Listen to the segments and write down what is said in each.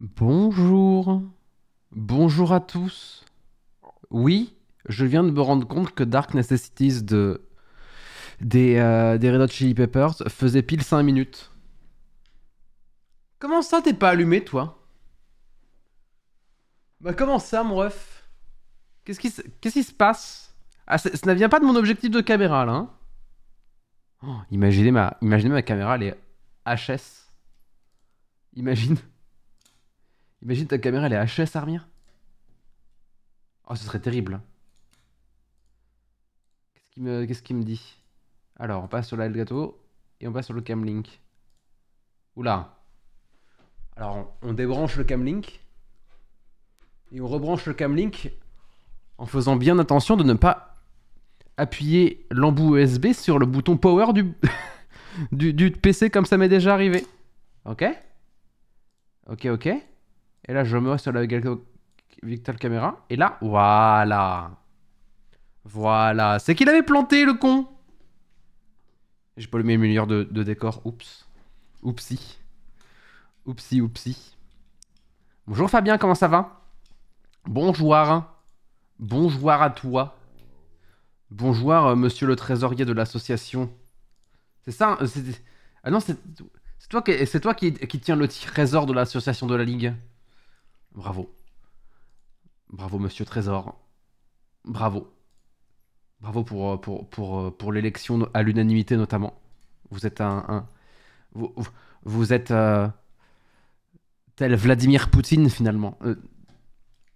Bonjour. Bonjour à tous. Oui, je viens de me rendre compte que Dark Necessities de des, euh, Red Hot Chili Peppers faisait pile 5 minutes. Comment ça t'es pas allumé toi Bah comment ça mon ref Qu'est-ce qui, se passe Ah ça, ne vient pas de mon objectif de caméra là. Hein oh, imaginez, ma, imaginez ma caméra elle est HS. Imagine. Imagine ta caméra, elle est HS, Armir Oh, ce serait terrible. Hein. Qu'est-ce qu'il me, me, dit Alors, on passe sur l'Algato et on passe sur le Camlink. Oula. Alors, on, débranche le Camlink et on rebranche le Camlink en faisant bien attention de ne pas appuyer l'embout USB sur le bouton power du, du, du PC comme ça m'est déjà arrivé. Ok Ok, ok. Et là, je me sur la Victor Caméra. Et là, voilà. Voilà. C'est qu'il avait planté, le con. J'ai pas le même meilleur de, de décor. Oups. oupsi, oupsi, oupsie. Bonjour Fabien, comment ça va Bonjour. Bonjour à toi. Bonjour, euh, monsieur le trésorier de l'association. C'est ça euh, Ah non, c'est toi, qui, toi qui tiens le trésor de l'association de la Ligue. Bravo. Bravo, monsieur Trésor. Bravo. Bravo pour, euh, pour, pour, euh, l'élection à l'unanimité, notamment. Vous êtes un. vous, êtes. Euh, tel Vladimir Poutine, finalement.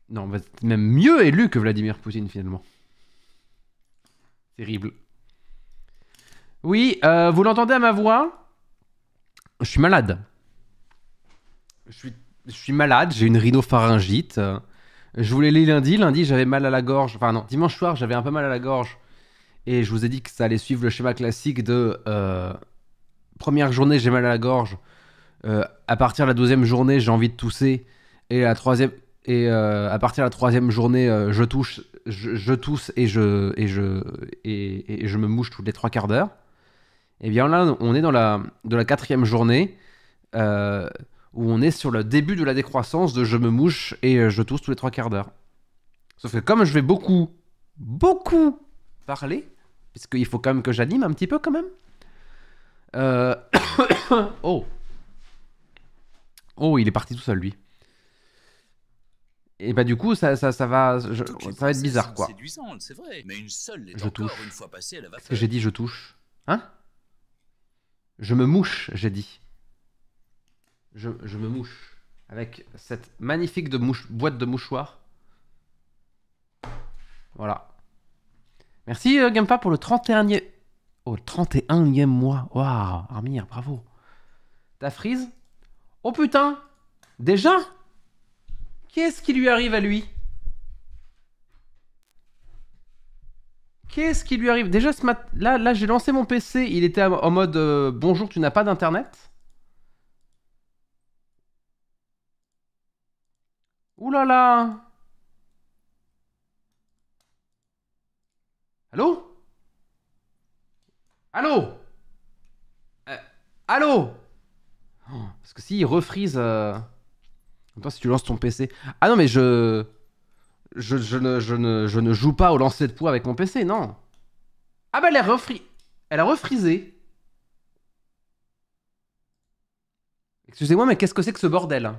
non, vous êtes même mieux élu que Vladimir Poutine, finalement. Terrible. Oui, vous l'entendez à ma voix Je suis malade. Je suis je suis malade, j'ai une rhinopharyngite. Je voulais dit lundi, lundi j'avais mal à la gorge. Enfin non, dimanche soir j'avais un peu mal à la gorge. Et je vous ai dit que ça allait suivre le schéma classique de euh, première journée j'ai mal à la gorge. Euh, à partir de la deuxième journée j'ai envie de tousser. Et la troisième et euh, à partir de la troisième journée je touche, je, tousse et je et je et, je me mouche tous les trois quarts d'heure. Et eh bien là on est dans la de la quatrième journée où on est sur le début de la décroissance de je me mouche et euh, je tousse tous les trois quarts d'heure. Sauf que comme je vais beaucoup, beaucoup parler, puisqu'il faut quand même que j'anime un petit peu quand même. Euh, oh. Oh, il est parti tout seul lui. Et bah du coup, ça, ça, ça va, ça être bizarre quoi. je touche. J'ai dit je touche. Hein Je me mouche, j'ai dit je, me mouche avec cette magnifique boîte de mouchoirs. Voilà. Merci euh, Gampa pour le 31e. Oh, 31e mois. Waouh, Armir, bravo. Ta frise Oh putain Déjà Qu'est-ce qui lui arrive à lui Qu'est-ce qui lui arrive Déjà ce matin, là, là j'ai lancé mon PC, il était en mode euh, bonjour, tu n'as pas d'internet. Ouh là là Allô Allô euh, Allô Parce que s'il il refreeze... Euh... Toi, si tu lances ton PC... Ah non, mais je... Je, ne, je, ne, joue pas au lancer de poids avec mon PC, non Ah bah elle a, refri... elle a refrisé Excusez-moi, mais qu'est-ce que c'est que ce bordel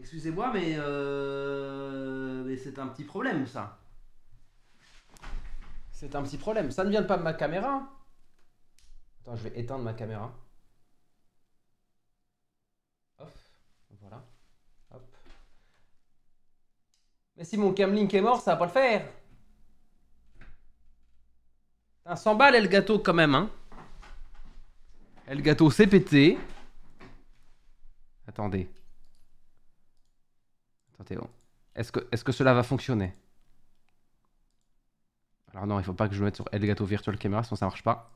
Excusez-moi, euh, mais, c'est un petit problème, ça. C'est un petit problème. Ça ne vient pas de ma caméra. Attends, je vais éteindre ma caméra. Hop, voilà. Hop. Mais si mon camlink est mort, ça ne va pas le faire. Un 100 balles le gâteau quand même, hein. gâteau s'est pété. Attendez. Est-ce que, est que cela va fonctionner Alors non, il faut pas que je mette sur Elgato Virtual Camera, sinon ça marche pas.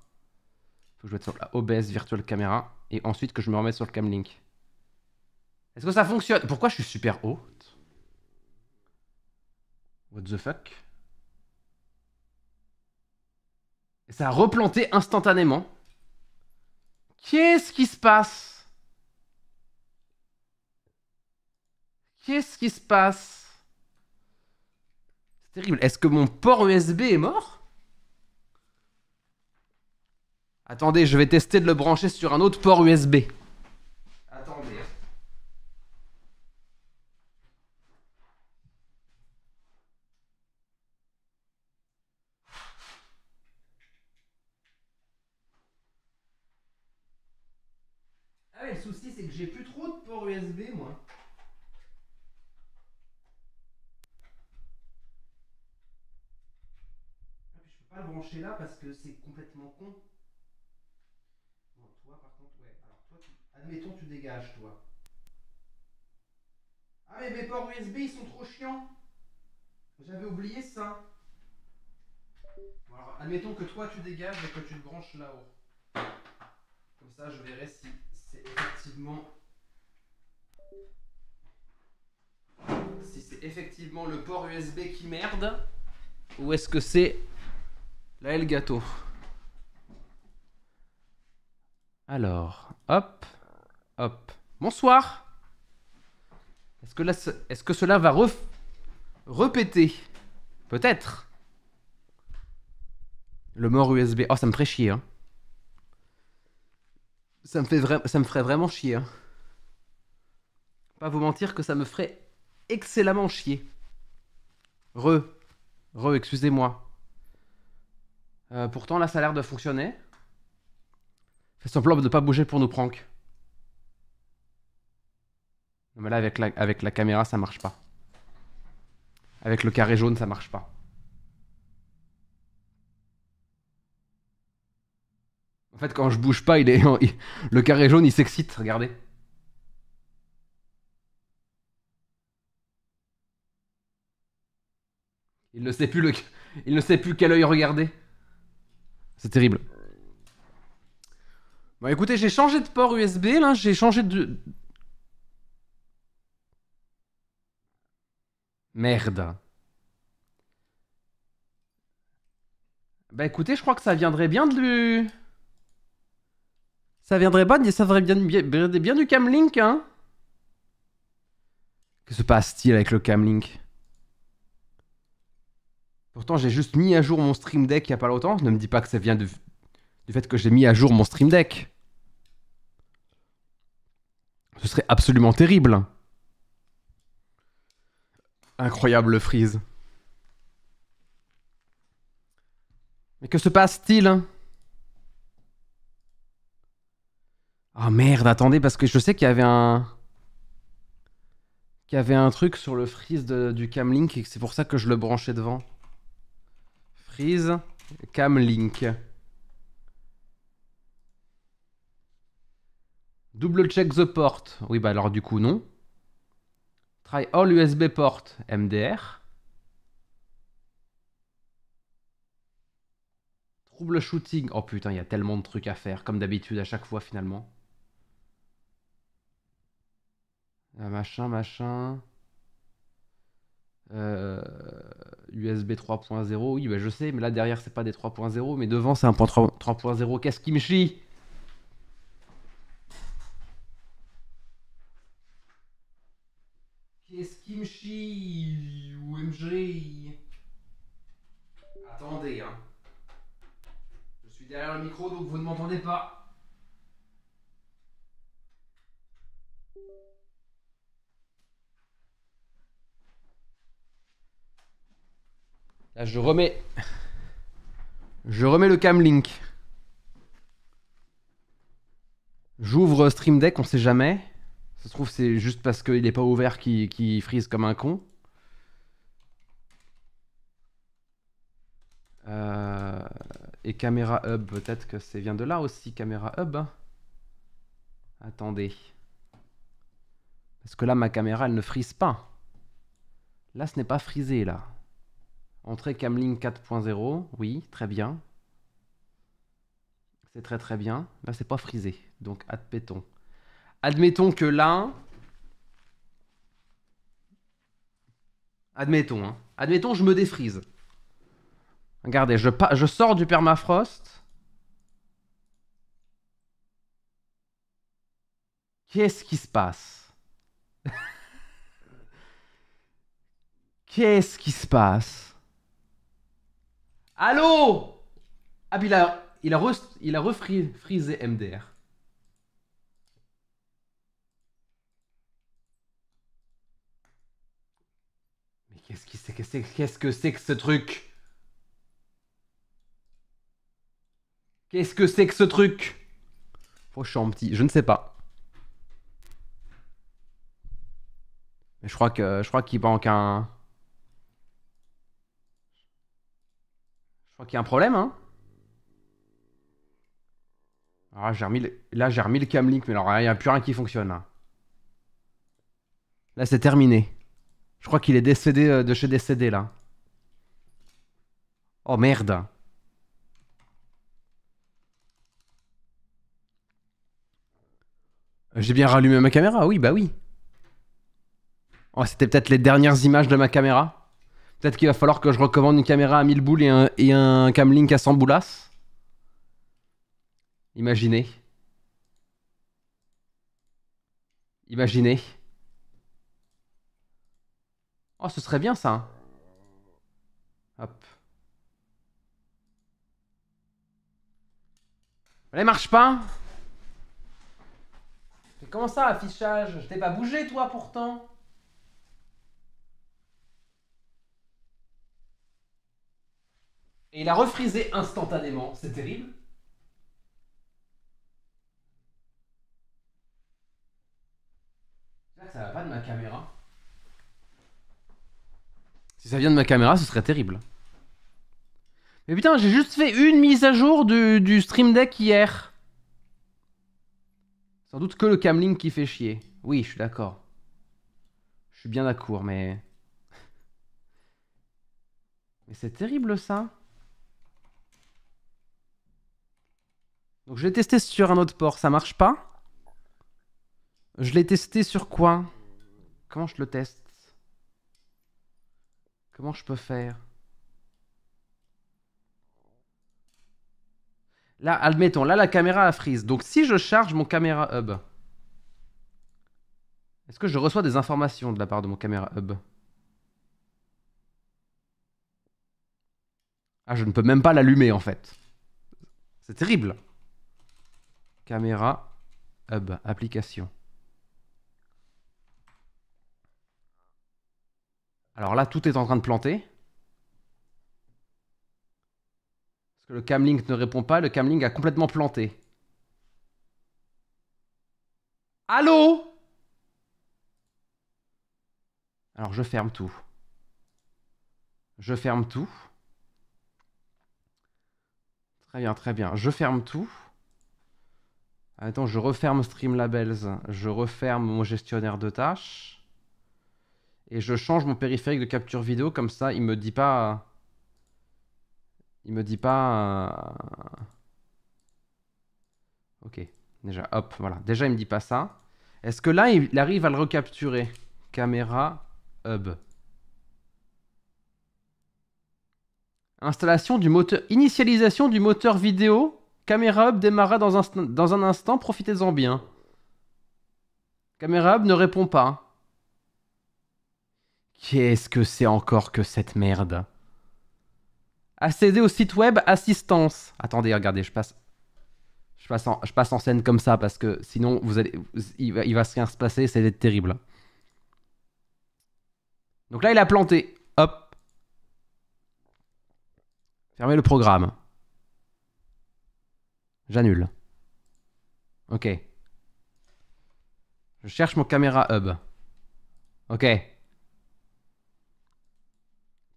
Il faut que je mette sur la OBS Virtual Camera et ensuite que je me remette sur le Cam Link. Est-ce que ça fonctionne Pourquoi je suis super haut What the fuck ça a replanté instantanément. Qu'est-ce qui se passe Qu'est-ce qui se passe C'est terrible. Est-ce que mon port USB est mort Attendez, je vais tester de le brancher sur un autre port USB. parce que c'est complètement con. toi, par contre, ouais. Alors, toi, tu... admettons, tu dégages, toi. Ah, mais mes ports USB, ils sont trop chiants. J'avais oublié ça. admettons que toi, tu dégages et que tu te branches là-haut. Comme ça, je verrai si c'est effectivement... Si c'est effectivement le port USB qui merde, ou est-ce que c'est Là le gâteau. Alors, hop, hop. Bonsoir. Est-ce que, là, est-ce que cela va ref... repéter Peut-être. Le mort USB. Oh, ça me ferait chier. Hein. Ça, me fait ça me ferait vraiment chier. Hein. Pas vous mentir que ça me ferait excellemment chier. Re. Re, excusez-moi. Euh, pourtant, là, ça a l'air de fonctionner. Fais semblant de ne pas bouger pour nous prank. mais là, avec la, avec la caméra, ça marche pas. Avec le carré jaune, ça marche pas. En fait, quand je bouge pas, il est le carré jaune, il s'excite, regardez. Il ne sait plus le il ne sait plus quel œil regarder. C'est terrible. Bon, écoutez, j'ai changé de port USB, là, j'ai changé de... Merde. Bah écoutez, je crois que ça viendrait bien de... Ça viendrait pas, ça viendrait bien, bien, bien du Camlink, hein Que se passe-t-il avec le Camlink Pourtant, j'ai juste mis à jour mon Stream Deck il n'y a pas longtemps. Ne me dis pas que ça vient du fait que j'ai mis à jour mon Stream Deck. Ce serait absolument terrible. Incroyable freeze. Mais que se passe-t-il hein Ah merde, attendez, parce que je sais qu'il y avait un. Qu'il y avait un truc sur le freeze du Camlink et c'est pour ça que je le branchais devant. Prise. Cam link. Double check the port. Oui, bah alors du coup, non. Try all USB port MDR. Trouble shooting. Oh putain, il y a tellement de trucs à faire, comme d'habitude à chaque fois finalement. Ah, machin, machin. USB euh, 3.0, oui, bah, je sais, mais là derrière c'est pas des 3.0, mais devant c'est un 3.0. Qu'est-ce qui me chie Qu'est-ce qui me chie OMG Attendez, hein. Je suis derrière le micro donc vous ne m'entendez pas. Là, je remets. Je remets le cam link. J'ouvre Stream Deck, on sait jamais. Ça se trouve, c'est juste parce qu'il n'est pas ouvert qui freeze frise comme un con. Euh, et caméra Hub, peut-être que ça vient de là aussi, caméra Hub. Attendez. Parce que là, ma caméra, elle ne frise pas. Là, ce n'est pas frisé, là. Entrée Camlink 4.0, oui, très bien. C'est très très bien. Là, c'est pas frisé, donc admettons. Admettons que là... Admettons, hein. Admettons, je me défrise. Regardez, je, je sors du permafrost. Qu'est-ce qui se passe Qu'est-ce qui se passe Allô Ah, puis il a, il a, il a refrisé MDR. Mais qu'est-ce que c'est que Qu'est-ce que c'est que ce truc Qu'est-ce que c'est que ce truc en petit, je ne sais pas. Mais je crois que je crois qu'il manque un y a un problème, hein ah, j'ai remis le... Là, j'ai le mais alors il n'y a plus rien qui fonctionne. Là, c'est terminé. Je crois qu'il est décédé euh, de chez décédé, là. Oh merde. J'ai bien rallumé ma caméra, oui, bah oui. Oh, c'était peut-être les dernières images de ma caméra. Peut-être qu'il va falloir que je recommande une caméra à 1000 boules et un, et un camlink à 100 boulas. Imaginez. Imaginez. Oh, ce serait bien ça. Hein. Hop. Allez, marche pas. Mais comment ça, affichage Je t'ai pas bougé, toi, pourtant. Et il a refrisé instantanément, c'est terrible. Ça ça va pas de ma caméra. Si ça vient de ma caméra, ce serait terrible. Mais putain, j'ai juste fait une mise à jour du, Stream Deck hier. Sans doute que le camlink qui fait chier. Oui, je suis d'accord. Je suis bien d'accord, mais... Mais c'est terrible ça. Donc je l'ai testé sur un autre port, ça marche pas. Je l'ai testé sur quoi Comment je le teste Comment je peux faire Là, admettons, là la caméra a freeze. Donc si je charge mon caméra hub, est-ce que je reçois des informations de la part de mon caméra hub Ah, je ne peux même pas l'allumer en fait. C'est terrible. Caméra, Hub, application. Alors là, tout est en train de planter. Parce que le camlink ne répond pas, le camlink a complètement planté. Allô Alors je ferme tout. Je ferme tout. Très bien, très bien. Je ferme tout. Attends, je referme Streamlabels, je referme mon gestionnaire de tâches. Et je change mon périphérique de capture vidéo, comme ça il me dit pas. Il me dit pas. Euh, ok, déjà, hop, voilà. Déjà il me dit pas ça. Est-ce que là il arrive à le recapturer Caméra, hub. Installation du moteur. Initialisation du moteur vidéo Caméra Hub démarra dans un, instant, profitez-en bien. Caméra Hub ne répond pas. Qu'est-ce que c'est encore que cette merde Accéder au site web assistance. Attendez, regardez, je passe. Je passe, en, je passe en scène comme ça parce que sinon vous allez, il, va, se rien se passer, va être terrible. Donc là, il a planté. Hop. Fermez le programme. J'annule. Ok. Je cherche mon caméra hub. Ok.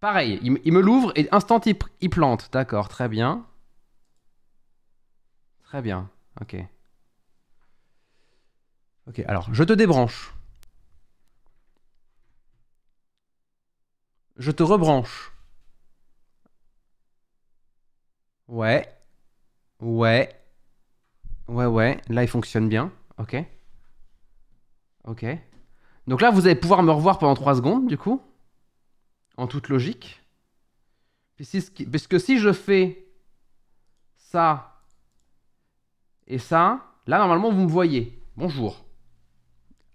Pareil, il, me l'ouvre et instant il plante. D'accord, très bien. Très bien, ok. Ok, alors je te débranche. Je te rebranche. Ouais. Ouais. Ouais, ouais. Là, il fonctionne bien. Ok. Ok. Donc là, vous allez pouvoir me revoir pendant 3 secondes, du coup. En toute logique. Puisque si je fais ça et ça, là, normalement, vous me voyez. Bonjour.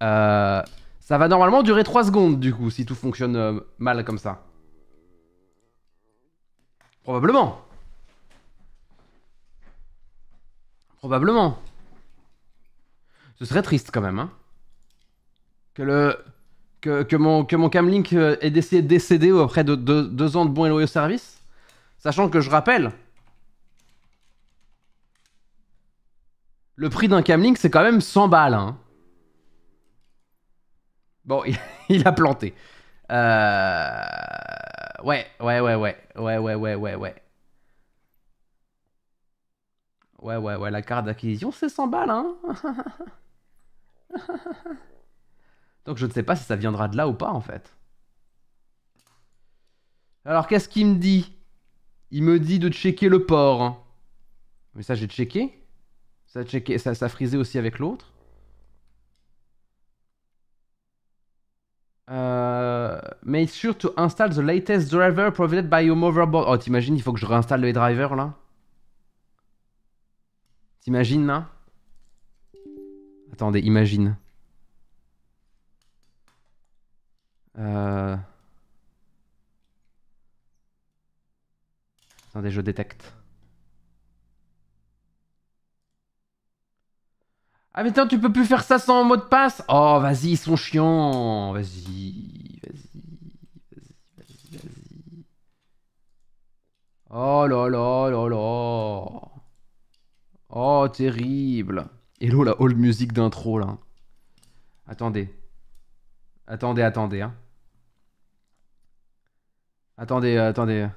Euh, ça va normalement durer 3 secondes, du coup, si tout fonctionne euh, mal comme ça. Probablement. Probablement. Ce serait triste quand même, hein. Que le. Que, mon, que mon Camlink est euh, décédé, décéder après de, deux ans de bons et loyaux services. Sachant que je rappelle. Le prix d'un Camlink, c'est quand même 100 balles, hein. Bon, il, a planté. Euh, ouais, ouais, ouais, ouais, ouais, ouais, ouais, ouais, ouais. Ouais, ouais, ouais, la carte d'acquisition, c'est 100 balles, hein Donc je ne sais pas si ça viendra de là ou pas, en fait. Alors, qu'est-ce qu'il me dit Il me dit de checker le port. Mais ça, j'ai checké. Ça, checké, ça, ça frisé aussi avec l'autre. Euh, make sure to install the latest driver provided by your motherboard. Oh, t'imagines, il faut que je réinstalle les drivers, là T'imagines hein Attendez, imagine. Euh... Attendez, je détecte. Ah mais tiens, tu peux plus faire ça sans mot de passe Oh, vas-y, ils sont chiants Vas-y, vas-y, vas-y, vas-y, vas-y. Oh là là là là Oh, terrible. Hello, la hall music d'intro, là. Attendez. Attendez, attendez, hein. Attendez, euh, attendez.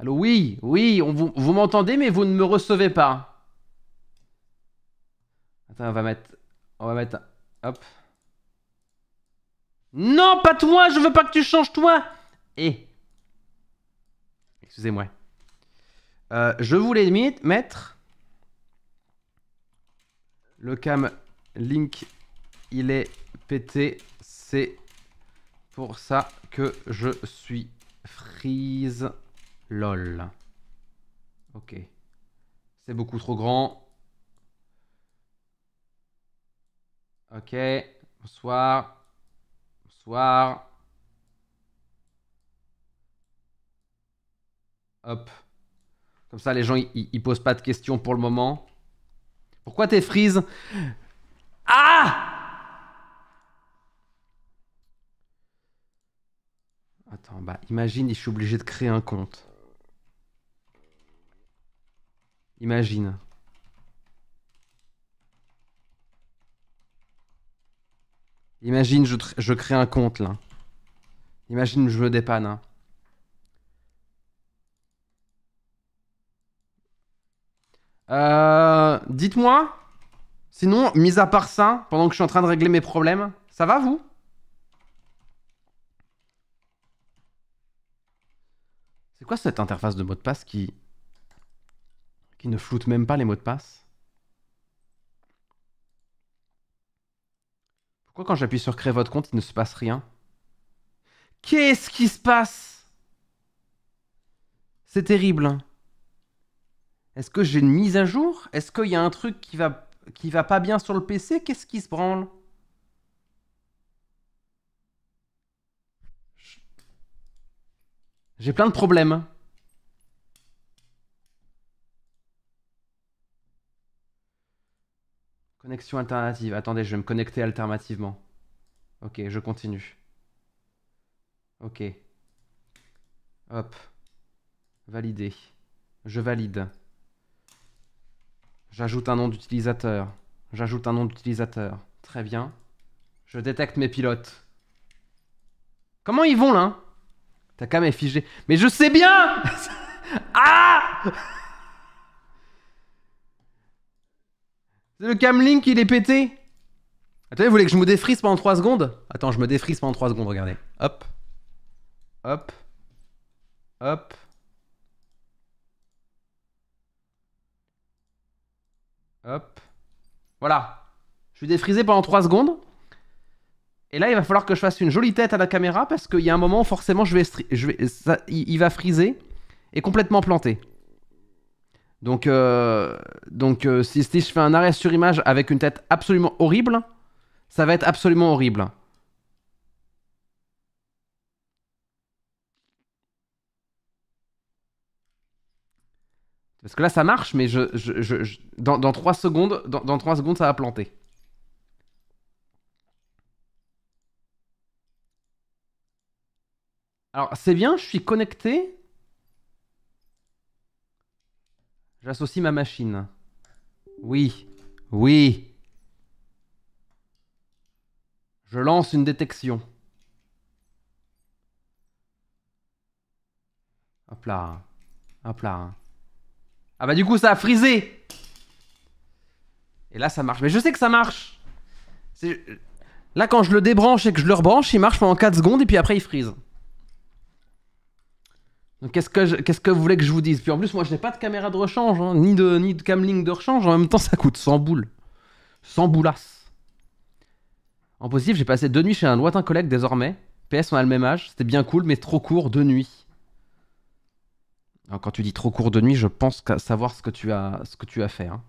Allô, oui, oui, vous, m'entendez, mais vous ne me recevez pas. Attends, on va mettre... On va mettre... Hop. Non, pas toi, je veux pas que tu changes toi. Eh. Excusez-moi. Euh, je voulais mettre... Le cam link, il est pété. C'est pour ça que je suis freeze. LOL. Ok. C'est beaucoup trop grand. Ok. Bonsoir. Bonsoir. Hop. Comme ça, les gens, ils posent pas de questions pour le moment. Pourquoi t'es freeze Ah Attends, bah imagine, je suis obligé de créer un compte. Imagine. Imagine, je, je crée un compte là. Imagine, je me dépanne. Hein. Euh, Dites-moi, sinon, mis à part ça, pendant que je suis en train de régler mes problèmes, ça va vous C'est quoi cette interface de mot de passe qui... qui ne floute même pas les mots de passe Pourquoi quand j'appuie sur créer votre compte, il ne se passe rien Qu'est-ce qui se passe C'est terrible. Hein. Est-ce que j'ai une mise à jour Est-ce qu'il y a un truc qui va, qui va pas bien sur le PC Qu'est-ce qui se branle J'ai plein de problèmes. Connexion alternative. Attendez, je vais me connecter alternativement. Ok, je continue. Ok. Hop. Valider. Je valide. J'ajoute un nom d'utilisateur. J'ajoute un nom d'utilisateur. Très bien. Je détecte mes pilotes. Comment ils vont là Ta cam est figée. Mais je sais bien Ah Le link, il est pété. Attendez, vous voulez que je me défrise pendant 3 secondes Attends, je me défrise pendant 3 secondes, regardez. Hop. Hop. Hop. Hop. Voilà. Je vais défriser pendant 3 secondes. Et là, il va falloir que je fasse une jolie tête à la caméra parce qu'il y a un moment, forcément, je vais, je vais il, va friser et complètement planter. Donc, euh, donc euh, si, si, je fais un arrêt sur image avec une tête absolument horrible, ça va être absolument horrible. Parce que là, ça marche, mais je, je, je, dans, dans, 3 secondes, dans, dans secondes, ça va planter. Alors, c'est bien, je suis connecté. J'associe ma machine. Oui, oui. Je lance une détection. Hop là, hop là. Ah bah du coup ça a frisé Et là ça marche. Mais je sais que ça marche Là quand je le débranche et que je le rebranche, il marche pendant 4 secondes et puis après il frise. Donc qu'est-ce que, que vous voulez que je vous dise Puis en plus moi je n'ai pas de caméra de rechange, hein, ni, de, ni de cam de rechange, en même temps ça coûte 100 boules. 100 boulasses. En positif j'ai passé deux nuits chez un lointain collègue désormais. PS on a le même âge, c'était bien cool mais trop court, deux nuits quand tu dis trop court de nuit, je pense savoir ce que tu as, ce que tu as fait. Hein.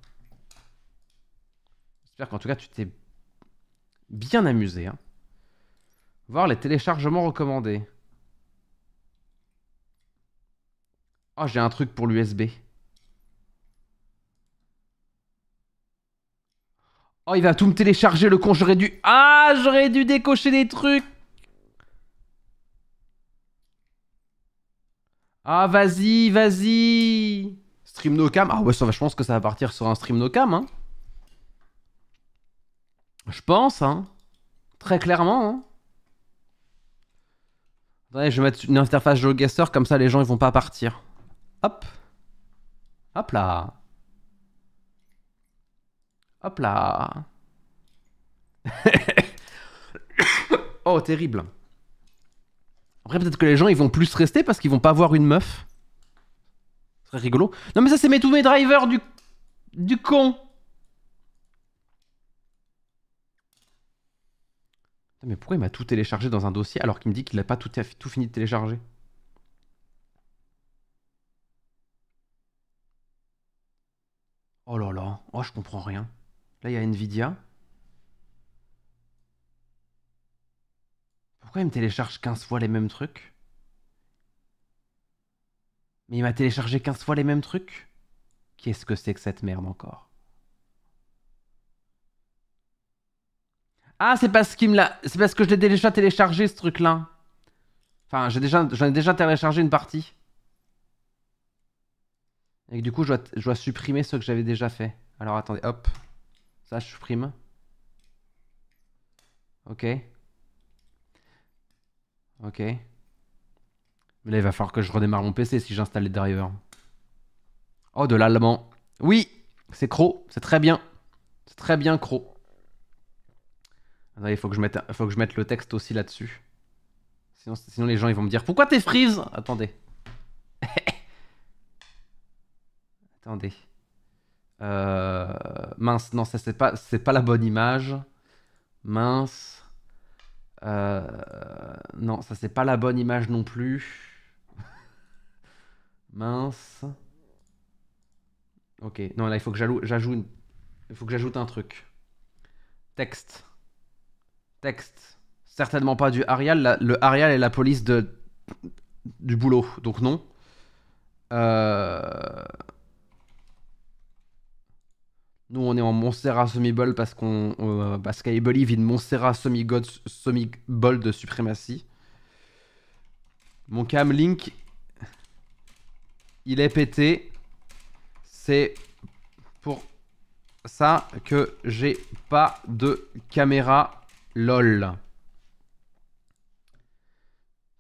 J'espère qu'en tout cas, tu t'es bien amusé. Hein. Voir les téléchargements recommandés. oh, j'ai un truc pour l'USB. Oh, il va tout me télécharger, le con, j'aurais dû... Ah, j'aurais dû décocher des trucs Ah, vas-y, vas-y Stream no cam. Ah ouais, je pense que ça va partir sur un stream no cam. Hein. Je pense, hein. Très clairement, hein. Attendez, je vais mettre une interface GeoGuessr, comme ça les gens ils vont pas partir. Hop. Hop là. Hop là. oh, terrible. Après, peut-être que les gens, ils vont plus rester parce qu'ils vont pas voir une meuf. C'est rigolo. Non, mais ça, c'est mes, tous mes drivers du... du con. Mais pourquoi il m'a tout téléchargé dans un dossier alors qu'il me dit qu'il n'a pas tout, tout fini de télécharger Oh là là, oh je comprends rien. Là il y a Nvidia, Pourquoi il me télécharge 15 fois les mêmes trucs Mais il m'a téléchargé 15 fois les mêmes trucs Qu'est-ce que c'est que cette merde encore Ah, c'est parce qu'il me l'a... C'est parce que je l'ai déjà téléchargé ce truc-là. Enfin, j'ai déjà... j'en ai déjà téléchargé une partie. Et du coup, je dois, je dois supprimer ce que j'avais déjà fait. Alors attendez, hop. Ça, je supprime. Ok. Ok. Mais là, il va falloir que je redémarre mon PC si j'installe les drivers. Oh, de l'allemand. Oui, c'est Cro. C'est très bien. C'est très bien, Cro. Il faut que, je mette, faut que je mette le texte aussi là-dessus. Sinon, sinon, les gens, ils vont me dire Pourquoi t'es freeze Attendez. Attendez. Euh, mince, non, ça c'est pas, c'est pas la bonne image. Mince. Euh, non, ça c'est pas la bonne image non plus. Mince. Ok, non là il faut que j'ajoute, il faut que j'ajoute un truc. Texte. Texte. Certainement pas du Arial. Le Arial est la police de du boulot, donc non. Euh... Nous, on est en Monstera Semi-Ball parce qu'on euh, parce qu'I believe in Monstera Semi-God Semi-Ball de suprématie. Mon cam Link, il est pété. C'est pour ça que j'ai pas de caméra lol.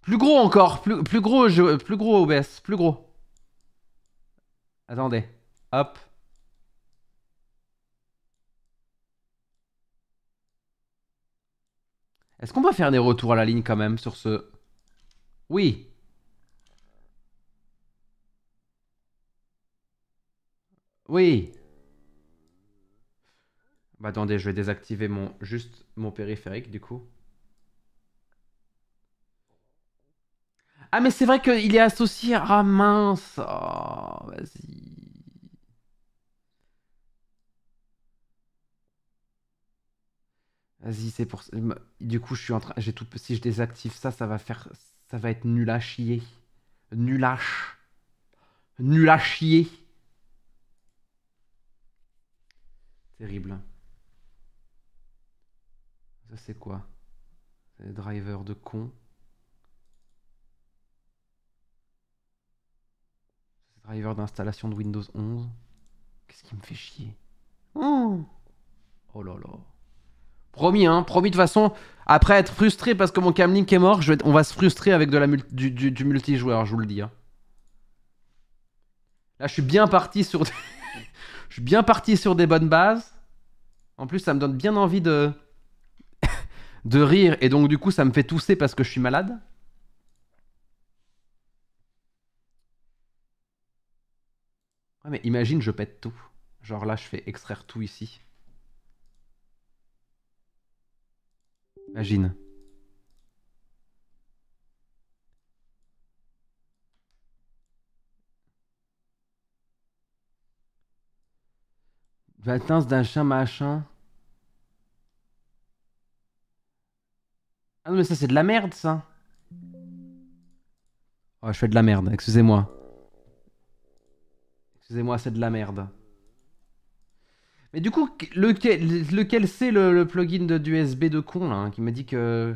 Plus gros encore, plus, plus gros, plus gros OBS, plus gros. Attendez, hop. Est-ce qu'on va faire des retours à la ligne quand même sur ce... Oui. Oui. Bah attendez, je vais désactiver mon juste mon périphérique du coup. Ah mais c'est vrai qu'il est associé. Ah mince. Oh, vas-y. Vas-y, c'est pour Du coup, je suis en train. J'ai tout. Si je désactive ça, ça va faire. Ça va être nul à chier. Nul à ch... Nul à chier. Terrible. Hein. Ça, c'est quoi C'est des drivers de con. Driver d'installation de Windows 11. Qu'est-ce qui me fait chier Oh, oh là là. Promis, hein, promis de façon. Après être frustré parce que mon Camlink est mort, on va se frustrer avec de la du, multijoueur, je vous le dis. Hein. Là, je suis bien parti sur. je suis bien parti sur des bonnes bases. En plus, ça me donne bien envie de. de rire. Et donc, du coup, ça me fait tousser parce que je suis malade. Ouais, mais imagine, je pète tout. Genre là, je fais extraire tout ici. Imagine. Valtins d'un chien machin. Ah non mais ça c'est de la merde ça. Oh je fais de la merde, excusez-moi. Excusez-moi c'est de la merde. Mais du coup, lequel, c'est le, plugin de, du USB de con là, hein, qui m'a dit que.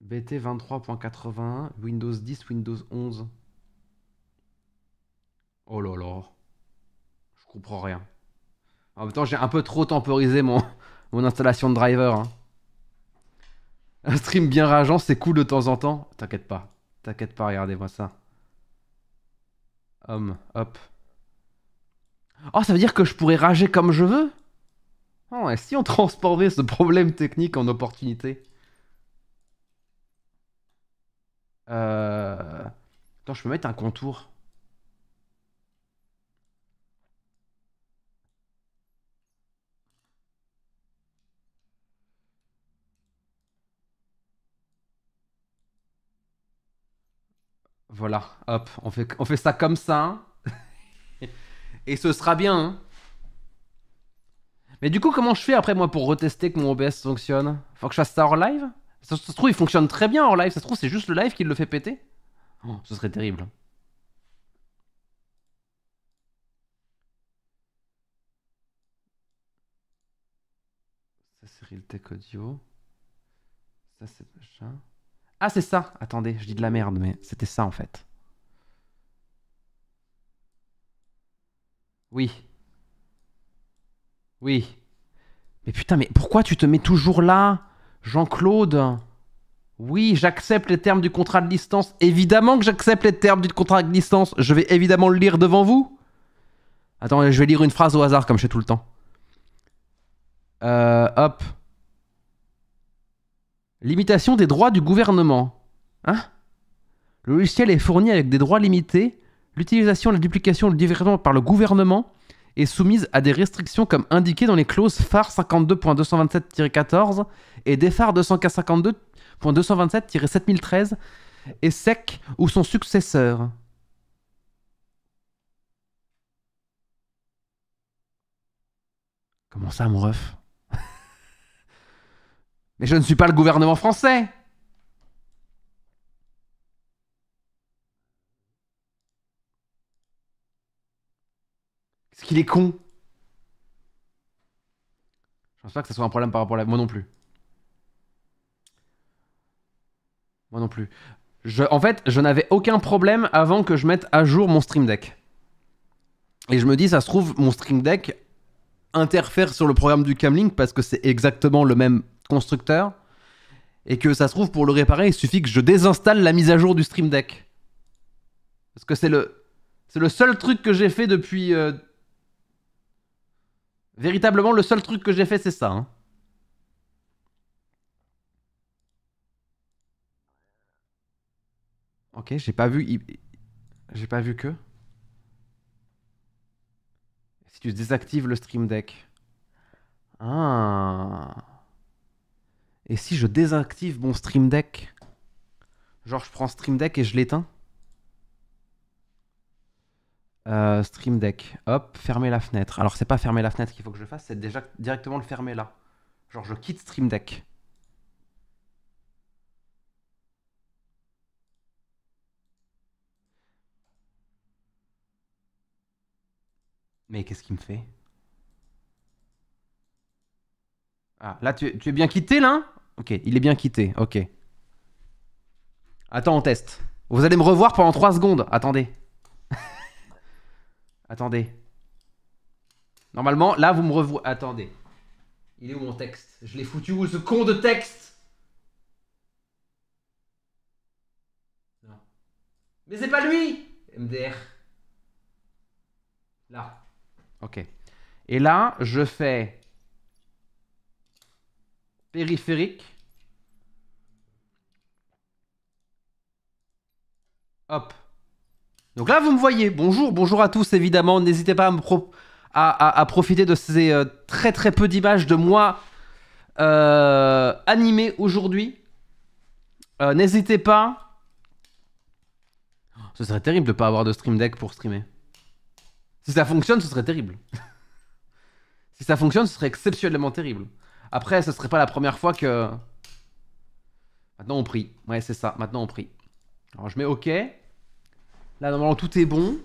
BT 23.81, Windows 10, Windows 11. Oh là là. Je comprends rien. En même temps, j'ai un peu trop temporisé mon, installation de driver. Hein. Un stream bien rageant, c'est cool de temps en temps. T'inquiète pas. T'inquiète pas, regardez-moi ça. Homme, hop. Oh, ça veut dire que je pourrais rager comme je veux Oh, ah et si on transportait ce problème technique en opportunité Euh... Attends, je peux mettre un contour. Voilà, hop, on fait, on fait ça comme ça. Hein. Et ce sera bien. Hein. Mais du coup, comment je fais après moi pour retester que mon OBS fonctionne Faut que je fasse ça hors live ça, se trouve, il fonctionne très bien hors live. Ça se trouve, c'est juste le live qui le fait péter. Oh, ce serait terrible. Hein. Ça, c'est Realtek Audio. Ça, c'est machin. Ah, c'est ça Attendez, je dis de la merde, mais c'était ça en fait. Oui. Oui. Mais putain, mais pourquoi tu te mets toujours là, Jean-Claude Oui, j'accepte les termes du contrat de distance. Évidemment que j'accepte les termes du contrat de distance. Je vais évidemment le lire devant vous. Attends, je vais lire une phrase au hasard comme je fais tout le temps. Euh, hop. Limitation des droits du gouvernement. Hein Le logiciel est fourni avec des droits limités L'utilisation, la duplication ou le par le gouvernement est soumise à des restrictions comme indiquées dans les clauses phare 52.227-14 et des DEFAR 252.227-7013 et SEC ou son successeur. Comment ça, mon ref Mais je ne suis pas le gouvernement français qu'il est con. Je pense pas que ça soit un problème par rapport à Moi non plus. Moi non plus. En fait, je n'avais aucun problème avant que je mette à jour mon Stream Deck. Et je me dis, ça se trouve, mon Stream Deck interfère sur le programme du Camlink parce que c'est exactement le même constructeur. Et que ça se trouve, pour le réparer, il suffit que je désinstalle la mise à jour du Stream Deck. Parce que c'est le, c'est le seul truc que j'ai fait depuis euh, Véritablement, le seul truc que j'ai fait, c'est ça. Hein. Ok, j'ai pas vu... J'ai pas vu que... Si tu désactives le Stream Deck... Ah... Et si je désactive mon Stream Deck Genre je prends Stream Deck et je l'éteins euh, Stream Deck, hop, fermer la fenêtre. Alors c'est pas fermer la fenêtre qu'il faut que je fasse, c'est déjà directement le fermer là. Genre je quitte Stream Deck. Mais qu'est-ce qu'il me fait Ah, là tu, tu es bien quitté là Ok, il est bien quitté, ok. Attends, on teste. Vous allez me revoir pendant 3 secondes, attendez. Attendez. Normalement, là, vous me revoyez. Attendez. Il est où mon texte Je l'ai foutu où ce con de texte Non. Mais c'est pas lui MDR. Là. Ok. Et là, je fais périphérique. Hop. Donc là, vous me voyez. Bonjour, bonjour à tous, évidemment. N'hésitez pas à, à, profiter de ces euh, très très peu d'images de moi euh, animé aujourd'hui. Euh, n'hésitez pas. Oh, ce serait terrible de ne pas avoir de stream deck pour streamer. Si ça fonctionne, ce serait terrible. si ça fonctionne, ce serait exceptionnellement terrible. Après, ce serait pas la première fois que. Maintenant, on prie. Ouais, c'est ça. Maintenant, on prie. Alors, je mets OK. Là, normalement, tout est bon.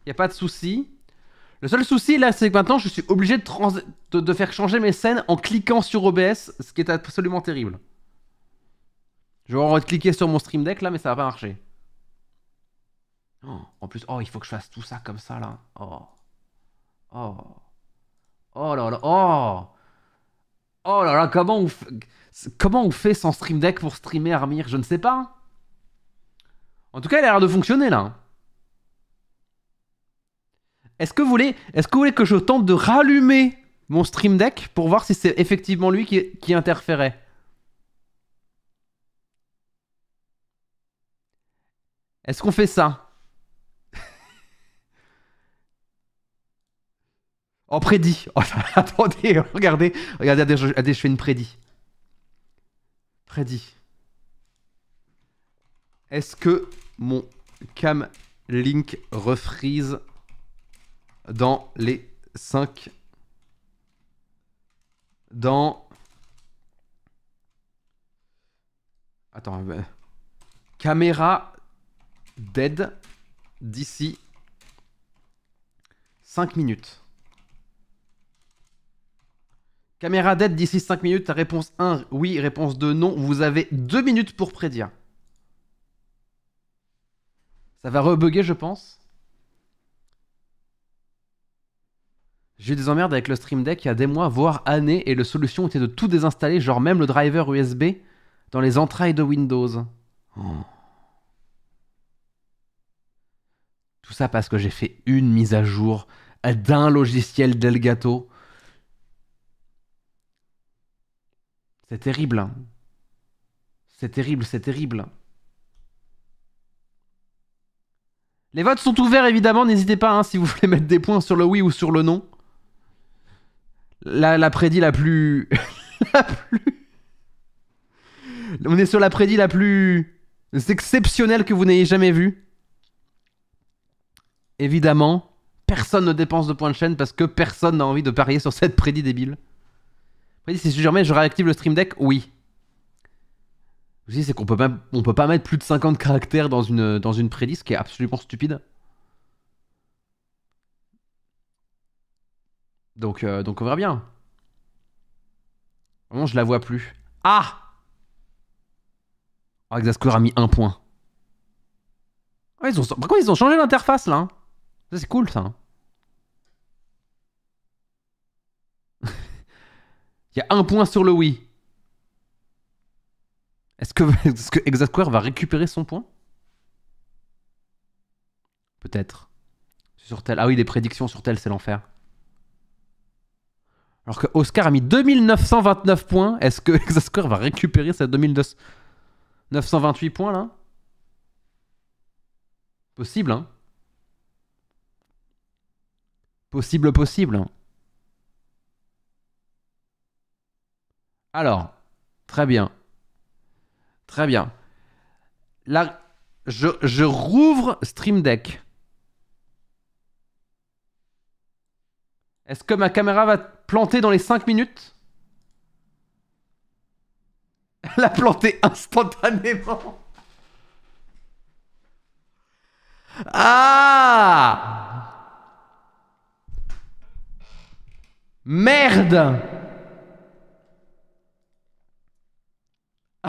Il n'y a pas de souci. Le seul souci, là, c'est que maintenant, je suis obligé de, faire changer mes scènes en cliquant sur OBS, ce qui est absolument terrible. Je vais en cliquer sur mon stream deck, là, mais ça va pas marcher. Oh, en plus, oh, il faut que je fasse tout ça comme ça, là. Oh. Oh. Oh là là. Oh. Oh là là, comment comment on fait sans stream deck pour streamer Armir Je ne sais pas. En tout cas, elle a l'air de fonctionner là. Hein. Est-ce que, vous voulez, est-ce que vous voulez que je tente de rallumer mon Stream Deck pour voir si c'est effectivement lui qui, interférait Est-ce qu'on fait ça Oh, prédit. Oh, attendez, regardez, regardez, je fais une prédit. Prédit. Est-ce que mon cam link refreeze dans les 5 dans Attends, euh, caméra dead d'ici 5 minutes. Caméra dead d'ici 5 minutes, réponse 1 oui, réponse 2 non. Vous avez 2 minutes pour prédire. Ça va rebugger, je pense. J'ai eu des emmerdes avec le Stream Deck il y a des mois, voire années, et la solution était de tout désinstaller, genre même le driver USB, dans les entrailles de Windows. Oh. Tout ça parce que j'ai fait une mise à jour d'un logiciel Delgato. C'est terrible. Hein. C'est terrible, c'est terrible. Les votes sont ouverts évidemment, n'hésitez pas hein, si vous voulez mettre des points sur le oui ou sur le non. La, la prédit la plus... la plus... On est sur la prédit la plus exceptionnelle que vous n'ayez jamais vue. Évidemment, personne ne dépense de points de chaîne parce que personne n'a envie de parier sur cette prédit débile. Prédit, si je je réactive le stream deck Oui c'est qu'on peut, pas, on peut pas mettre plus de 50 caractères dans une, dans une qui est absolument stupide. Donc, euh, donc on verra bien. Vraiment je la vois plus. Ah Oh, Exascore a mis un point. Par ah, contre, ils ont changé l'interface, là. Hein c'est cool, ça. Hein. Il y a un point sur le oui. Est-ce que, est va récupérer son point Peut-être. Sur tel. Ah oui, des prédictions sur tel, c'est l'enfer. Alors que Oscar a mis 2929 points. Est-ce que Exasquare va récupérer ses 2928 points là Possible, hein Possible, possible. Alors, très bien. Très bien. Là, je, rouvre Stream Deck. Est-ce que ma caméra va planter dans les cinq minutes Elle a planté instantanément. Ah Merde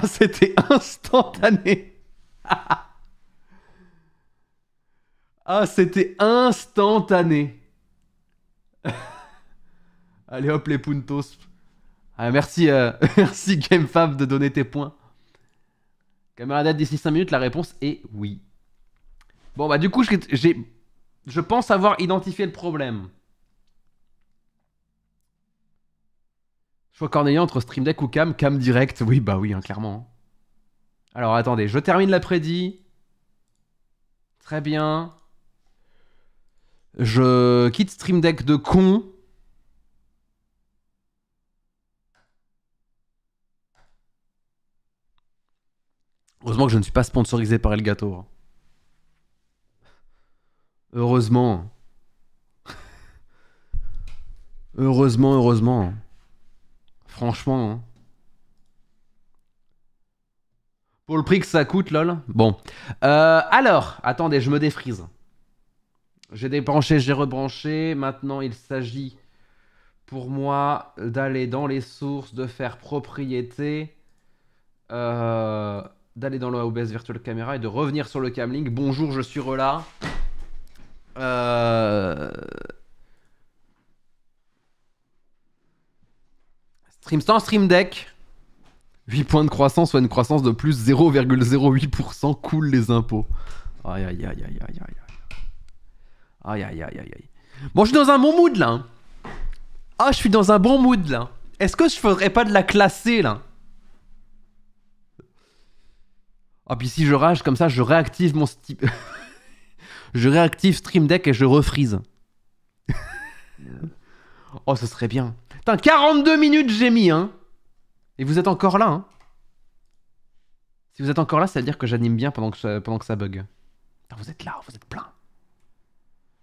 Ah, c'était instantané. ah, c'était instantané. Allez hop les puntos. Ah, merci, euh, merci GameFab de donner tes points. Camarade d'ici 5 minutes, la réponse est oui. Bon bah du coup, j'ai, je pense avoir identifié le problème. Choix cornélien entre Stream Deck ou Cam, Cam direct. Oui, bah oui, hein, clairement. Alors attendez, je termine la prédit. Très bien. Je quitte Stream Deck de con. Heureusement que je ne suis pas sponsorisé par Elgato. Hein. Heureusement. heureusement, heureusement. Franchement. Hein. Pour le prix que ça coûte, lol. Bon. Euh, alors, attendez, je me défrise. J'ai débranché, j'ai rebranché. Maintenant, il s'agit pour moi d'aller dans les sources, de faire propriété, euh, d'aller dans le Virtual Camera et de revenir sur le Camlink. Bonjour, je suis Rela. Euh... Stream Streamdeck, Stream Deck. 8 points de croissance, soit une croissance de plus 0,08%. Cool les impôts. Aïe aïe aïe aïe aïe aïe. Aïe aïe aïe Bon, je suis dans un bon mood là. Hein. Ah, je suis dans un bon mood là. Est-ce que je ferais pas de la classer là Ah, puis si je rage comme ça, je réactive mon style je réactive Stream Deck et je refreeze. oh, ce serait bien. 42 minutes j'ai mis, hein. Et vous êtes encore là, hein. Si vous êtes encore là, ça veut dire que j'anime bien pendant que, ça, pendant que ça bug. vous êtes là, vous êtes plein.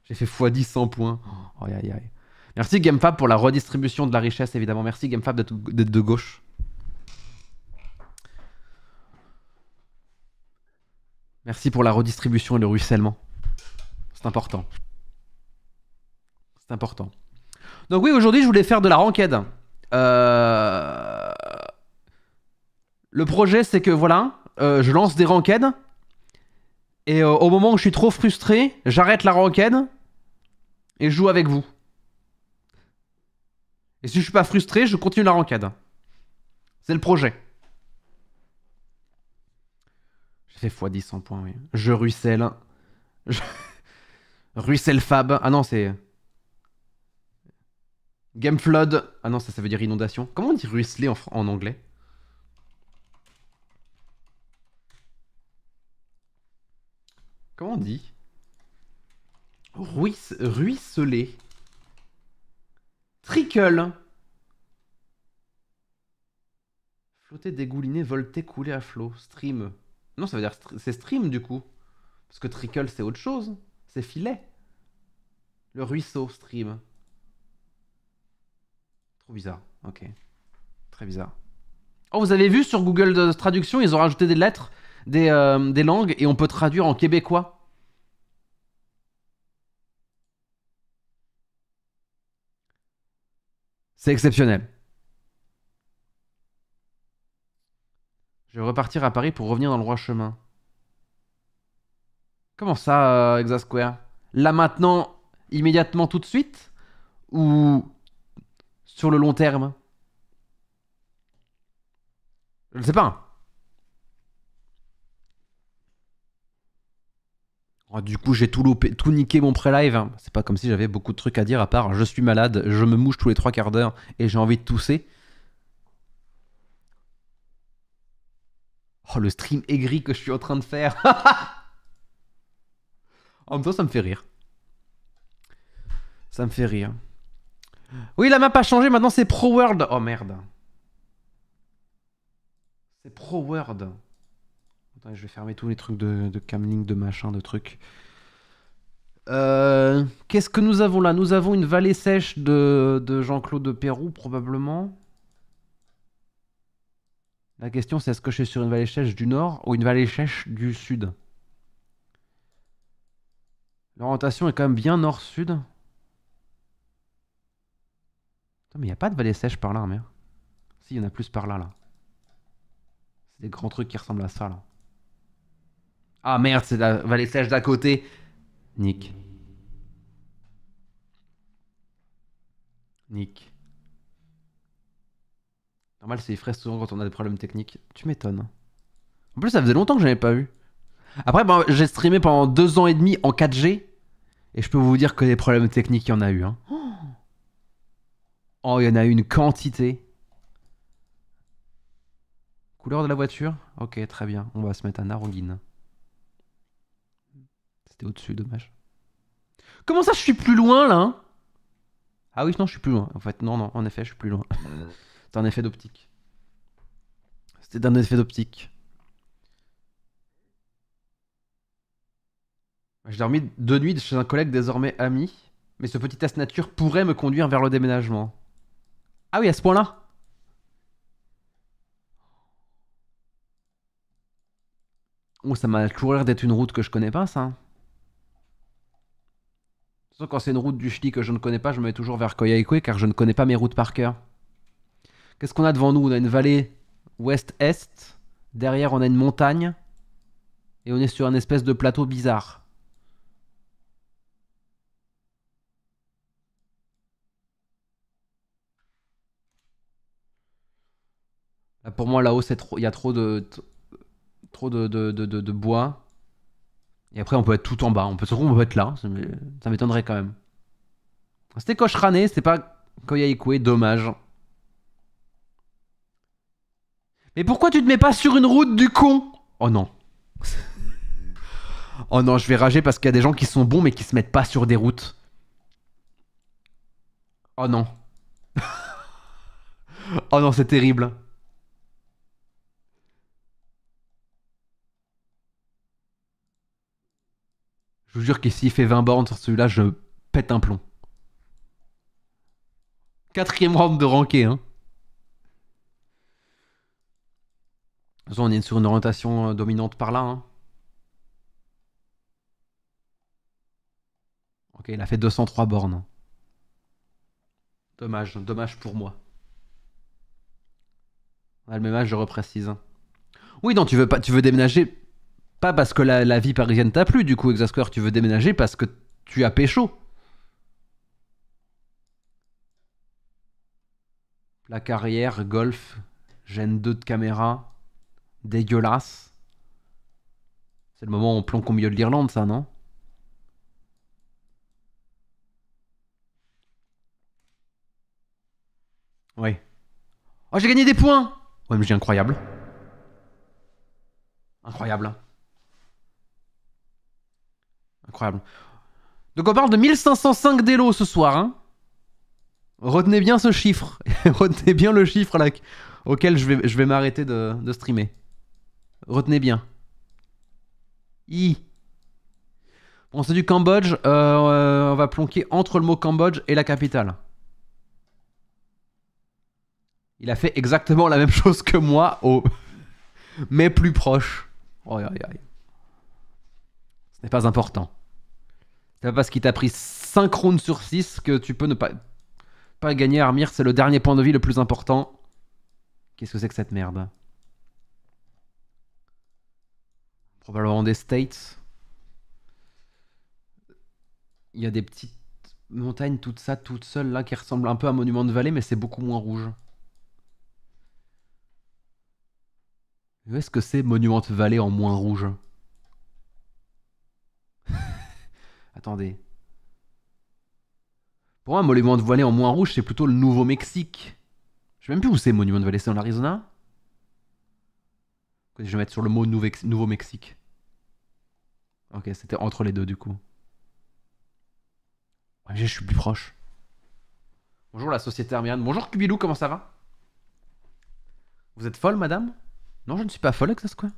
J'ai fait x10 100 points. Oh, Merci GameFab pour la redistribution de la richesse, évidemment. Merci GameFab d'être de gauche. Merci pour la redistribution et le ruissellement. C'est important. C'est important. Donc oui, aujourd'hui, je voulais faire de la ranked. Euh, le projet, c'est que voilà, euh, je lance des ranked. Et euh, au moment où je suis trop frustré, j'arrête la ranked et je joue avec vous. Et si je suis pas frustré, je continue la ranked. C'est le projet. J'ai fait x10 en points, oui. Je ruisselle. ruisselle Fab. Ah non, c'est... Game flood, Ah non, ça, ça veut dire inondation. Comment on dit ruisseler en, anglais Comment on dit Ruisse, Ruisseler. Trickle. Flotter, dégouliner, volter, couler à flot. Stream. Non, ça veut dire c'est stream du coup. Parce que trickle, c'est autre chose. C'est filet. Le ruisseau, stream. Trop bizarre. Ok. Très bizarre. Oh, vous avez vu sur Google Traduction, ils ont rajouté des lettres, euh, des, langues, et on peut traduire en québécois. C'est exceptionnel. Je vais repartir à Paris pour revenir dans le Roi chemin. Comment ça, euh, Exasquare Là maintenant, immédiatement, tout de suite Ou sur le long terme Je ne sais pas. Oh, du coup, j'ai tout loupé, tout niqué mon pré-live. C'est pas comme si j'avais beaucoup de trucs à dire à part je suis malade, je me mouche tous les trois quarts d'heure et j'ai envie de tousser. Oh, le stream aigri que je suis en train de faire. en même temps, ça me fait rire. Ça me fait rire. Oui, la map a changé, maintenant c'est Pro World. Oh merde. C'est Pro World. je vais fermer tous les trucs de, de de machin, de trucs. Euh, qu'est-ce que nous avons là Nous avons une vallée sèche de, Jean-Claude Pérou, probablement. La question, c'est est-ce que je suis sur une vallée sèche du nord ou une vallée sèche du sud L'orientation est quand même bien nord-sud. Ah, mais il n'y a pas de vallée sèche par là hein, merde. Si, il y en a plus par là, là. C'est des grands trucs qui ressemblent à ça, là. Ah merde, c'est la vallée sèche d'à côté. Nick. Nick. Normal, c'est frais souvent quand on a des problèmes techniques. Tu m'étonnes. Hein. En plus, ça faisait longtemps que je n'avais pas eu. Après, bon, j'ai streamé pendant deux ans et demi en 4G. Et je peux vous dire que des problèmes techniques, il y en a eu. Hein. Oh Oh, il y en a une quantité. Couleur de la voiture Ok, très bien. On va se mettre un Narogin. C'était au-dessus, dommage. Comment ça, je suis plus loin, là Ah oui, non, je suis plus loin. En fait, non, non, en effet, je suis plus loin. C'est un effet d'optique. C'était un effet d'optique. J'ai dormi deux nuits chez un collègue désormais ami, mais ce petit test nature pourrait me conduire vers le déménagement. Ah oui, à ce point-là oh, ça m'a toujours l'air d'être une route que je connais pas, ça. façon, quand c'est une route du Chili que je ne connais pas, je me mets toujours vers Koyaikwe car je ne connais pas mes routes par cœur. Qu'est-ce qu'on a devant nous On a une vallée ouest-est. Derrière, on a une montagne. Et on est sur un espèce de plateau bizarre. Bah, pour moi, là-haut, il y a trop de, trop de, de, bois. Et après, on peut être tout en bas. On peut, on peut être là. Ça m'étonnerait quand même. C'était Koshrané, c'était pas Koya Dommage. Mais pourquoi tu te mets pas sur une route du con Oh non. oh non, je vais rager parce qu'il y a des gens qui sont bons mais qui se mettent pas sur des routes. Oh non. oh non, c'est terrible. jure que s'il fait 20 bornes sur celui-là, je pète un plomb. Quatrième round de ranké, hein. on est sur une orientation euh, dominante par là. Hein. Ok, il a fait 203 bornes. Hein. Dommage, dommage pour moi. On le même âge, je reprécise. Hein. Oui, non, tu veux, pas, tu veux déménager pas parce que la, vie parisienne t'a plu, du coup, Exasquare, tu veux déménager parce que tu as pécho. La carrière, golf, gêne 2 de caméra, dégueulasse. C'est le moment où on planque au milieu de l'Irlande, ça, non Oui. Oh, j'ai gagné des points Ouais, OMG, incroyable. Incroyable. Hein. Incroyable. Donc on parle de 1505 délos ce soir. Hein. Retenez bien ce chiffre. Retenez bien le chiffre auquel je vais, je vais m'arrêter de, streamer. Retenez bien. I. Bon, c'est du Cambodge. Euh, euh, on va plonquer entre le mot Cambodge et la capitale. Il a fait exactement la même chose que moi, au... mais plus proche. Oh, Ce n'est pas important. C'est pas parce qu'il t'a pris 5 rounds sur 6 que tu peux ne pas, pas gagner Armir. C'est le dernier point de vie le plus important. Qu'est-ce que c'est que cette merde Probablement des States. Il y a des petites montagnes, tout ça, toutes seules, là, qui ressemblent un peu à monument de vallée, mais c'est beaucoup moins rouge. Où Est-ce que c'est monument de vallée en moins rouge Attendez. Pour moi, Monument de Valley en moins rouge, c'est plutôt le Nouveau-Mexique. Je sais même plus où c'est Monument de Valley, c'est en Arizona. Je vais mettre sur le mot Nouveau-Mexique. Ok, c'était entre les deux du coup. Ouais, je suis plus proche. Bonjour la société Hermione. Bonjour Kubilou, comment ça va Vous êtes folle, madame Non, je ne suis pas folle, que ça se quoi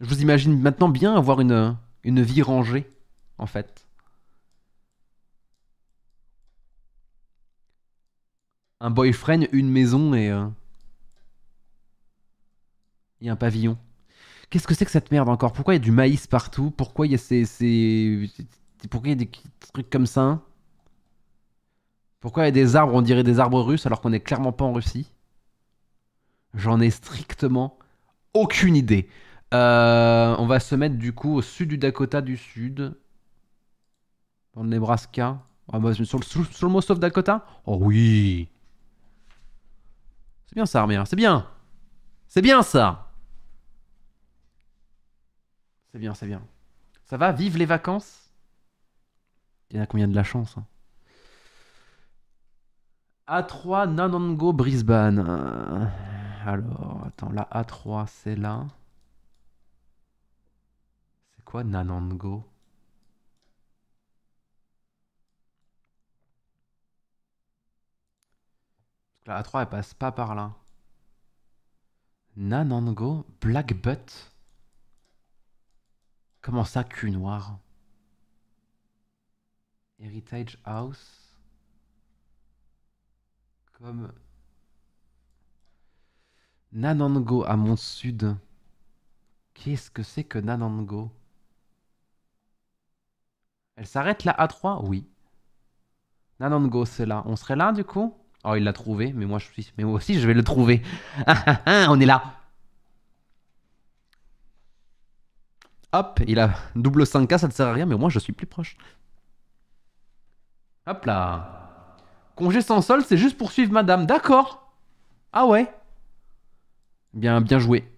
je vous imagine maintenant bien avoir une, une vie rangée, en fait. Un boyfriend, une maison et, euh, et un pavillon. Qu'est-ce que c'est que cette merde encore Pourquoi il y a du maïs partout Pourquoi il y a ces, Pourquoi il y a des trucs comme ça Pourquoi il y a des arbres, on dirait des arbres russes alors qu'on n'est clairement pas en Russie J'en ai strictement aucune idée. Euh, on va se mettre du coup au sud du Dakota du Sud. Dans le Nebraska. Ah, bah, sur, le, sur, sauf Most Dakota Oh oui C'est bien ça, Armia. C'est bien C'est bien ça C'est bien, c'est bien. Ça va Vive les vacances Il y en a combien de la chance hein? A3 Nanango Brisbane. Alors, attends, la A3 c'est là quoi Nanango La A3 elle passe pas par là. Nanango, Black Butt. Comment ça, cul noir Heritage House. Comme. Nanango à mon sud. Qu'est-ce que c'est que Nanango elle s'arrête là à 3 Oui. Nanango, c'est là. On serait là du coup Oh, il l'a trouvé, mais moi, je suis... mais moi aussi je vais le trouver. On est là. Hop, il a double 5K, ça ne sert à rien, mais moi je suis plus proche. Hop là. Congé sans sol, c'est juste pour suivre madame. D'accord. Ah ouais. Bien, bien joué.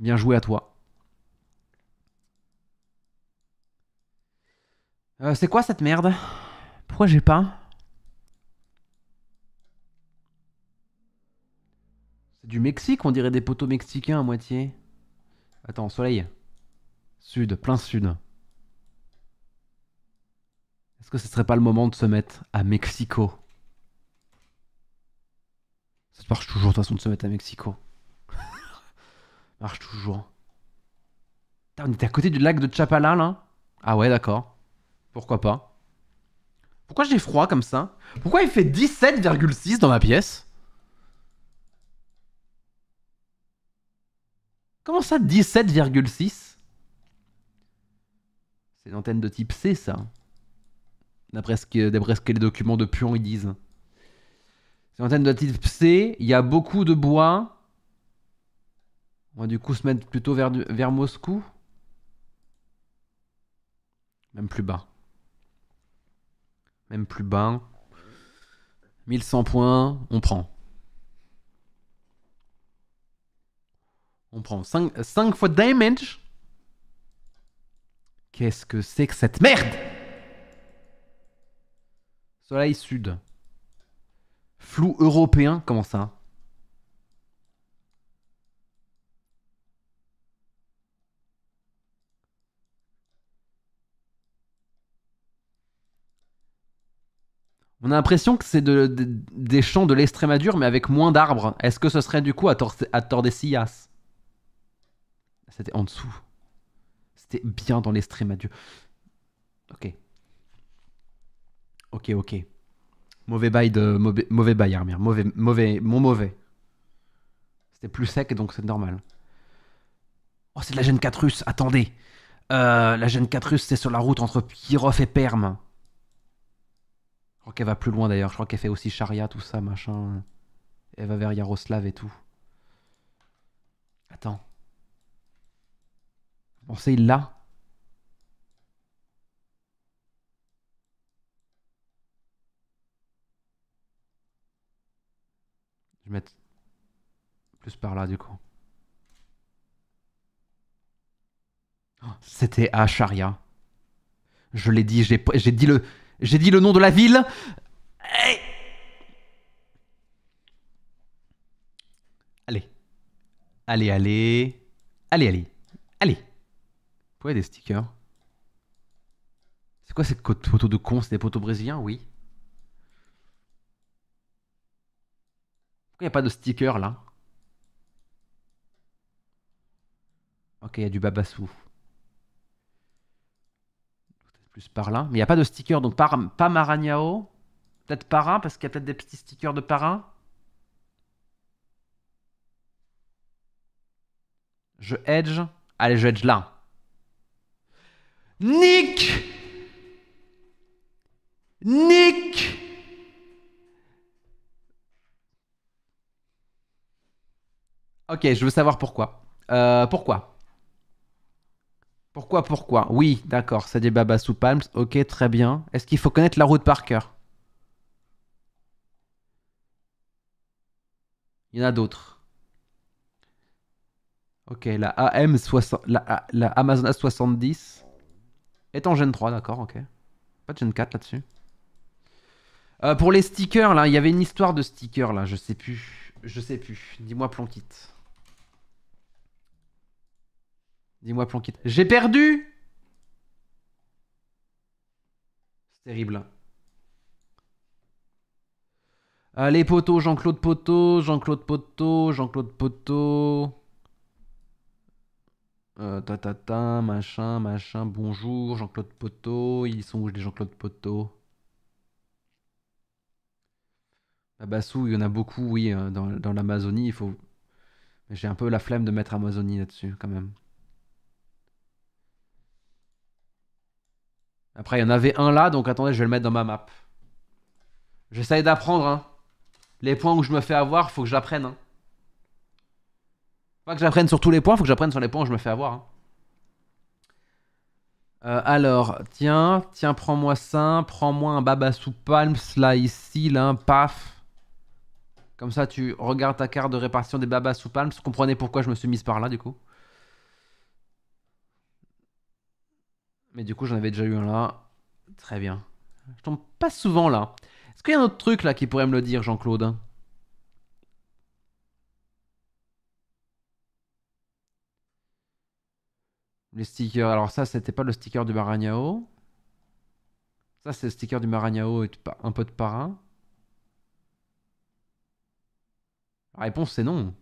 Bien joué à toi. Euh, c'est quoi cette merde Pourquoi j'ai pas C'est du Mexique, on dirait des poteaux mexicains à moitié. Attends, soleil. Sud, plein sud. Est-ce que ce serait pas le moment de se mettre à Mexico Ça marche toujours de toute façon de se mettre à Mexico. marche toujours. on était à côté du lac de Chapala là Ah ouais, d'accord. Pourquoi pas Pourquoi j'ai froid comme ça Pourquoi il fait 17,6 dans ma pièce Comment ça 17,6 C'est une antenne de type C ça. D'après ce, que les documents de Pion ils disent. C'est une antenne de type C, il y a beaucoup de bois. On va du coup se mettre plutôt vers, vers Moscou. Même plus bas même plus bas. 1100 points, on prend. On prend 5, 5 fois damage. Qu'est-ce que c'est que cette merde Soleil Sud. Flou européen, comment ça On a l'impression que c'est des champs de l'Estrémadure, mais avec moins d'arbres. Est-ce que ce serait du coup à, Tordesillas C'était en dessous. C'était bien dans l'Estrémadure. Ok. Ok, ok. Mauvais bail de. Mauvais, bail, Mauvais, mauvais. Mon mauvais. C'était plus sec, donc c'est normal. Oh, c'est de la gêne 4 russe. Attendez. Euh, la jeune 4 russe, c'est sur la route entre Pirof et Perm. Je crois qu'elle va plus loin d'ailleurs. Je crois qu'elle fait aussi Sharia, tout ça, machin. Elle va vers Yaroslav et tout. Attends. On sait, il Je vais mettre plus par là du coup. Oh, c'était à Sharia. Je l'ai dit, j'ai dit le, j'ai dit le nom de la ville. allez. Allez, allez. Allez, allez. Allez. Pourquoi des stickers C'est quoi cette photo de con C'est des photos brésiliens Oui. Pourquoi il n'y a pas de sticker là Ok, il y a du babassou plus par là. Mais il n'y a pas de sticker, donc par, pas Maragnao. Peut-être Parrain, parce qu'il y a peut-être des petits stickers de Parrain. Je edge, Allez, je edge là. Nick Nick Ok, je veux savoir pourquoi. Euh, pourquoi pourquoi, pourquoi Oui, d'accord, C'est des Baba sous Palms, ok, très bien. Est-ce qu'il faut connaître la route par cœur Il y en a d'autres. Ok, la, AM 60, la, la Amazon A70 est en Gen 3, d'accord, ok. Pas de Gen 4 là-dessus. Euh, pour les stickers, là, il y avait une histoire de stickers, là, je sais plus. Je sais plus. Dis-moi, Plonkit. Dis-moi, Planquette. J'ai perdu C'est terrible. Allez, Poteau, Jean-Claude Poteau, Jean-Claude Poteau, Jean-Claude Poteau. Euh, ta ta, machin, machin, bonjour, Jean-Claude Poteau. Ils sont où les Jean-Claude Poteau ah À Bassou, il y en a beaucoup, oui, euh, dans, dans l'Amazonie. Il faut. J'ai un peu la flemme de mettre Amazonie là-dessus, quand même. Après, il y en avait un là, donc attendez, je vais le mettre dans ma map. J'essaye d'apprendre, hein. Les points où je me fais avoir, faut que j'apprenne, hein. Pas que j'apprenne sur tous les points, faut que j'apprenne sur les points où je me fais avoir, hein. euh, alors, tiens, tiens, prends-moi ça, prends-moi un baba sous palms, là, ici, là, paf. Comme ça, tu regardes ta carte de répartition des babas sous palms, comprenez pourquoi je me suis mise par là, du coup. Mais du coup, j'en avais déjà eu un là. Très bien. Je tombe pas souvent là. Est-ce qu'il y a un autre truc là qui pourrait me le dire, Jean-Claude Les stickers. Alors ça, c'était pas le sticker du Maragnao. Ça, c'est le sticker du Maragnao et un peu de parrain. La réponse, c'est non.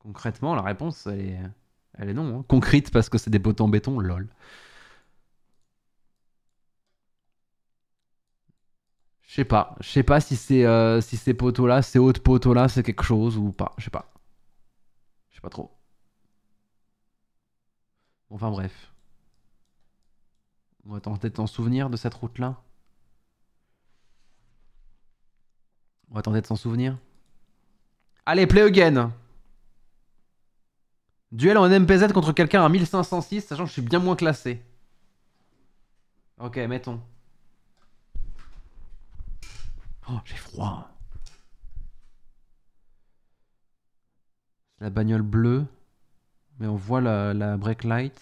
Concrètement, la réponse, elle est... Elle est non. Hein. concrète parce que c'est des poteaux en béton, lol. Je sais pas. Je sais pas si, c'est euh, si ces poteaux-là, ces hauts poteaux-là, c'est quelque chose ou pas. Je sais pas. Je sais pas trop. Enfin bref. On va tenter de s'en souvenir de cette route-là. On va tenter de s'en souvenir. Allez, play again Duel en MPZ contre quelqu'un à 1506, sachant que je suis bien moins classé. Ok, mettons. Oh, j'ai froid. la bagnole bleue. Mais on voit la, break light.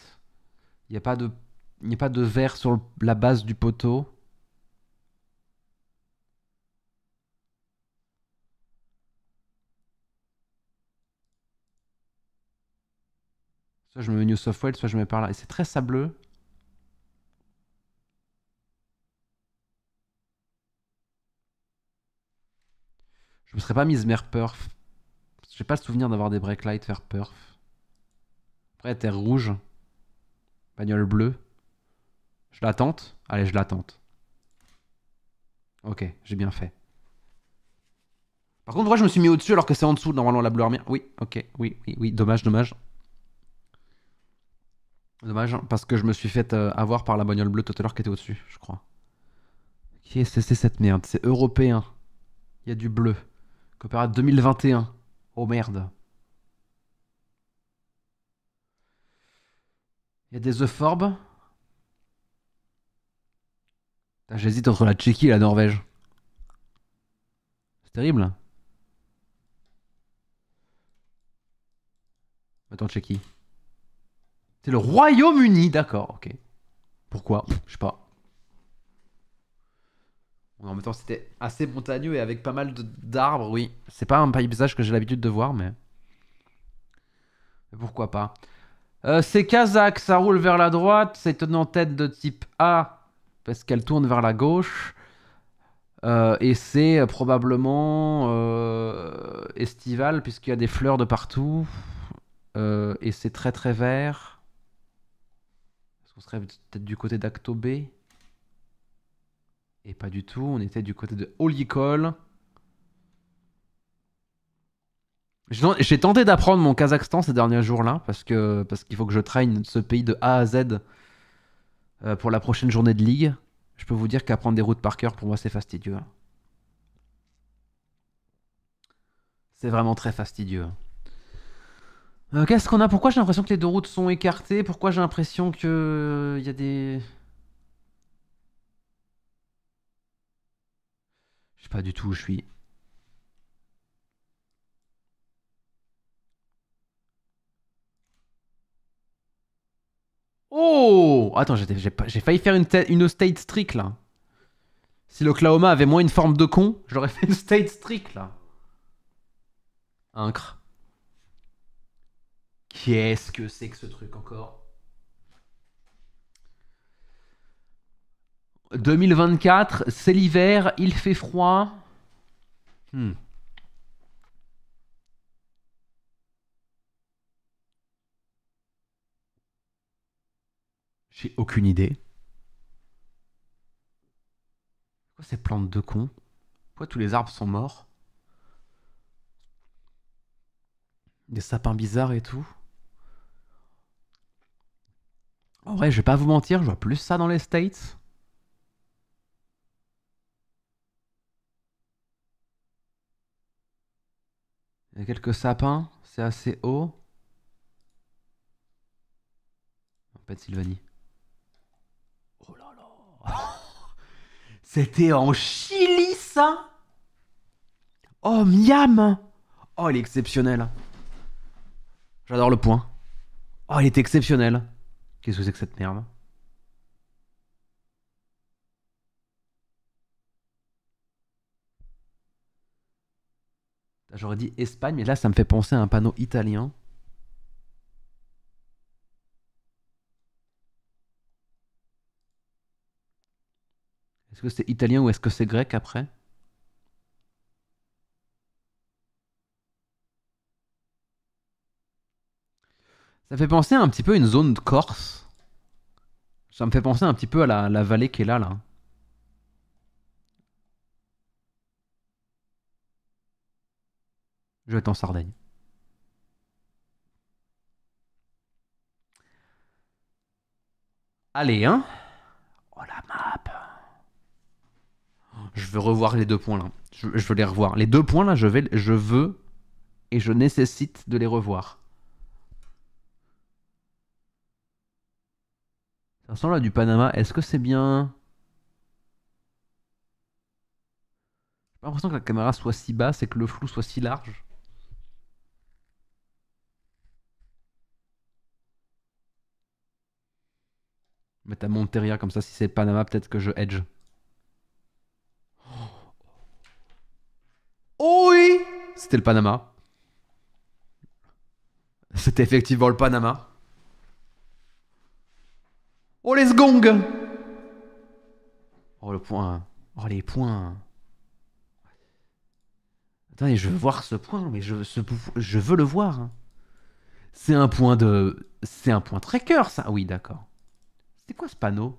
Il n'y a, pas de, n'y a pas de vert sur la base du poteau. Soit je me mets au South soit je me mets par là. Et c'est très sableux. Je me serais pas mise mère perf. J'ai pas le souvenir d'avoir des break lights faire perf. Après, terre rouge. Bagnole bleue. Je l'attente Allez, je l'attente. Ok, j'ai bien fait. Par contre, moi, je me suis mis au-dessus alors que c'est en dessous, normalement, la bleue armée. Oui, ok, oui, oui, oui, dommage, dommage. Dommage, hein, parce que je me suis fait euh, avoir par la bagnole bleue tout à l'heure qui était au-dessus, je crois. Qui est c'est cette merde C'est européen. Il y a du bleu. Coopérate 2021. Oh merde. Il y a des euphorbes. J'hésite entre la Tchéquie et la Norvège. C'est terrible. Attends, Tchéquie. C'est le Royaume-Uni, d'accord, ok. Pourquoi Je sais pas. En même temps, c'était assez montagneux et avec pas mal d'arbres, oui. C'est pas un paysage que j'ai l'habitude de voir, mais. Pourquoi pas euh, C'est Kazakh, ça roule vers la droite. C'est tenant tête de type A, parce qu'elle tourne vers la gauche. Euh, et c'est euh, probablement estival, puisqu'il y a des fleurs de partout. et c'est très très vert on serait peut-être du côté d'Acto B. Et pas du tout, on était du côté de Holy J'ai tenté d'apprendre mon Kazakhstan ces derniers jours-là, parce que parce qu'il faut que je traîne ce pays de A à Z euh, pour la prochaine journée de ligue. Je peux vous dire qu'apprendre des routes par cœur, pour moi, c'est fastidieux. C'est vraiment très fastidieux. Euh, qu'est-ce qu'on a Pourquoi j'ai l'impression que les deux routes sont écartées Pourquoi j'ai l'impression que il euh, y a des Je sais pas du tout où je suis. Oh Attends, j'ai failli faire une, une state streak là. Si l'Oklahoma avait moins une forme de con, j'aurais fait une state streak là. Incre. Qu'est-ce que c'est que ce truc encore 2024, c'est l'hiver, il fait froid. Hmm. J'ai aucune idée. Quoi, ces plantes de con Pourquoi tous les arbres sont morts Des sapins bizarres et tout En vrai, je vais pas vous mentir, je vois plus ça dans les States. Il y a quelques sapins, c'est assez haut. En Pennsylvanie. Oh là là C'était en Chili ça Oh Miam Oh il est exceptionnel J'adore le point. Oh il est exceptionnel Qu'est-ce que c'est que cette merde J'aurais dit Espagne, mais là ça me fait penser à un panneau italien. Est-ce que c'est italien ou est-ce que c'est grec après Ça fait penser un petit peu à une zone de Corse. Ça me fait penser un petit peu à la, vallée qui est là, là. Je vais être en Sardaigne. Allez, hein Oh la map Je veux revoir les deux points là. Je, veux les revoir. Les deux points là, je, vais, je veux et je nécessite de les revoir. Ça ressemble là du Panama. Est-ce que c'est bien. J'ai pas l'impression que la caméra soit si basse et que le flou soit si large. Mettre à Monteria comme ça, si c'est Panama, peut-être que je edge. Oh oui C'était le Panama. C'était effectivement le Panama. Oh les gongs Oh le point. Oh les points. Attendez, je veux voir ce point, mais je, je veux le voir. Hein. C'est un point de. C'est un point tracker, ça. Ah oui, d'accord. C'est quoi ce panneau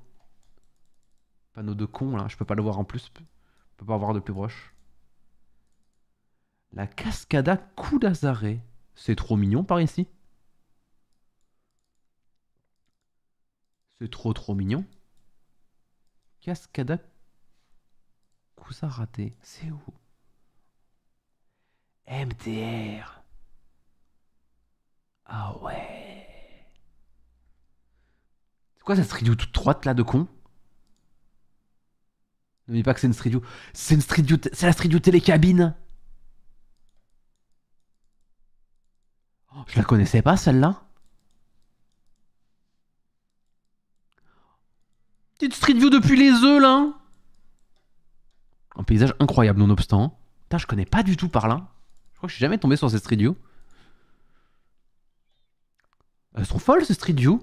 Panneau de con, là. Je peux pas le voir en plus. Je peux pas voir de plus proche. La Cascada Kudazare. C'est trop mignon par ici. C'est trop trop mignon. Cascada raté C'est où MTR. Ah ouais. C'est quoi cette street view toute droite là de con N'oublie pas que c'est une street C'est une C'est la street view télécabine. Oh, je la connaissais pas celle-là. Petite Street View depuis les œufs là. Un paysage incroyable nonobstant. Putain, je connais pas du tout par là. Je crois que je suis jamais tombé sur ces Street View. Elles sont folles ces Street View.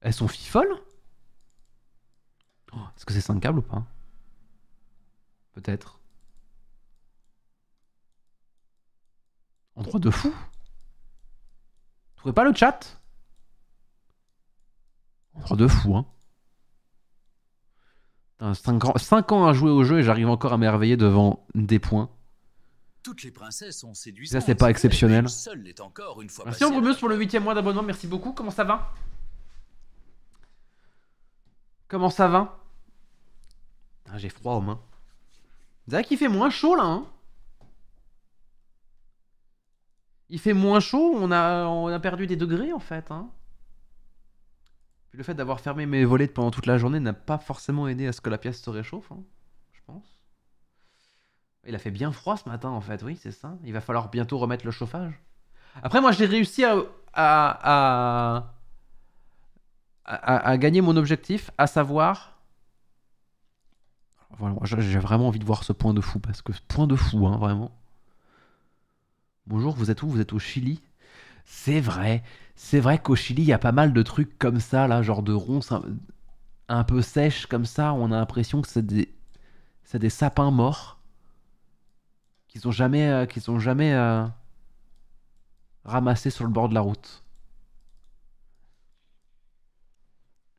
Elles sont fi folles. Oh, est-ce que c'est 5 câbles ou pas Peut-être. Endroit de fou. pas le chat encore oh, de fou, hein. 5 ans, à jouer au jeu et j'arrive encore à m'émerveiller devant des points. Toutes les princesses Ça, c'est pas exceptionnel. Une merci pour le 8 mois d'abonnement, merci beaucoup. Comment ça va Comment ça va J'ai froid aux mains. Zach, qu'il fait moins chaud là, hein Il fait moins chaud, on a, on a perdu des degrés en fait, hein le fait d'avoir fermé mes volets pendant toute la journée n'a pas forcément aidé à ce que la pièce se réchauffe, hein, je pense. Il a fait bien froid ce matin en fait, oui, c'est ça. Il va falloir bientôt remettre le chauffage. Après, moi, j'ai réussi à, à, à, gagner mon objectif, à savoir. Voilà, j'ai vraiment envie de voir ce point de fou, parce que ce point de fou, hein, vraiment. Bonjour, vous êtes où Vous êtes au Chili c'est vrai, c'est vrai qu'au Chili, il y a pas mal de trucs comme ça, là, genre de ronces un, peu sèches comme ça. On a l'impression que c'est des, c'est des sapins morts qui sont jamais, euh, qui jamais euh, ramassés sur le bord de la route.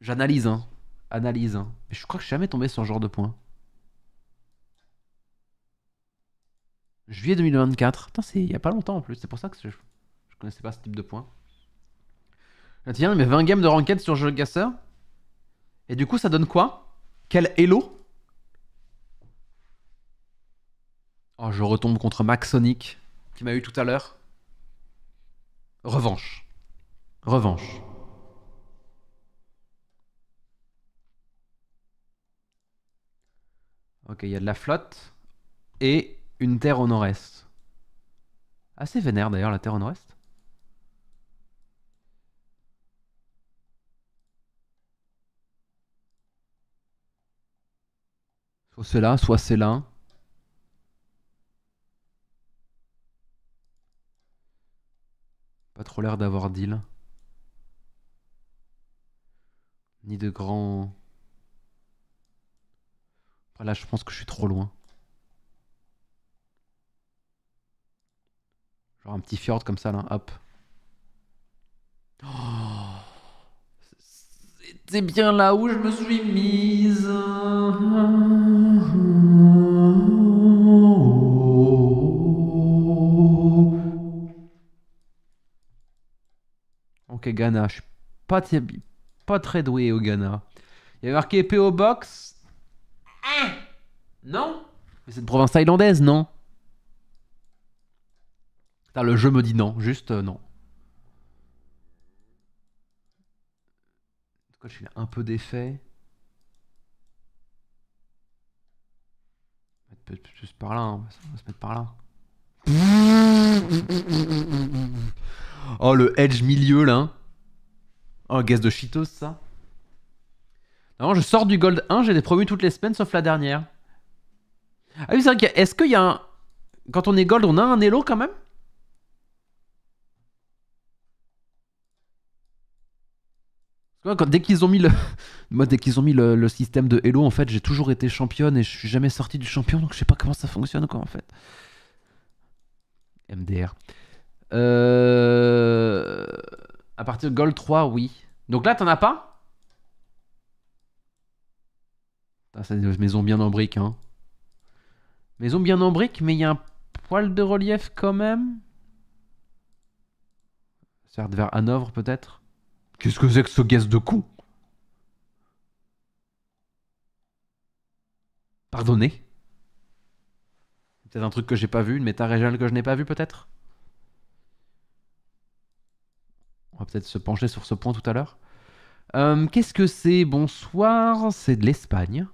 J'analyse, hein. Analyse, hein. Mais je crois que je suis jamais tombé sur ce genre de point. Juillet 2024. c'est il y a pas longtemps en plus. C'est pour ça que je connaissais pas ce type de point. Ah, tiens, mais 20 games de ranked sur Gasser. Et du coup, ça donne quoi Quel Elo Oh, je retombe contre Max Sonic, qui m'a eu tout à l'heure. Revanche. Revanche. Ok, il y a de la flotte et une terre au nord-est. Assez vénère d'ailleurs la terre au nord-est. Soit c'est là, soit c'est là. Pas trop l'air d'avoir deal. Ni de grand... là, je pense que je suis trop loin. Genre un petit fjord comme ça, là, hop. Oh c'est bien là où je me suis mise. Ok, Ghana, je suis pas, très doué au Ghana. Il y avait marqué PO Box. Hein non Mais c'est une province thaïlandaise, non le jeu me dit non, juste euh, non. il a un peu d'effet. peut par là, hein. on va se mettre par là. Oh, le edge milieu là. Oh, gaz de cheetos ça. Non, je sors du Gold 1, j'ai des promus toutes les semaines sauf la dernière. Ah oui, c'est vrai Est-ce qu'il y a un... Quand on est Gold, on a un Elo quand même dès qu'ils ont mis le, dès qu'ils ont mis le, système de Hello, en fait, j'ai toujours été championne et je suis jamais sorti du champion, donc je sais pas comment ça fonctionne quoi en fait. MDR. Euh, à partir de Gold 3, oui. Donc là, t'en as pas c'est une maison bien en brique, hein. Maison bien en brique, mais il y a un poil de relief quand même. Certes vers Hanovre peut-être Qu'est-ce que c'est que ce gaz de con Pardonnez Peut-être un truc que j'ai pas vu, une méta régionale que je n'ai pas vue peut-être On va peut-être se pencher sur ce point tout à l'heure. Euh, qu'est-ce que c'est Bonsoir, c'est de l'Espagne.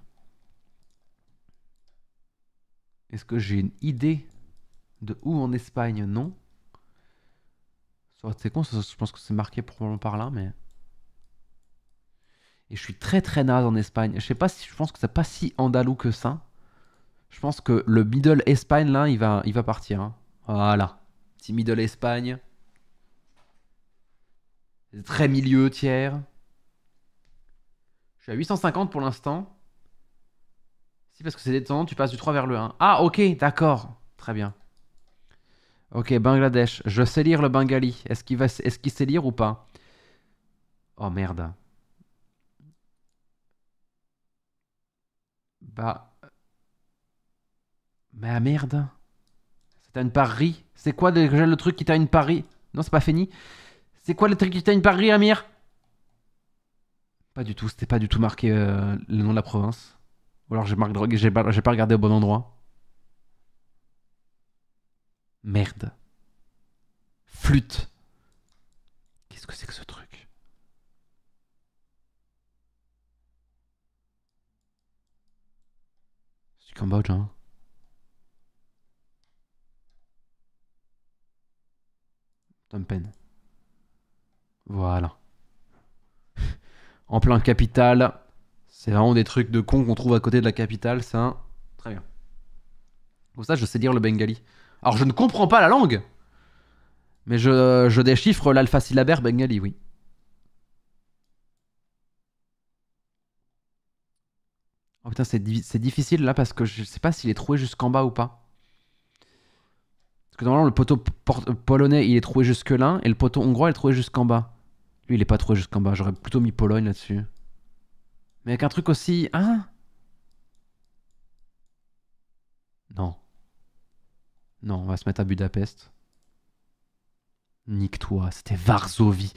Est-ce que j'ai une idée de où en Espagne Non. C'est con, je pense que c'est marqué probablement par là, mais. Et je suis très très naze en Espagne. Je sais pas si je pense que c'est pas si andalou que ça. Je pense que le middle Espagne là, il va, il va partir. Hein. Voilà. Petit middle Espagne. Très milieu tiers. Je suis à 850 pour l'instant. Si parce que c'est descendant, tu passes du 3 vers le 1. Ah ok, d'accord. Très bien. Ok, Bangladesh. Je sais lire le bengali. Est-ce qu'il va... est sait lire ou pas Oh merde. Bah. Mais ah, merde. C'est une parie. C'est quoi le truc qui t'a une parie Non, c'est pas fini. C'est quoi le truc qui t'a une parie, Amir Pas du tout. C'était pas du tout marqué euh, le nom de la province. Ou alors j'ai pas regardé au bon endroit. Merde. Flûte. Qu'est-ce que c'est que ce truc C'est du Cambodge, hein Tom Voilà. en plein capital. C'est vraiment des trucs de con qu'on trouve à côté de la capitale, ça. Très bien. Pour ça, je sais dire le bengali. Alors je ne comprends pas la langue, mais je, déchiffre l'alpha-syllabaire bengali, oui. Oh putain, c'est difficile là parce que je sais pas s'il est troué jusqu'en bas ou pas. Parce que normalement, le poteau polonais il est troué jusque là et le poteau hongrois il est troué jusqu'en bas. Lui il est pas troué jusqu'en bas, j'aurais plutôt mis Pologne là-dessus. Mais avec un truc aussi. Hein Non. Non, on va se mettre à Budapest. Nique-toi, c'était Varsovie.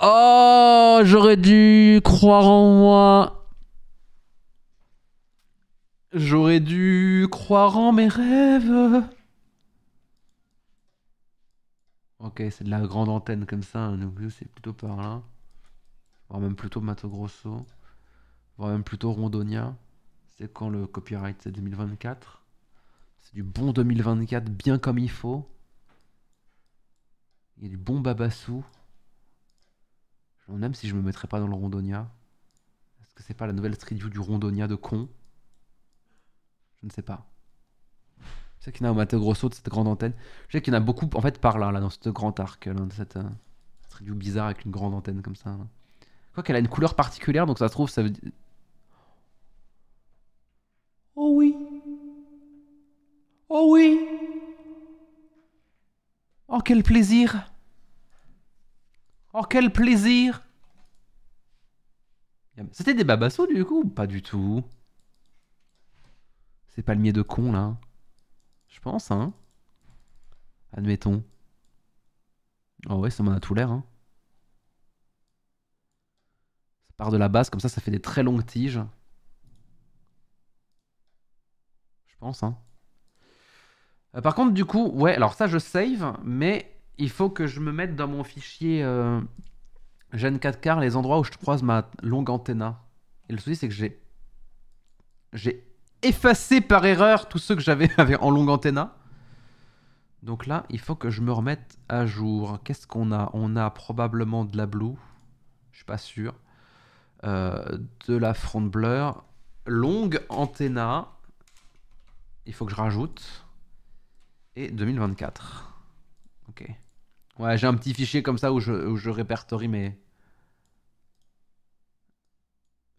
Oh, j'aurais dû croire en moi. J'aurais dû croire en mes rêves. Ok, c'est de la grande antenne comme ça. Hein, c'est plutôt par là. Hein. Voire même plutôt Mato Grosso. Voire même plutôt Rondonia. C'est quand le copyright C'est 2024 du bon 2024 bien comme il faut. Il y a du bon Babassou. Même si je me mettrais pas dans le Rondonia. Est-ce que c'est pas la nouvelle street view du Rondonia de con Je ne sais pas. c'est sais qu'il y en a au Matteo Grosso de cette grande antenne. Je sais qu'il y en a beaucoup en fait par là, dans ce grand arc, là, cette euh, street view bizarre avec une grande antenne comme ça. Quoi qu'elle a une couleur particulière, donc ça se trouve, ça veut dire. Oh oui Oh oui Oh quel plaisir Oh quel plaisir C'était des babassos du coup Pas du tout. C'est palmiers de con là. Je pense, hein. Admettons. Oh ouais, ça m'en a tout l'air, hein. Ça part de la base, comme ça, ça fait des très longues tiges. Je pense, hein. Euh, par contre, du coup, ouais, alors ça je save, mais il faut que je me mette dans mon fichier euh, Gen 4 k les endroits où je croise ma longue antenne. Et le souci, c'est que j'ai. J'ai effacé par erreur tous ceux que j'avais en longue antenne. Donc là, il faut que je me remette à jour. Qu'est-ce qu'on a On a probablement de la blue. Je suis pas sûr. Euh, de la front blur. Longue antenne, Il faut que je rajoute et 2024. Ok. Ouais, j'ai un petit fichier comme ça où je, répertorie mes,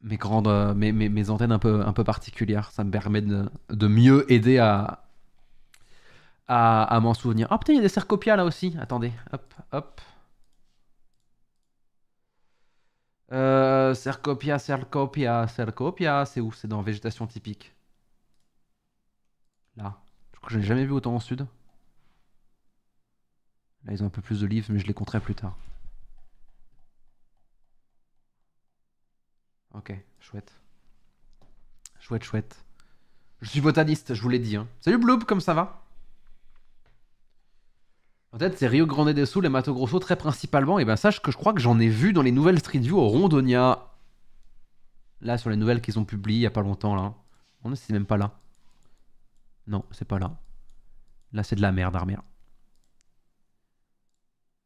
mes grandes, euh, mes, mes, antennes un peu, un peu particulières. Ça me permet de, de mieux aider à, à, m'en souvenir. Ah putain, il y a des cercopias là aussi. Attendez, hop, hop. Euh, cercopia, cercopia, cercopia, c'est où C'est dans végétation typique. Là je n'ai jamais vu autant en sud. Là, ils ont un peu plus livres, mais je les compterai plus tard. Ok, chouette. Chouette, chouette. Je suis botaniste, je vous l'ai dit. Hein. Salut Bloop, comment ça va En fait, c'est Rio Grande des Sul et Mato Grosso très principalement. Et eh ben sache que je crois que j'en ai vu dans les nouvelles Street View au Rondonia. Là, sur les nouvelles qu'ils ont publiées il n'y a pas longtemps, là. On ne sait même pas là. Non, c'est pas là. Là, c'est de la merde, armée.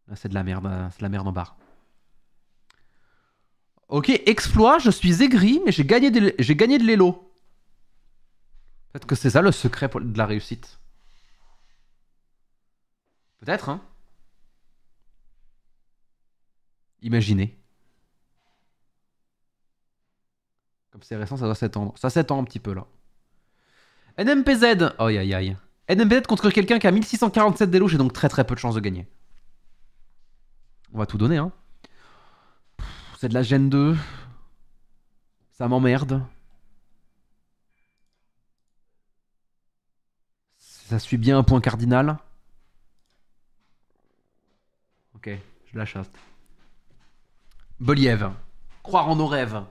Là, c'est de la merde, euh, c'est la merde en barre. Ok, exploit, je suis aigri, mais j'ai gagné, j'ai gagné de l'élo. Peut-être que c'est ça le secret de la réussite. Peut-être, hein Imaginez. Comme c'est récent, ça doit s'étendre. Ça s'étend un petit peu là. NMPZ oh, Aïe aïe aïe. NMPZ contre quelqu'un qui a 1647 d'élo, j'ai donc très très peu de chances de gagner. On va tout donner, hein. C'est de la gêne 2. Ça m'emmerde. Ça suit bien un point cardinal. Ok, je la chasse. Boliev. Croire en nos rêves.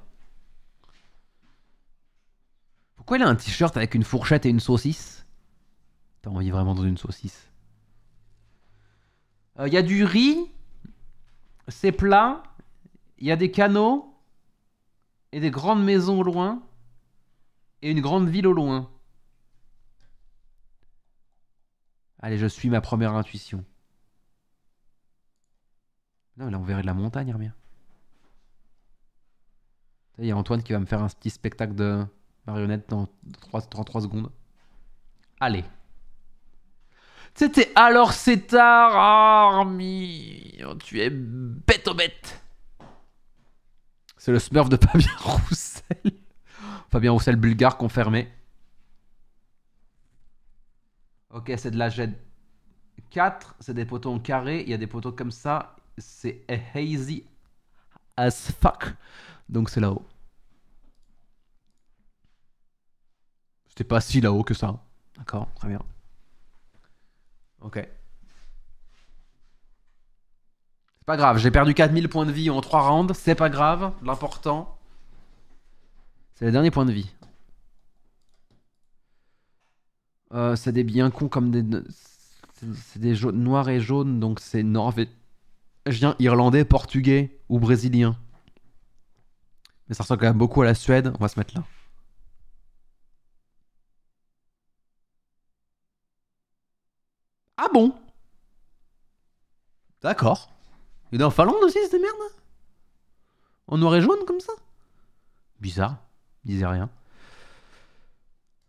Pourquoi il a un t-shirt avec une fourchette et une saucisse On envie vraiment dans une saucisse. Il euh, y a du riz, c'est plat, il y a des canaux et des grandes maisons au loin et une grande ville au loin. Allez, je suis ma première intuition. Non, là, on verrait de la montagne, Hermia. Il y a Antoine qui va me faire un petit spectacle de, marionnette dans 3, 33 secondes. Allez. C'était alors c'est tard, Army. Oh, tu es bête au oh, bête. C'est le smurf de Fabien Roussel. Fabien Roussel bulgare confirmé. Ok, c'est de la jet 4. C'est des poteaux carrés Il y a des poteaux comme ça. C'est hazy as fuck. Donc c'est là-haut. C'était pas si là-haut que ça. Hein. D'accord, très bien. Ok. C'est pas grave, j'ai perdu 4000 points de vie en 3 rounds, c'est pas grave. L'important, c'est les derniers points de vie. Euh, c'est des biens cons comme des. C'est des noirs et jaunes, donc c'est norvégien, irlandais, portugais ou brésilien. Mais ça ressemble quand même beaucoup à la Suède, on va se mettre là. Ah bon D'accord. Et dans en Finlande aussi, cette merde En noir et jaune, comme ça Bizarre. Disait rien.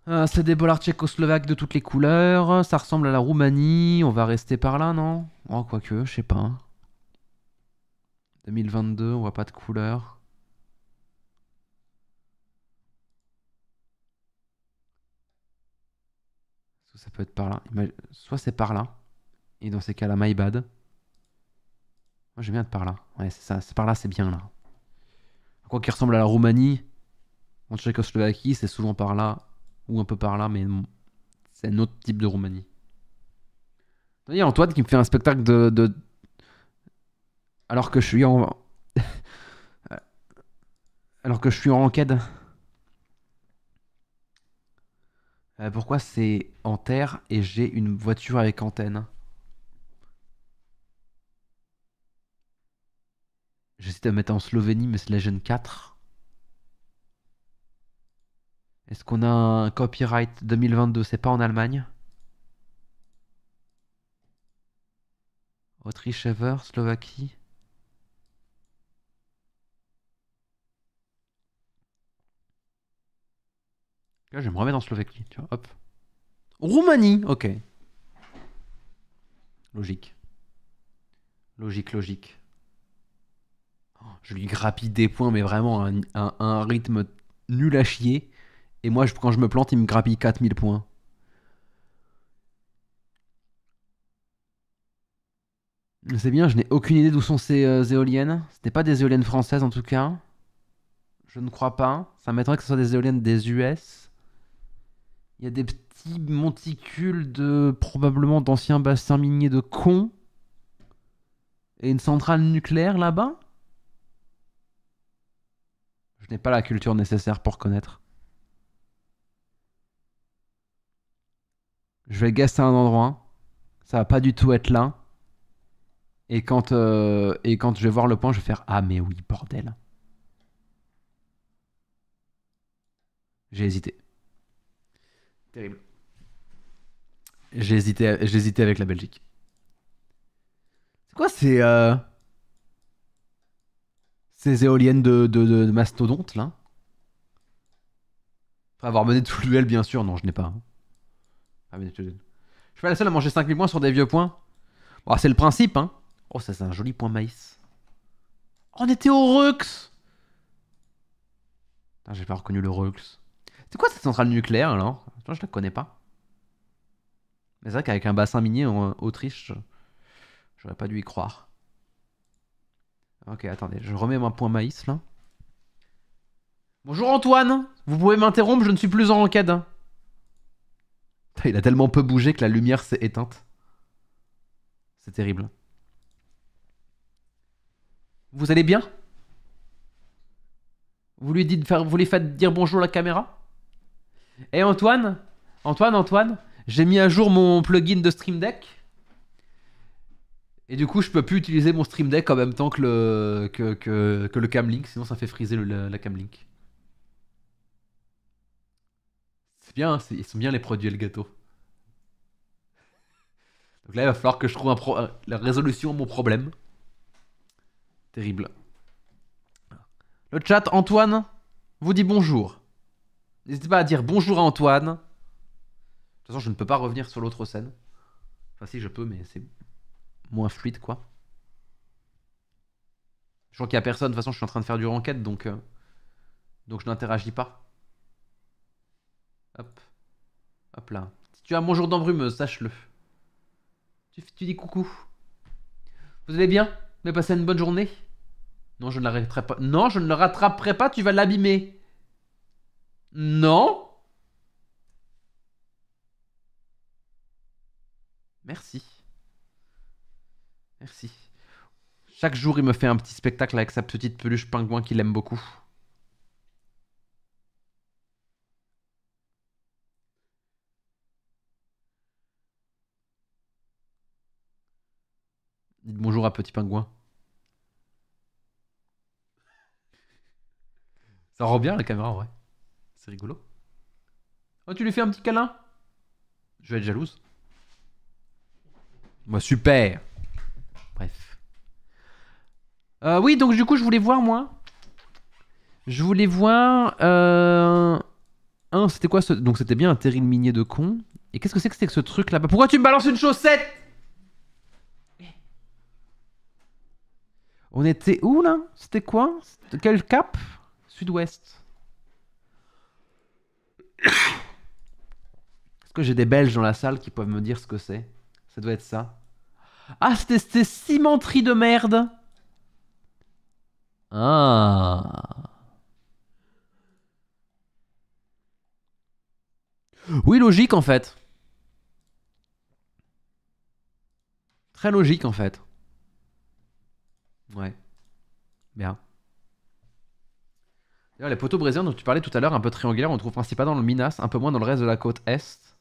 Euh, c'est des bolards tchécoslovaques de toutes les couleurs. Ça ressemble à la Roumanie. On va rester par là, non Oh, quoique, je sais pas. 2022, on voit pas de couleurs. ça peut être par là. Soit c'est par là. Et dans ces cas-là, my bad. Moi, j'aime bien être par là. Ouais, c'est ça. C'est par là, c'est bien là. Quoi qui ressemble à la Roumanie, en Tchécoslovaquie, c'est souvent par là ou un peu par là, mais c'est un autre type de Roumanie. Il y a Antoine qui me fait un spectacle de, de... alors que je suis en euh, alors que je suis en enquête. Euh, pourquoi c'est en terre et j'ai une voiture avec antenne J'essaie de mettre en Slovénie, mais c'est la jeune 4. Est-ce qu'on a un copyright 2022 C'est pas en Allemagne Autriche ever, Slovaquie je me remettre en Slovaquie. Tu vois, Roumanie, ok. Logique. Logique, logique. Oh, je lui grappille des points, mais vraiment un, un, rythme nul à chier. Et moi, quand je me plante, il me grappille 4000 points. C'est bien, je n'ai aucune idée d'où sont ces euh, éoliennes. C'était pas des éoliennes françaises en tout cas. Je ne crois pas. Ça m'étonnerait que ce soit des éoliennes des US. Il y a des petits monticules de probablement d'anciens bassins miniers de cons. Et une centrale nucléaire là-bas Je n'ai pas la culture nécessaire pour connaître. Je vais guesser un endroit. Ça va pas du tout être là. Et quand, euh, et quand je vais voir le point, je vais faire Ah, mais oui, bordel. J'ai hésité. Terrible. J'ai hésité, avec la Belgique. C'est quoi ces, euh, ces éoliennes de, mastodonte là Après avoir mené tout le duel, bien sûr. Non, je n'ai pas. Hein. je ne suis pas la seule à manger 5000 points sur des vieux points. c'est le principe, hein. Oh, ça, c'est un joli point maïs. Oh, on était au Rux J'ai pas reconnu le Rux. C'est quoi cette centrale nucléaire alors je je la connais pas. Mais c'est vrai qu'avec un bassin minier en Autriche, j'aurais pas dû y croire. Ok, attendez, je remets mon point maïs là. Bonjour Antoine Vous pouvez m'interrompre, je ne suis plus en enquête. Hein. Il a tellement peu bougé que la lumière s'est éteinte. C'est terrible. Vous allez bien vous lui, dites, vous lui faites dire bonjour à la caméra et Antoine, Antoine, Antoine, j'ai mis à jour mon plugin de Stream Deck. Et du coup, je peux plus utiliser mon Stream Deck en même temps que le, que, le Cam Link, sinon ça fait friser la, Camlink. Cam Link. C'est bien, hein, ils sont bien les produits et le gâteau. Donc là, il va falloir que je trouve la résolution à mon problème. Terrible. Le chat, Antoine, vous dit bonjour. N'hésitez pas à dire bonjour à Antoine. De toute façon, je ne peux pas revenir sur l'autre scène. Enfin, si, je peux, mais c'est moins fluide, quoi. Je crois qu'il n'y a personne. De toute façon, je suis en train de faire du renquête donc, euh, donc je n'interagis pas. Hop. Hop là. Si tu as mon jour d'embrumeuse, sache-le. Tu, dis coucou. Vous allez bien Vous avez passé une bonne journée Non, je ne la pas. Non, je ne le rattraperai pas, tu vas l'abîmer. Non Merci. Merci. Chaque jour, il me fait un petit spectacle avec sa petite peluche pingouin qu'il aime beaucoup. Dites bonjour à Petit Pingouin. Ça rend bien la caméra, ouais rigolo. Oh, tu lui fais un petit câlin Je vais être jalouse. Moi, super Bref. Euh, oui, donc du coup, je voulais voir, moi. Je voulais voir. Euh, c'était quoi ce. Donc, c'était bien un terril minier de con. Et qu'est-ce que c'est que c'était que ce truc là bah, Pourquoi tu me balances une chaussette On était où là C'était quoi Quel cap Sud-ouest. Est-ce que j'ai des Belges dans la salle qui peuvent me dire ce que c'est Ça doit être ça. Ah, c'était ces cimenteries de merde Ah Oui, logique en fait. Très logique en fait. Ouais. Bien les poteaux brésiliens dont tu parlais tout à l'heure, un peu triangulaires, on trouve principalement dans le Minas, un peu moins dans le reste de la côte est.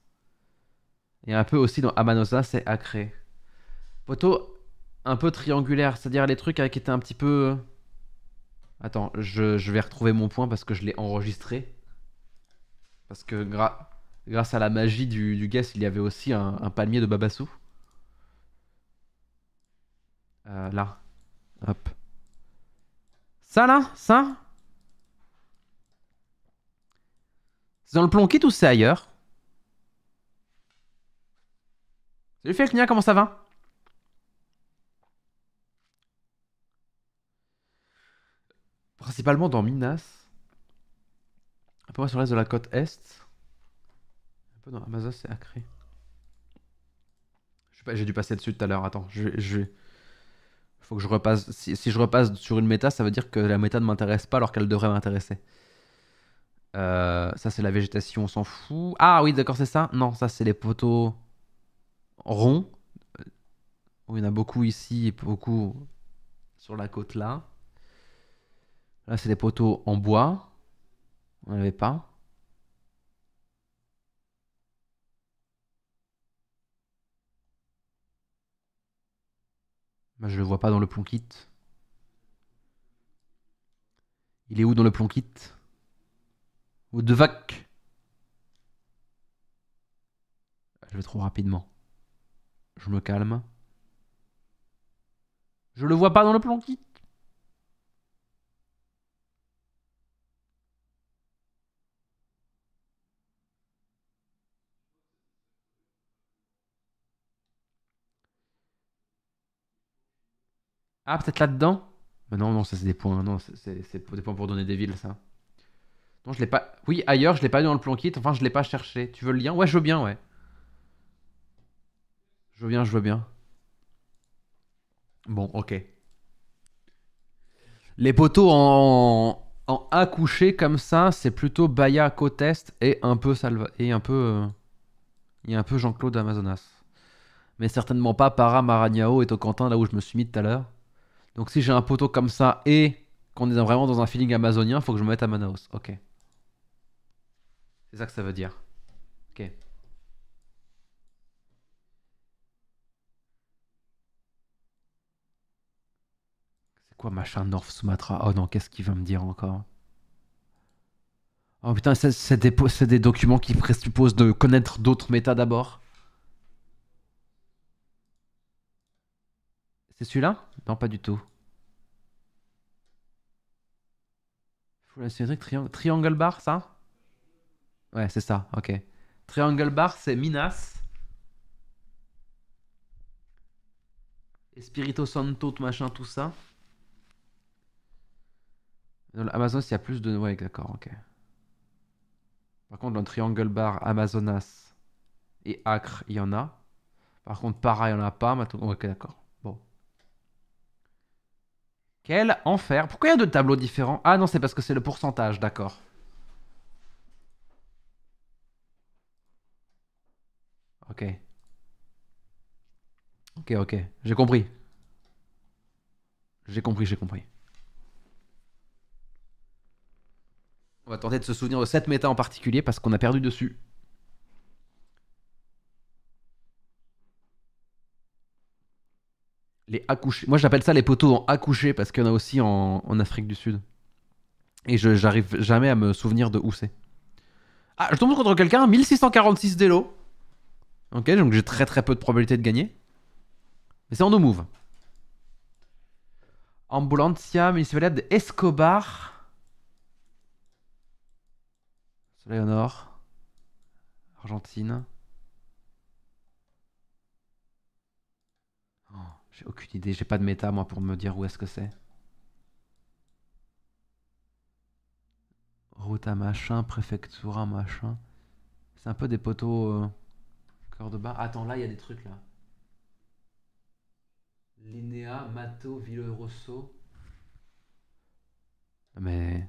Et un peu aussi dans Amanosa, c'est Acré. Poteaux un peu triangulaires, c'est-à-dire les trucs qui étaient un petit peu. Euh, Attends, je, vais retrouver mon point parce que je l'ai enregistré. Parce que grâce à la magie du, du il y avait aussi un, palmier de Babassou. Euh, là. Hop. Ça là Ça C'est dans le kit ou c'est ailleurs Salut Felknia, comment ça va Principalement dans Minas. Un peu moins sur le reste de la côte Est. Un peu dans Amazon, c'est Acré. J'ai dû passer dessus tout à l'heure, attends, je, Faut que je repasse. si, je repasse sur une méta, ça veut dire que la méta ne m'intéresse pas alors qu'elle devrait m'intéresser. Euh, ça, c'est la végétation, on s'en fout. Ah oui, d'accord, c'est ça. Non, ça, c'est les poteaux ronds. Euh, il y en a beaucoup ici et beaucoup sur la côte là. Là, c'est les poteaux en bois. On n'en avait pas. Je bah, je le vois pas dans le plonkit. Il est où dans le plonkit? Ou de vac. Je vais trop rapidement. Je me calme. Je le vois pas dans le plan qui... Ah, peut-être là-dedans bah non, non, ça c'est des points. Non, c'est des points pour donner des villes, ça je l'ai pas. Oui, ailleurs, je l'ai pas dans le plan kit. Enfin, je l'ai pas cherché. Tu veux le lien Ouais, je veux bien, ouais. Je veux bien, je veux bien. Bon, ok. Les poteaux en, accouché comme ça, c'est plutôt Baya Cotest et un peu et un peu il euh, un peu Jean-Claude Amazonas. Mais certainement pas Para Maragnao et Tocantin là où je me suis mis tout à l'heure. Donc si j'ai un poteau comme ça et qu'on est vraiment dans un feeling amazonien, faut que je me mette à Manaus. OK. C'est ça que ça veut dire. Ok. C'est quoi machin North Sumatra Oh non, qu'est-ce qu'il va me dire encore Oh putain, c'est des, documents qui présupposent de connaître d'autres méta d'abord. C'est celui-là Non, pas du tout. Faut la triangle bar, ça Ouais, c'est ça, ok. Triangle Bar, c'est Minas. Espirito Santo, tout machin, tout ça. Dans Amazon, il y a plus de. Ouais, d'accord, ok. Par contre, dans Triangle Bar, Amazonas et Acre, il y en a. Par contre, Para, il n'y en a pas. Maintenant... Ok, d'accord. Bon. Quel enfer. Pourquoi il y a deux tableaux différents Ah non, c'est parce que c'est le pourcentage, d'accord. ok. Ok, ok, j'ai compris. J'ai compris, j'ai compris. On va tenter de se souvenir de cette méta en particulier parce qu'on a perdu dessus. Les accouchés. Moi j'appelle ça les poteaux en accouchés parce qu'il y en a aussi en, en Afrique du Sud. Et je j'arrive jamais à me souvenir de où c'est. Ah, je tombe contre quelqu'un, 1646 d'élo. Ok, donc j'ai très très peu de probabilité de gagner. Mais c'est en no move. Ambulancia, municipalidad de Escobar. Soleil au nord. Argentine. Oh, j'ai aucune idée, j'ai pas de méta moi pour me dire où est-ce que c'est. Route à machin, préfectura machin. C'est un peu des poteaux. Euh, bas Attends, là, il y a des trucs là. Linéa, Mato, rosso Mais. Là,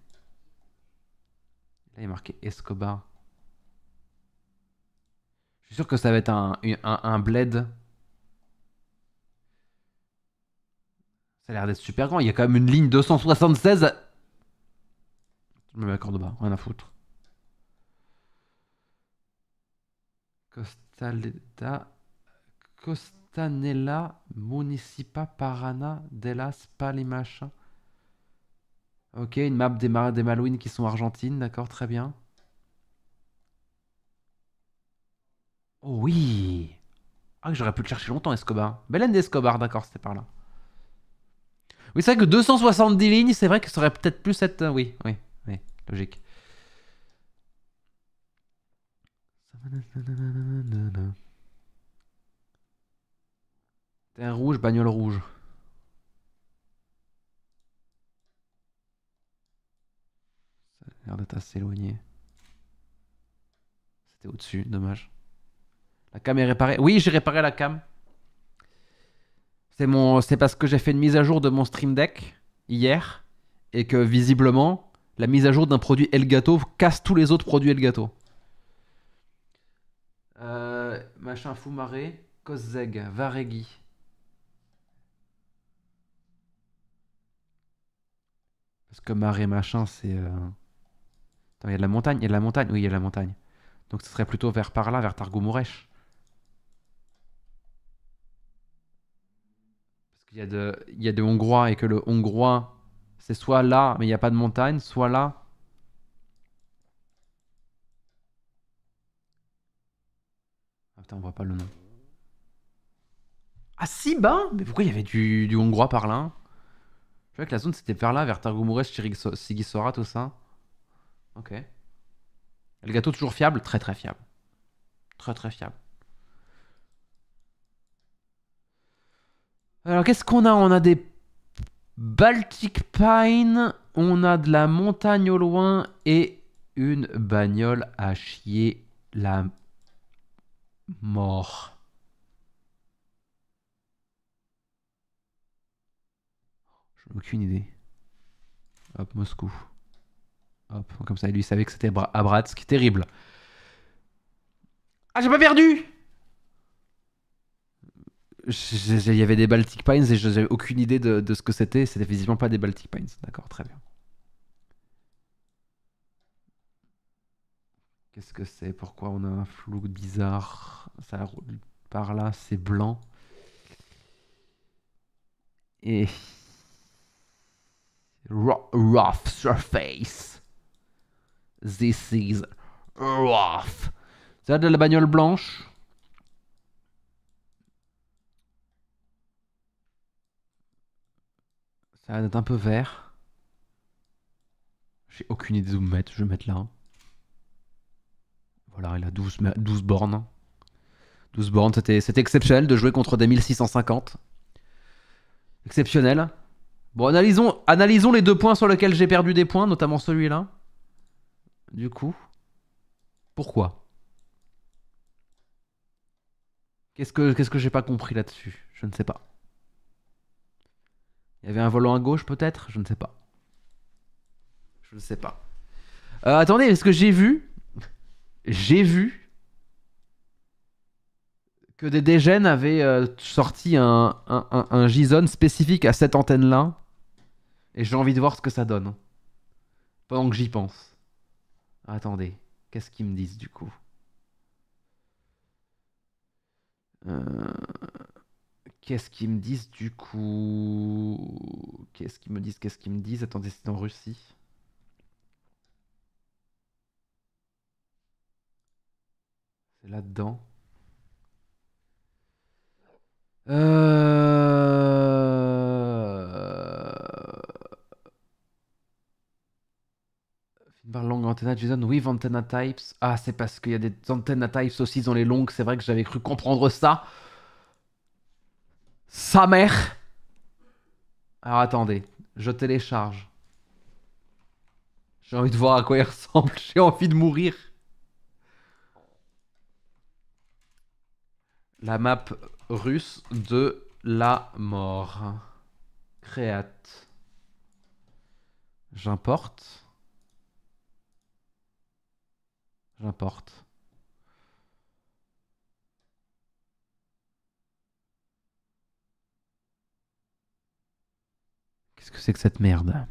il est marqué Escobar. Je suis sûr que ça va être un, un, bled. Ça a l'air d'être super grand. Il y a quand même une ligne 276. Je me mets à Cordoba, rien à foutre. Costa da Costanella Municipa Parana delas Palimacha. Ok, une map des, des Malouines qui sont argentines, d'accord, très bien. Oh oui Ah, j'aurais pu le chercher longtemps, Escobar. Belen d'Escobar, d'accord, c'était par là. Oui, c'est vrai que 270 lignes, c'est vrai que ça serait peut-être plus cette... Euh, oui, oui, oui, logique. un rouge, bagnole rouge. Ça a l'air d'être assez éloigné. C'était au-dessus, dommage. La cam est réparée. Oui, j'ai réparé la cam. C'est mon, c'est parce que j'ai fait une mise à jour de mon Stream Deck hier et que visiblement la mise à jour d'un produit Elgato casse tous les autres produits Elgato. Euh, machin Foumaré, Koszeg, Varegi. Parce que marais machin, c'est. Euh, attends, il y a de la montagne, il y a de la montagne, oui, il y a de la montagne. Donc ce serait plutôt vers par là, vers Targoumouresh. Parce qu'il y, a de... il y a de hongrois et que le hongrois, c'est soit là, mais il n'y a pas de montagne, soit là, on voit pas le nom. Ah, si, ben Mais pourquoi il y avait du, hongrois par là Je vois que la zone c'était par là, vers Targumures, Sigisora, tout ça. Ok. Le gâteau toujours fiable Très très fiable. Très très fiable. Alors qu'est-ce qu'on a On a des Baltic Pine, on a de la montagne au loin et une bagnole à chier la mort. J'ai aucune idée. Hop, Moscou. Hop, comme ça, il lui, savait que c'était Abratsk, Terrible. Ah, j'ai pas perdu Il y avait des Baltic Pines et j'avais aucune idée de, de ce que c'était. C'était visiblement pas des Baltic Pines. D'accord, très bien. Qu'est-ce que c'est Pourquoi on a un flou bizarre Ça roule par là, c'est blanc. Et. Rough surface. This is rough. Ça, C'est de la bagnole blanche. Ça a un peu vert. J'ai aucune idée où me mettre, je vais mettre là. Voilà, il a 12, bornes. 12 hein. bornes, c'était exceptionnel de jouer contre des 1650. Exceptionnel. Bon, analysons, analysons les deux points sur lesquels j'ai perdu des points, notamment celui-là. Du coup, pourquoi Qu'est-ce que, j'ai pas compris là-dessus Je ne sais pas. Il y avait un volant à gauche peut-être Je ne sais pas. Je ne sais pas. Euh, attendez, est-ce que j'ai vu j'ai vu que des dégènes avaient euh, sorti un, un, un, JSON spécifique à cette antenne-là. Et j'ai envie de voir ce que ça donne. Pendant que j'y pense. Attendez, qu'est-ce qu'ils me disent du coup euh, Qu'est-ce qu'ils me disent du coup Qu'est-ce qu'ils me disent Qu'est-ce qu'ils me disent Attendez, c'est en Russie. là-dedans. Euh... Finbar longue antenna JSON oui antenna types. Ah, c'est parce qu'il y a des antenna types aussi dans les longues. C'est vrai que j'avais cru comprendre ça. Sa mère. Alors attendez, je télécharge. J'ai envie de voir à quoi il ressemble. J'ai envie de mourir. la map russe de la mort. Créate. J'importe. J'importe. Qu'est-ce que c'est que cette merde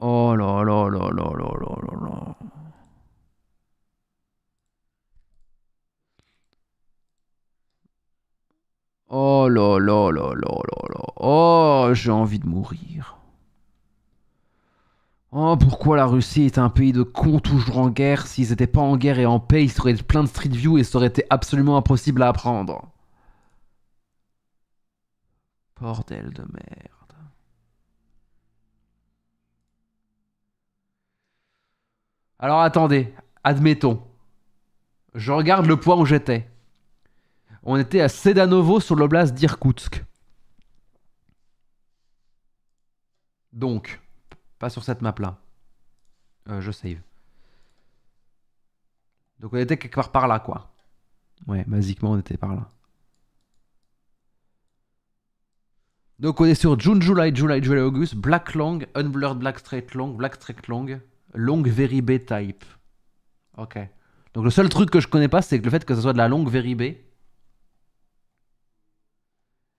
Oh là là là là là là là là. Oh là là là là là Oh, j'ai envie de mourir. Oh, pourquoi la Russie est un pays de cons toujours en guerre S'ils n'étaient pas en guerre et en paix, ils seraient plein de Street View et ça aurait été absolument impossible à apprendre. Bordel de merde. Alors attendez, admettons. Je regarde le point où j'étais. On était à Sedanovo sur l'oblast d'Irkoutsk. Donc, pas sur cette map là. Euh, je save. Donc on était quelque part par là quoi. Ouais, basiquement on était par là. Donc on est sur June, July, July, July, August, Black Long, Unblurred Black Straight Long, Black Straight Long, Long Very B Type. Ok. Donc le seul truc que je connais pas, c'est que le fait que ça soit de la longue Very B,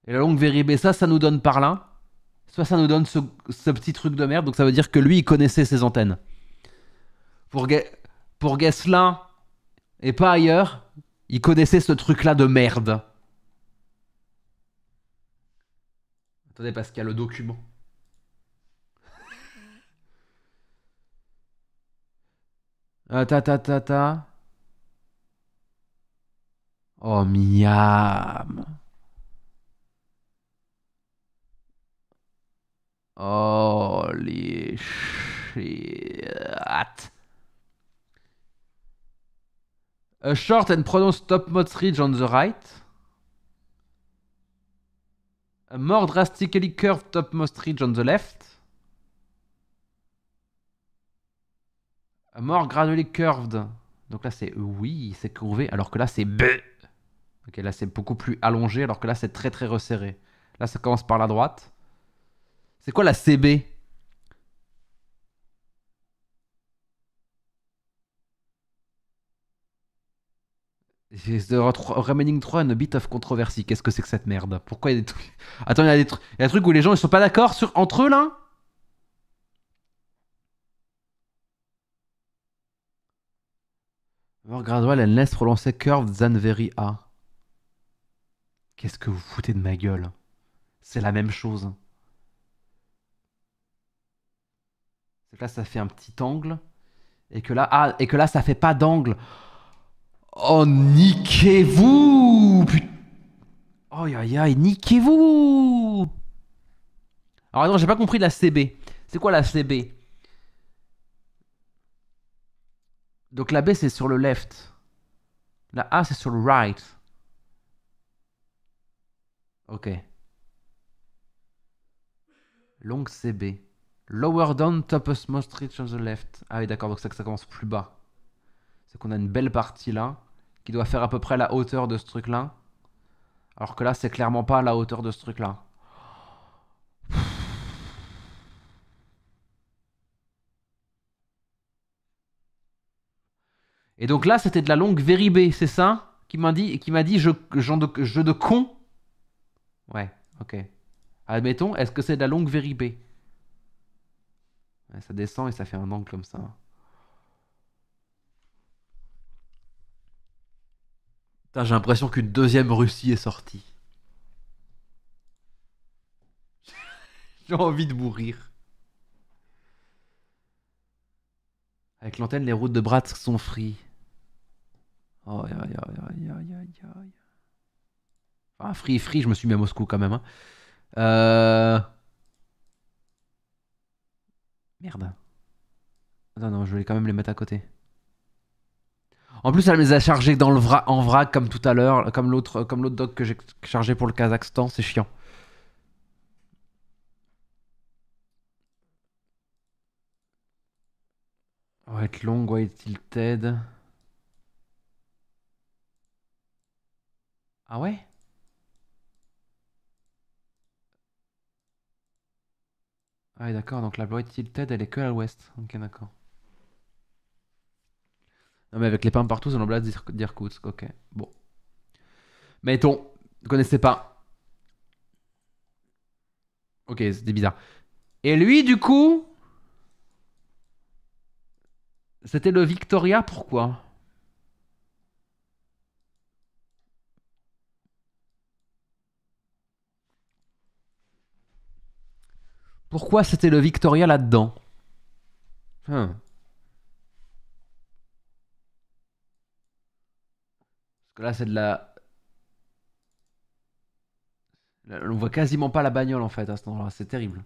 et la longue véribé, ça, ça nous donne par là. Soit ça nous donne ce, petit truc de merde. Donc ça veut dire que lui, il connaissait ses antennes. Pour, pour Gesslin et pas ailleurs, il connaissait ce truc-là de merde. Attendez, parce qu'il y a le document. Ah, ta ta ta. Oh, miam. Holy shit. A short and pronounced topmost ridge on the right. A more drastically curved topmost ridge on the left. A more gradually curved. Donc là c'est oui, c'est courbé, alors que là c'est B. Ok, là c'est beaucoup plus allongé, alors que là c'est très très resserré. Là ça commence par la droite. C'est quoi la CB The Remaining 3 and a bit of controversy. Qu'est-ce que c'est que cette merde Pourquoi il y a des trucs. Attends, il y a des, trucs... Il y a des trucs où les gens ne sont pas d'accord entre eux là Mort gradual elle laisse relancer curved than A. Qu'est-ce que vous foutez de ma gueule C'est la même chose. que là, ça fait un petit angle. Et que là, ah, et que là ça fait pas d'angle. Oh, niquez-vous Oh, niquez-vous Alors, non, j'ai pas compris la CB. C'est quoi la CB Donc, la B, c'est sur le left. La A, c'est sur le right. Ok. Longue CB. Lower down, most reach on the left. Ah oui, d'accord, donc ça, ça commence plus bas. C'est qu'on a une belle partie là, qui doit faire à peu près la hauteur de ce truc-là. Alors que là, c'est clairement pas la hauteur de ce truc-là. Et donc là, c'était de la longue verribée, c'est ça Qui m'a dit, qui m'a dit je, de, con Ouais, ok. Admettons, est-ce que c'est de la longue verribée ça descend et ça fait un angle comme ça. j'ai l'impression qu'une deuxième Russie est sortie. j'ai envie de mourir. Avec l'antenne, les routes de Bratsk sont free. Oh, ya, ya, ya, Enfin, free, free, je me suis mis à Moscou quand même. Hein. Euh... Merde. Non, non, je voulais quand même les mettre à côté. En plus, elle me les a chargés dans le vra en vrac comme tout à l'heure, comme l'autre comme l'autre doc que j'ai chargé pour le Kazakhstan, c'est chiant. être long, it tilted. Ah ouais Ah d'accord, donc la Blood Tilted, elle est que à l'ouest. Ok, d'accord. Non mais avec les pins partout, c'est dire d'Irkoutsk. Ok, bon. Mettons, ne connaissez pas. Ok, c'était bizarre. Et lui, du coup... C'était le Victoria, pourquoi Pourquoi c'était le Victoria là-dedans hein. Parce que là, c'est de la. on voit quasiment pas la bagnole en fait à cet endroit, c'est terrible.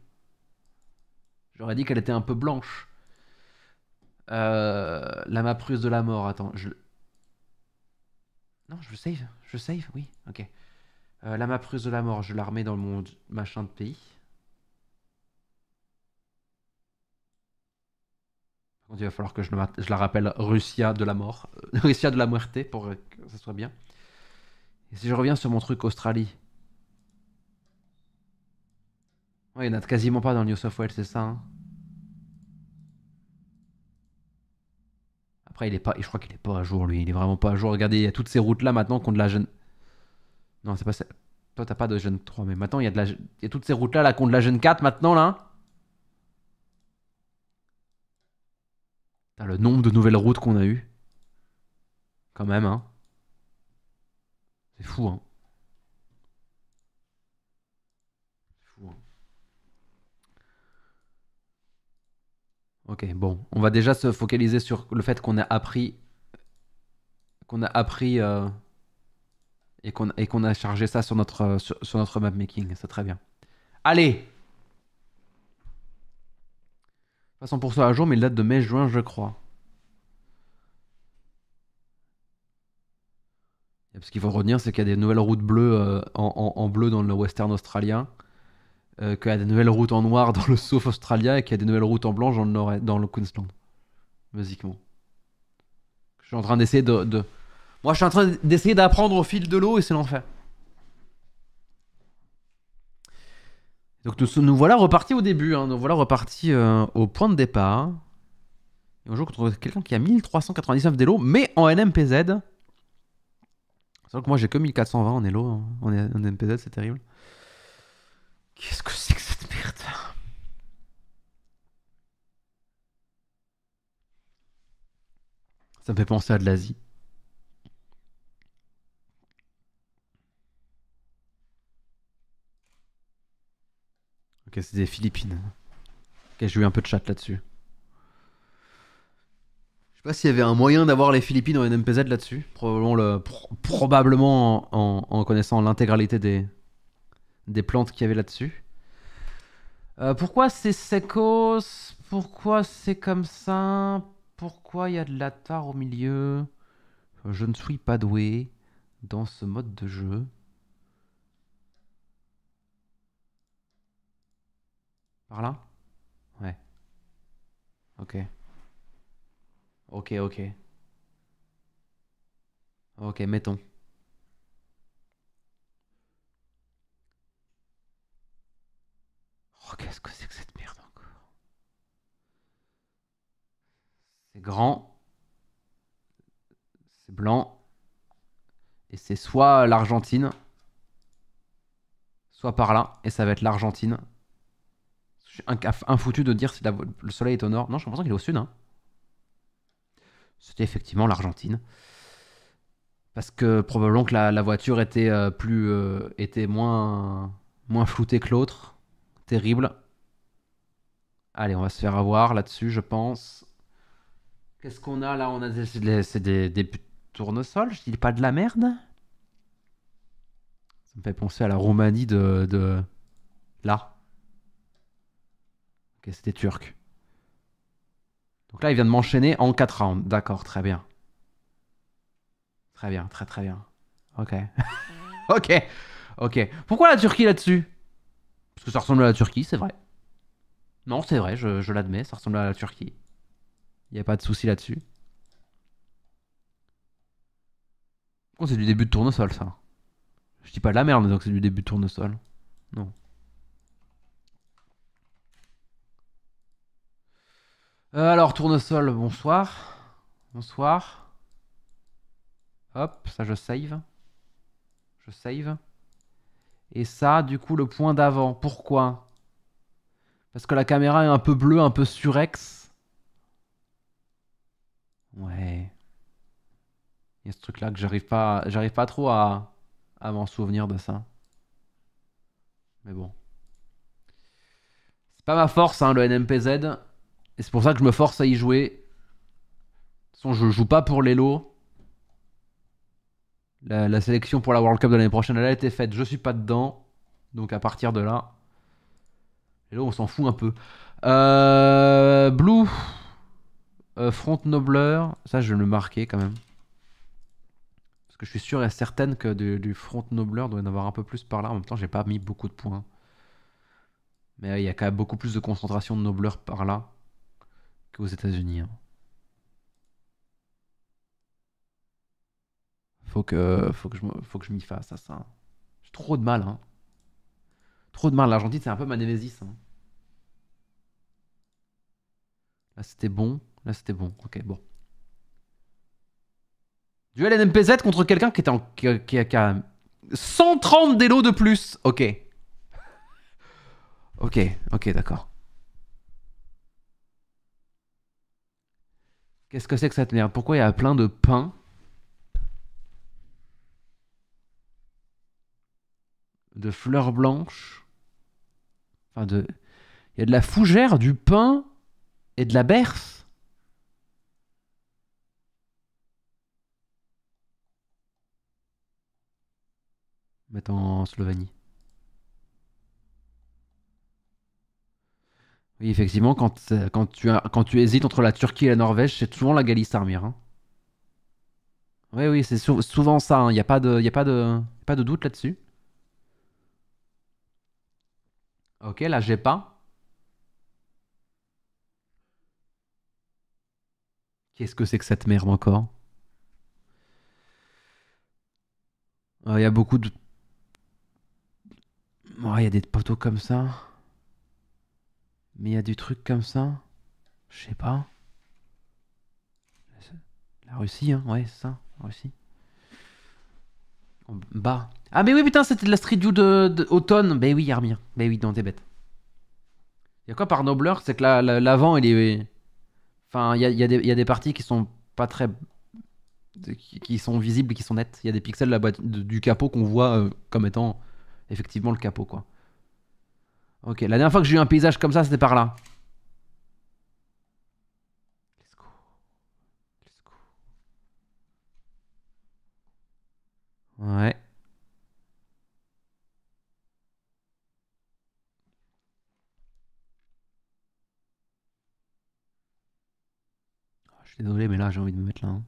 J'aurais dit qu'elle était un peu blanche. Euh, la map de la mort, attends. Je... Non, je save, je save, oui, ok. Euh, la map de la mort, je la remets dans mon machin de pays. il va falloir que je, la, rappelle Russia de la mort. Russia de la muerte pour euh, que ça soit bien. Et si je reviens sur mon truc Australie. Ouais, il n'y en a quasiment pas dans le New South Wales, c'est ça. Hein. Après, il est pas, je crois qu'il est pas à jour, lui. Il est vraiment pas à jour. Regardez, il y a toutes ces routes-là maintenant qu'on de la jeune. Non, c'est pas ça. Toi, t'as pas de jeune 3, mais maintenant, il y a, de la... toutes ces routes-là là, de la jeune 4 maintenant, là. le nombre de nouvelles routes qu'on a eues. Quand même, hein. C'est fou, hein. fou, hein. Ok, bon, on va déjà se focaliser sur le fait qu'on a appris, qu'on a appris euh, et qu'on a chargé ça sur notre, euh, sur, sur notre mapmaking, c'est très bien. Allez, 100% à jour, mais il date de mai-juin, je crois. Ce qu'il faut retenir, c'est qu'il y a des nouvelles routes bleues euh, en, bleu dans le western australien, euh, qu'il y a des nouvelles routes en noir dans le south australien et qu'il y a des nouvelles routes en blanche dans le, dans le Queensland. Musiquement. Je suis en train d'essayer de, de, Moi, je suis en train d'essayer d'apprendre au fil de l'eau et c'est l'enfer. Donc nous, voilà repartis au début, hein. nous voilà repartis euh, au point de départ. Et on joue contre quelqu'un qui a 1399 d'élo, mais en NMPZ. C'est vrai que moi j'ai que 1420 en élo, hein, en NMPZ c'est terrible. Qu'est-ce que c'est que cette merde Ça me fait penser à de l'Asie. que c'est des Philippines. Ok, j'ai eu un peu de chat là-dessus. Je sais pas s'il y avait un moyen d'avoir les Philippines en NMPZ là-dessus. Probablement, en, connaissant l'intégralité des, des plantes qu'il y avait là-dessus. Euh, pourquoi c'est secos Pourquoi c'est comme ça Pourquoi il y a de la tare au milieu Je ne suis pas doué dans ce mode de jeu. Par là Ouais. Ok. Ok, ok. Ok, mettons. Oh, qu'est-ce que c'est que cette merde encore C'est grand. C'est blanc. Et c'est soit l'Argentine, soit par là. Et ça va être l'Argentine. J'ai un, foutu de dire si le soleil est au nord. Non, j'ai l'impression qu'il est au sud. Hein. C'était effectivement l'Argentine. Parce que probablement que la, voiture était, euh, plus, euh, était moins, moins floutée que l'autre. Terrible. Allez, on va se faire avoir là-dessus, je pense. Qu'est-ce qu'on a là On a des, des, des tournesols, je dis pas de la merde Ça me fait penser à la Roumanie de, de... là. Ok, c'était turc. Donc là, il vient de m'enchaîner en 4 rounds. D'accord, très bien. Très bien, très très bien. Ok. ok, ok. Pourquoi la Turquie là-dessus Parce que ça ressemble à la Turquie, c'est vrai. Non, c'est vrai, je, l'admets, ça ressemble à la Turquie. Il n'y a pas de souci là-dessus. Oh, c'est du début de tournesol, ça. Je dis pas de la merde, donc c'est du début de tournesol. Non. Euh, alors, tournesol, bonsoir. Bonsoir. Hop, ça je save. Je save. Et ça, du coup, le point d'avant. Pourquoi Parce que la caméra est un peu bleue, un peu surex. Ouais. Il y a ce truc-là que j'arrive pas, j'arrive pas trop à, m'en souvenir de ça. Mais bon. C'est pas ma force, hein, le NMPZ. Et c'est pour ça que je me force à y jouer. De toute façon, je joue pas pour l'Elo. La, sélection pour la World Cup de l'année prochaine, elle a été faite. Je suis pas dedans. Donc à partir de là. L'Elo, on s'en fout un peu. Euh, Blue. Euh, Front Nobler. Ça, je vais le marquer quand même. Parce que je suis sûr et certaine que du, Front Nobler doit y en avoir un peu plus par là. En même temps, j'ai pas mis beaucoup de points. Mais euh, il y a quand même beaucoup plus de concentration de Nobler par là qu'aux États-Unis. Hein. Faut que, faut que je, faut que je m'y fasse à ça. J'ai trop de mal. Hein. Trop de mal. L'Argentine, c'est un peu ma némésis. Hein. Là, c'était bon. Là, c'était bon. Ok, bon. Duel NMPZ contre quelqu'un qui, en... a, qui 130 délos de plus. Ok. Ok, ok, d'accord. Qu'est-ce que c'est que cette merde Pourquoi il y a plein de pain De fleurs blanches Enfin, de... Il y a de la fougère, du pain et de la berce mettre en Slovénie. Oui, effectivement, quand, euh, quand, tu quand tu hésites entre la Turquie et la Norvège, c'est souvent la galice Armire. Hein. Oui, oui, c'est souvent ça. Hein. Il n'y a pas de, a pas de, pas de doute là-dessus. Ok, là, j'ai pas. Qu'est-ce que c'est que cette merde encore? Euh, il y a beaucoup de. Il y a des poteaux comme ça. Mais il y a du truc comme ça. Je sais pas. La Russie, hein, ouais, c'est ça, la Russie. bas. Ah, mais oui, putain, c'était de la Street View euh, de, automne. Ben oui, Armir. Mais ben oui, dans des bêtes Il y a quoi par Nobler C'est que l'avant, il est. Enfin, il y a, des parties qui sont pas très. qui, sont visibles, qui sont nettes. Il y a des pixels là-bas du capot qu'on voit euh, comme étant effectivement le capot, quoi. Ok, la dernière fois que j'ai eu un paysage comme ça, c'était par là. Ouais. Ah, je suis désolé, mais là, j'ai envie de me mettre là. Hein.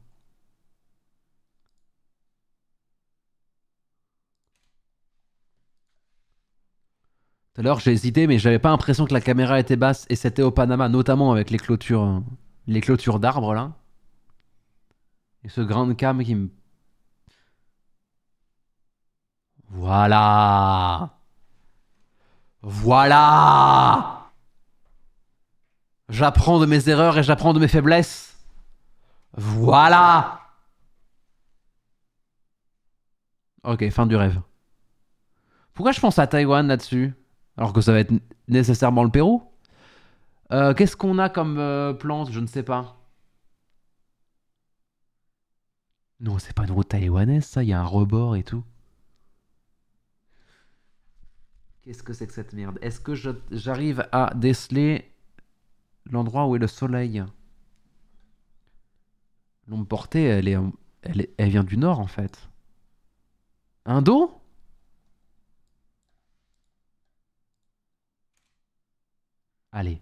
Tout à l'heure, j'ai hésité, mais j'avais pas l'impression que la caméra était basse et c'était au Panama, notamment avec les clôtures, les clôtures d'arbres là. Et ce grain de cam qui me. Voilà! Voilà! J'apprends de mes erreurs et j'apprends de mes faiblesses. Voilà! Ok, fin du rêve. Pourquoi je pense à Taïwan là-dessus alors que ça va être nécessairement le Pérou. Euh, qu'est-ce qu'on a comme euh, plante Je ne sais pas. Non, c'est pas une route taïwanaise, ça. Il y a un rebord et tout. Qu'est-ce que c'est que cette merde Est-ce que j'arrive à déceler l'endroit où est le soleil L'ombre portée, elle, est, elle, elle vient du nord en fait. Indo Allez.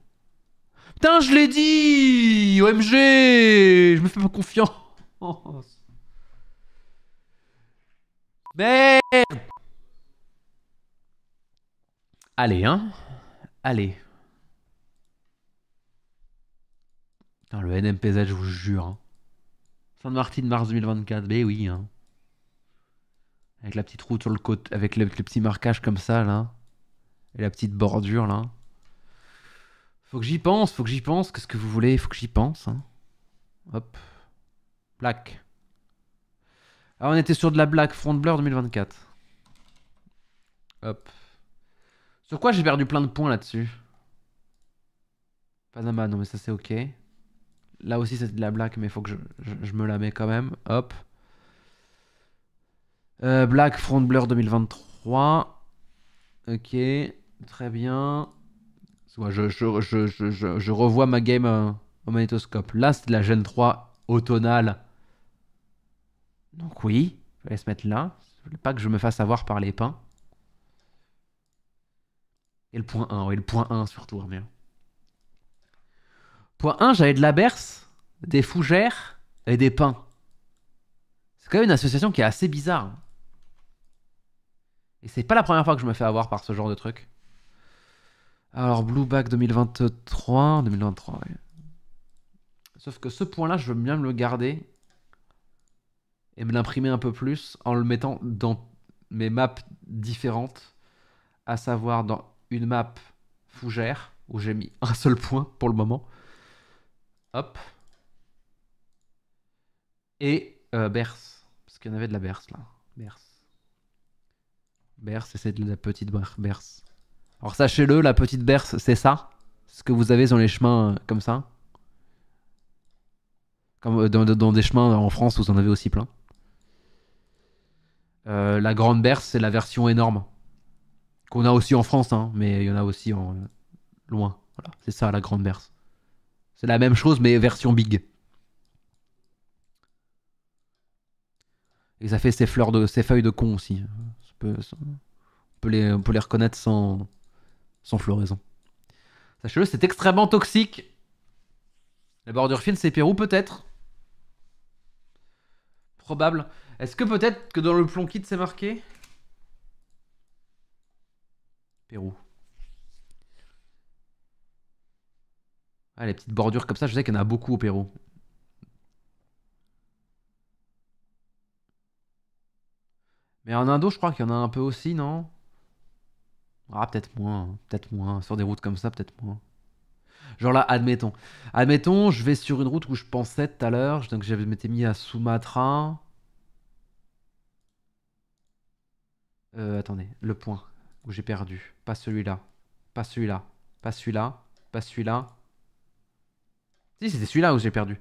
Putain, je l'ai dit OMG Je me fais pas confiance. Merde Allez, hein Allez. Putain, le NMPZ, je vous jure. Hein. Saint-Martin, mars 2024. Mais ben oui, hein. Avec la petite route sur le côté, avec le petit marquage comme ça, là. Et la petite bordure, là. Faut que j'y pense, faut que j'y pense. Qu'est-ce que vous voulez Faut que j'y pense. Hein. Hop. Black. Ah, on était sur de la black Front Blur 2024. Hop. Sur quoi j'ai perdu plein de points là-dessus Panama, non mais ça c'est ok. Là aussi c'est de la black, mais faut que je, me la mets quand même. Hop. Euh, black Front Blur 2023. Ok. Très bien. Je, je, revois ma game euh, au magnétoscope. Là, c'est de la Gen 3 automnale. Donc oui, je vais se mettre là. Je voulais pas que je me fasse avoir par les pins. Et le point 1, oui, le point 1 surtout, hein, bien. Point 1, j'avais de la berce, des fougères et des pins. C'est quand même une association qui est assez bizarre. Hein. Et c'est pas la première fois que je me fais avoir par ce genre de truc. Alors, Blueback 2023. 2023, Sauf que ce point-là, je veux bien me le garder et me l'imprimer un peu plus en le mettant dans mes maps différentes, à savoir dans une map fougère où j'ai mis un seul point pour le moment. Hop. Et euh, berce, parce qu'il y en avait de la berce là. Berce. Berce, et c'est de la petite berce. Alors sachez-le, la petite berce, c'est ça. Ce que vous avez dans les chemins euh, comme ça. Comme euh, dans, des chemins en France, vous en avez aussi plein. Euh, la grande berce, c'est la version énorme. Qu'on a aussi en France, hein, mais il y en a aussi en loin. Voilà, c'est ça la grande berce. C'est la même chose, mais version big. Et ça fait ses fleurs de, ces feuilles de con aussi. on peut les reconnaître sans, sans floraison. Sachez-le, c'est extrêmement toxique. La bordure fine, c'est Pérou peut-être Probable. Est-ce que peut-être que dans le plomb kit, c'est marqué Pérou. Ah, les petites bordures comme ça, je sais qu'il y en a beaucoup au Pérou. Mais en Indo, je crois qu'il y en a un peu aussi, non ah, peut-être moins, hein, peut-être moins. Sur des routes comme ça, peut-être moins. Genre là, admettons. Admettons, je vais sur une route où je pensais tout à l'heure, donc je m'étais mis à Sumatra. Euh, attendez, le point où j'ai perdu. Pas celui-là. Pas celui-là. Pas celui-là. Pas celui-là. Si, c'était celui-là où j'ai perdu.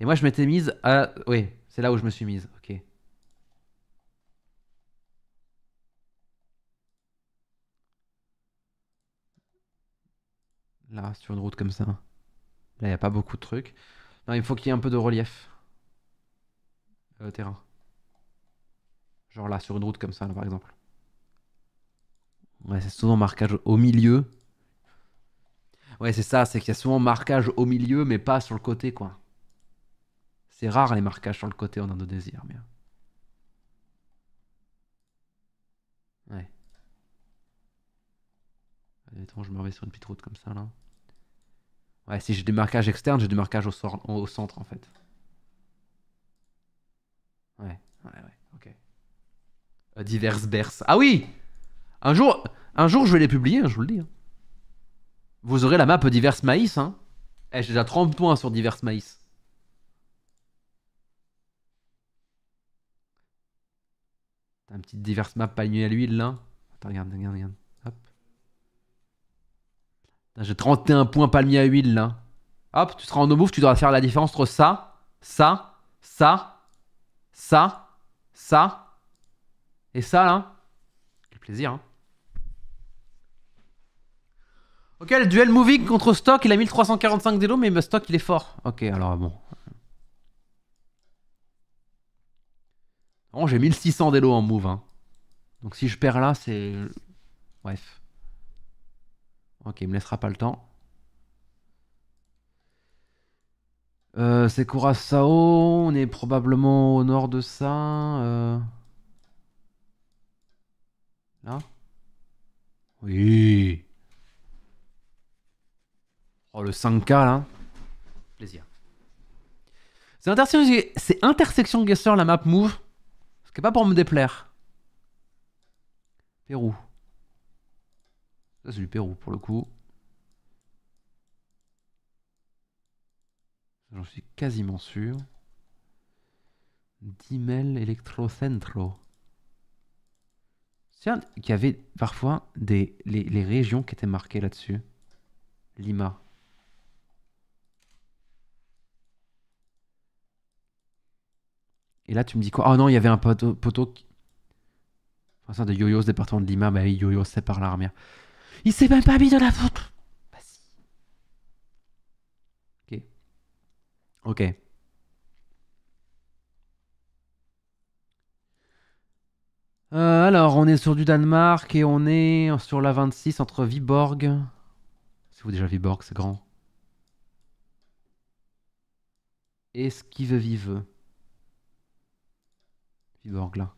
Et moi, je m'étais mise à... Oui, c'est là où je me suis mise. Ok. Là, sur une route comme ça. Là, il n'y a pas beaucoup de trucs. Non, il faut qu'il y ait un peu de relief. Le euh, terrain. Genre là, sur une route comme ça, par exemple. Ouais, c'est souvent marquage au milieu. Ouais, c'est ça, c'est qu'il y a souvent marquage au milieu, mais pas sur le côté, quoi. C'est rare les marquages sur le côté en Indonésie, mais... Ouais. je me remets sur une petite route comme ça, là. Ouais, si j'ai des marquages externes, j'ai des marquages au, centre en fait. Ouais, ouais, ouais, ok. Euh, diverses berces. Ah oui un jour, un jour, je vais les publier, hein, je vous le dis. Hein. Vous aurez la map diverses maïs. Hein. Eh, j'ai déjà 30 points sur diverses maïs. T'as une petite diverse map panier à l'huile là. Attends, regarde, regarde, regarde. J'ai 31 points palmier à huile là. Hop, tu seras en no move, tu dois faire la différence entre ça, ça, ça, ça, ça et ça là. Quel plaisir. Hein. Ok, le duel moving contre Stock, il a 1345 d'élo, mais Stock il est fort. Ok, alors bon. Bon, j'ai 1600 d'élo en move. Hein. Donc si je perds là, c'est. Bref. Ok, il me laissera pas le temps. Euh, c'est Curaçao, on est probablement au nord de ça. Euh. Là Oui Oh, le 5K là Plaisir. C'est intersection, intersection guesser la map move. Ce qui n'est pas pour me déplaire. Pérou. Ça, c'est du Pérou pour le coup. J'en suis quasiment sûr. Dimel Electrocentro. Tiens, qu'il y avait parfois des, les, régions qui étaient marquées là-dessus. Lima. Et là, tu me dis quoi Oh non, il y avait un poteau, poteau Enfin, ça, de Yoyos, département de Lima. Bah oui, Yoyos, c'est par l'armée. Il s'est même pas mis de la foutre. Ok. Ok. Euh, alors, on est sur du Danemark et on est sur la 26 entre Viborg. C'est vous déjà Viborg, c'est grand. Et Skive Vive. Viborg là.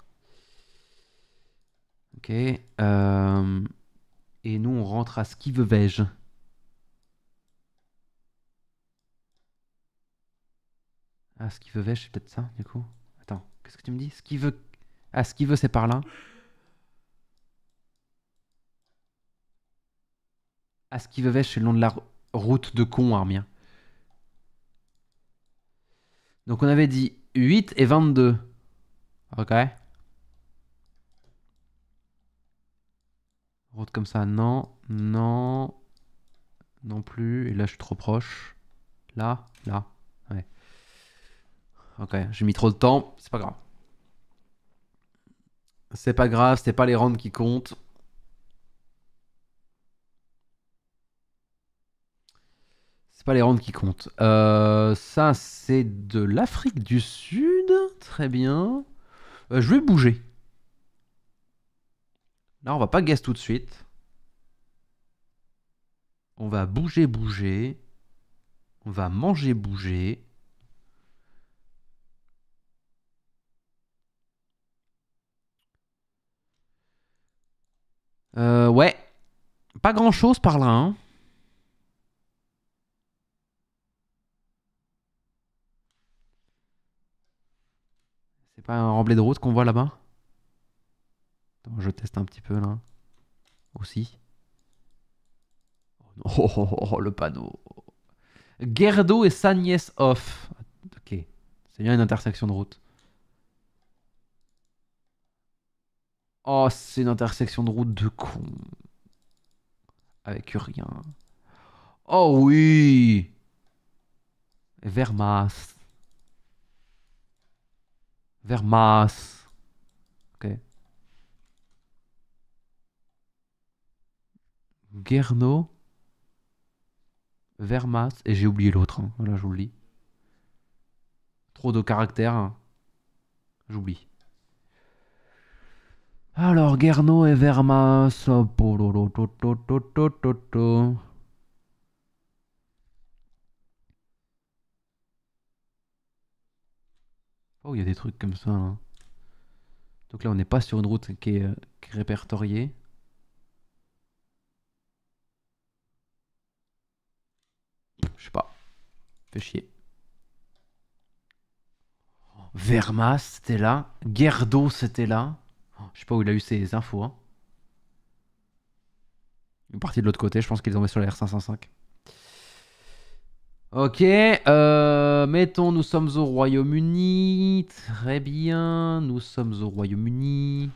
Ok. Euh... Et nous, on rentre à Skivevej. Ah, veutais-je, c'est peut-être ça, du coup. Attends, qu'est-ce que tu me dis ce Ah, veut, c'est par là. Ah, Skivevej, c'est le long de la route de con armien. Donc on avait dit 8 et 22. Ok. Route comme ça, non, non, non plus. Et là, je suis trop proche. Là, là, ouais. Ok, j'ai mis trop de temps, c'est pas grave. C'est pas grave, c'est pas les rounds qui comptent. C'est pas les rounds qui comptent. Euh, ça, c'est de l'Afrique du Sud. Très bien. Euh, je vais bouger. Là, on va pas guess tout de suite. On va bouger, bouger. On va manger, bouger. Euh, ouais. Pas grand chose par là, hein. C'est pas un remblai de route qu'on voit là-bas je teste un petit peu là. Aussi. Oh, oh, oh, oh, oh, le panneau. Gerdo et Sagnès off. Ok. C'est bien une intersection de route. Oh, c'est une intersection de route de con. Avec rien. Oh oui Vermas. Vermas. Guerno, Vermas, et j'ai oublié l'autre, hein. voilà, je vous le dis. Trop de caractères, hein. j'oublie. Alors, Guerno et Vermas. Oh, il y a des trucs comme ça. Hein. Donc là, on n'est pas sur une route qui est euh, répertoriée. Je sais pas. Fait chier. Vermas, c'était là. Gerdo, c'était là. Je sais pas où il a eu ses infos. Une hein. partie de l'autre côté, je pense qu'il ont mis sur la R505. Ok, euh, mettons, nous sommes au Royaume-Uni. Très bien, nous sommes au Royaume-Uni.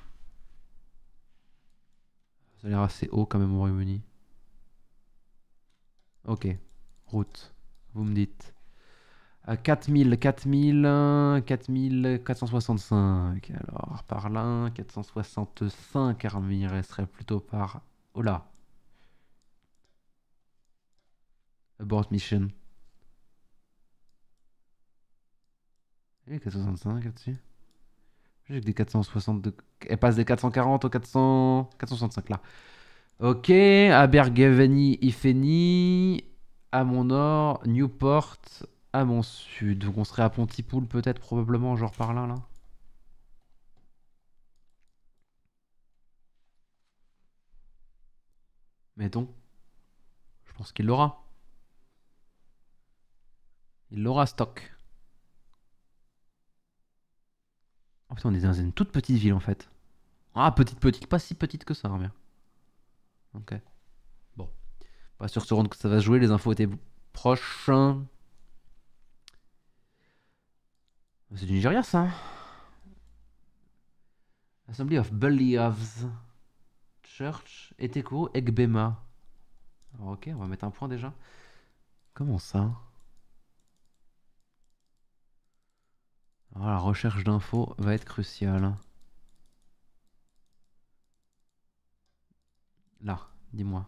Ça a l'air assez haut quand même au Royaume-Uni. Ok route, vous me dites. À 4000, 4000, 4465. Alors, par là, 465 il serait plutôt par... Oh là Abort mission. Et 465 là-dessus J'ai que des 462... Elle passe des 440 au 400... 465 là. Ok, Abergeveni Ifeni, à mon nord, Newport à mon sud. Donc on serait à Pontypool peut-être, probablement, genre par là, là. Mais donc, je pense qu'il l'aura. Il l'aura stock. en oh, fait on est dans une toute petite ville en fait. Ah, petite, petite, pas si petite que ça, hein, Ok. Pas sûr de se rendre que ça va se jouer, les infos étaient proches. C'est du Nigeria ça hein. Assembly of of Church, Eteko, Ekbema. ok, on va mettre un point déjà. Comment ça la recherche d'infos va être cruciale. Hein. Là, dis-moi.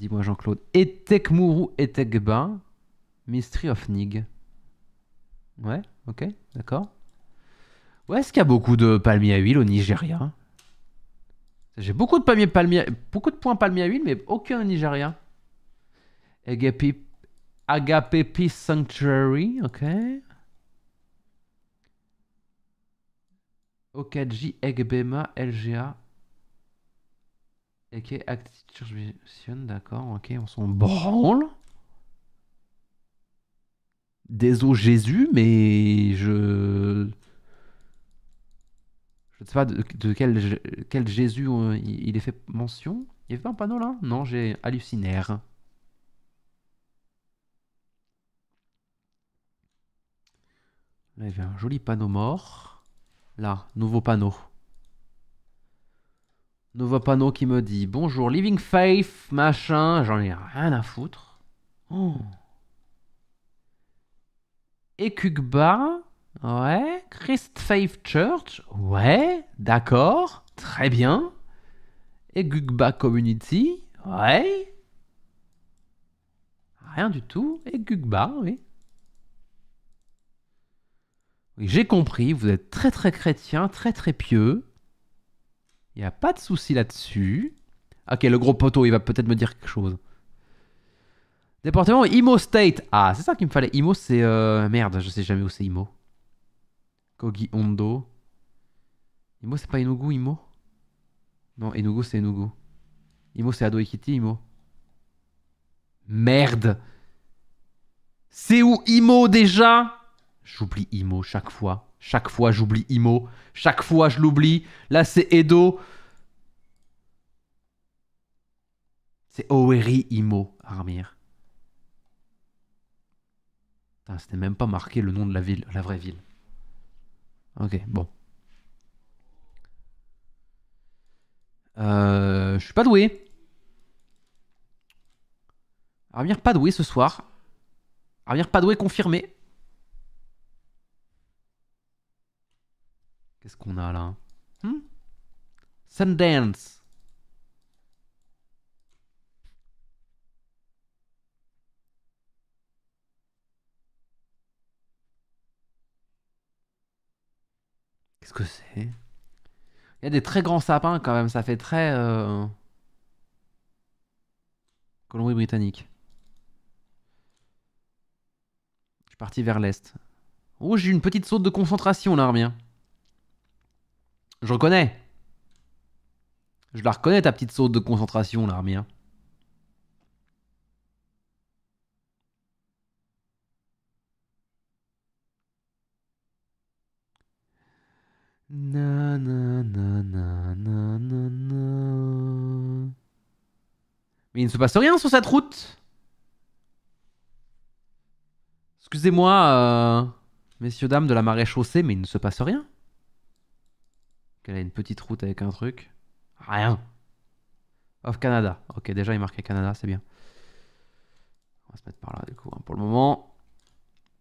Dis-moi Jean-Claude. Etek Mourou, Etek Mystery of Nig. Ouais, ok, d'accord. Ouais, est-ce qu'il y a beaucoup de palmiers à huile au Nigeria J'ai beaucoup de palmiers, palmiers, beaucoup de points palmiers à huile, mais aucun au Nigeria. Agape, Peace Sanctuary, ok. Okaji Egbema LGA Ok, Active d'accord, ok, on s'en branle. Désolé Jésus, mais je... Je ne sais pas de, quel, quel, Jésus euh, il, est fait mention. Il n'y avait pas un panneau là Non, j'ai hallucinaire. Là, il y avait un joli panneau mort. Là, nouveau panneau. Nouveau panneau qui me dit bonjour, Living Faith, machin, j'en ai rien à foutre. Oh. ouais. Christ Faith Church, ouais, d'accord, très bien. Ekugba Community, ouais. Rien du tout. Ekugba, oui. oui J'ai compris, vous êtes très très chrétien, très très pieux. Il n'y a pas de souci là-dessus. Ok, le gros poteau, il va peut-être me dire quelque chose. Département Imo State. Ah, c'est ça qu'il me fallait. Imo, c'est... Euh, merde, je sais jamais où c'est Imo. Kogi Hondo. Imo, c'est pas Enugu, Imo Non, Enugu, c'est Enugu. Imo, c'est Ado Ikiti, Imo. Merde C'est où Imo déjà J'oublie Imo chaque fois. Chaque fois, j'oublie Imo. Chaque fois, je l'oublie. Là, c'est Edo. C'est Oweri Imo, Armir. Putain, c'était même pas marqué le nom de la ville, la vraie ville. Ok, bon. Euh, je suis pas doué. Armir pas doué ce soir. Armir pas doué confirmé. Qu'est-ce qu'on a là hein? hmm Sundance. Qu'est-ce que c'est Il y a des très grands sapins quand même, ça fait très... Euh, Colombie-Britannique. Je suis parti vers l'est. Oh, j'ai une petite saute de concentration là, je reconnais. Je la reconnais ta petite saute de concentration, l'armée. Hein. Mais il ne se passe rien sur cette route. Excusez-moi, euh, messieurs, dames de la marée chaussée, mais il ne se passe rien qu'elle a une petite route avec un truc. Rien. Off Canada. Ok, déjà il marquait Canada, c'est bien. On va se mettre par là du coup. Hein, pour le moment,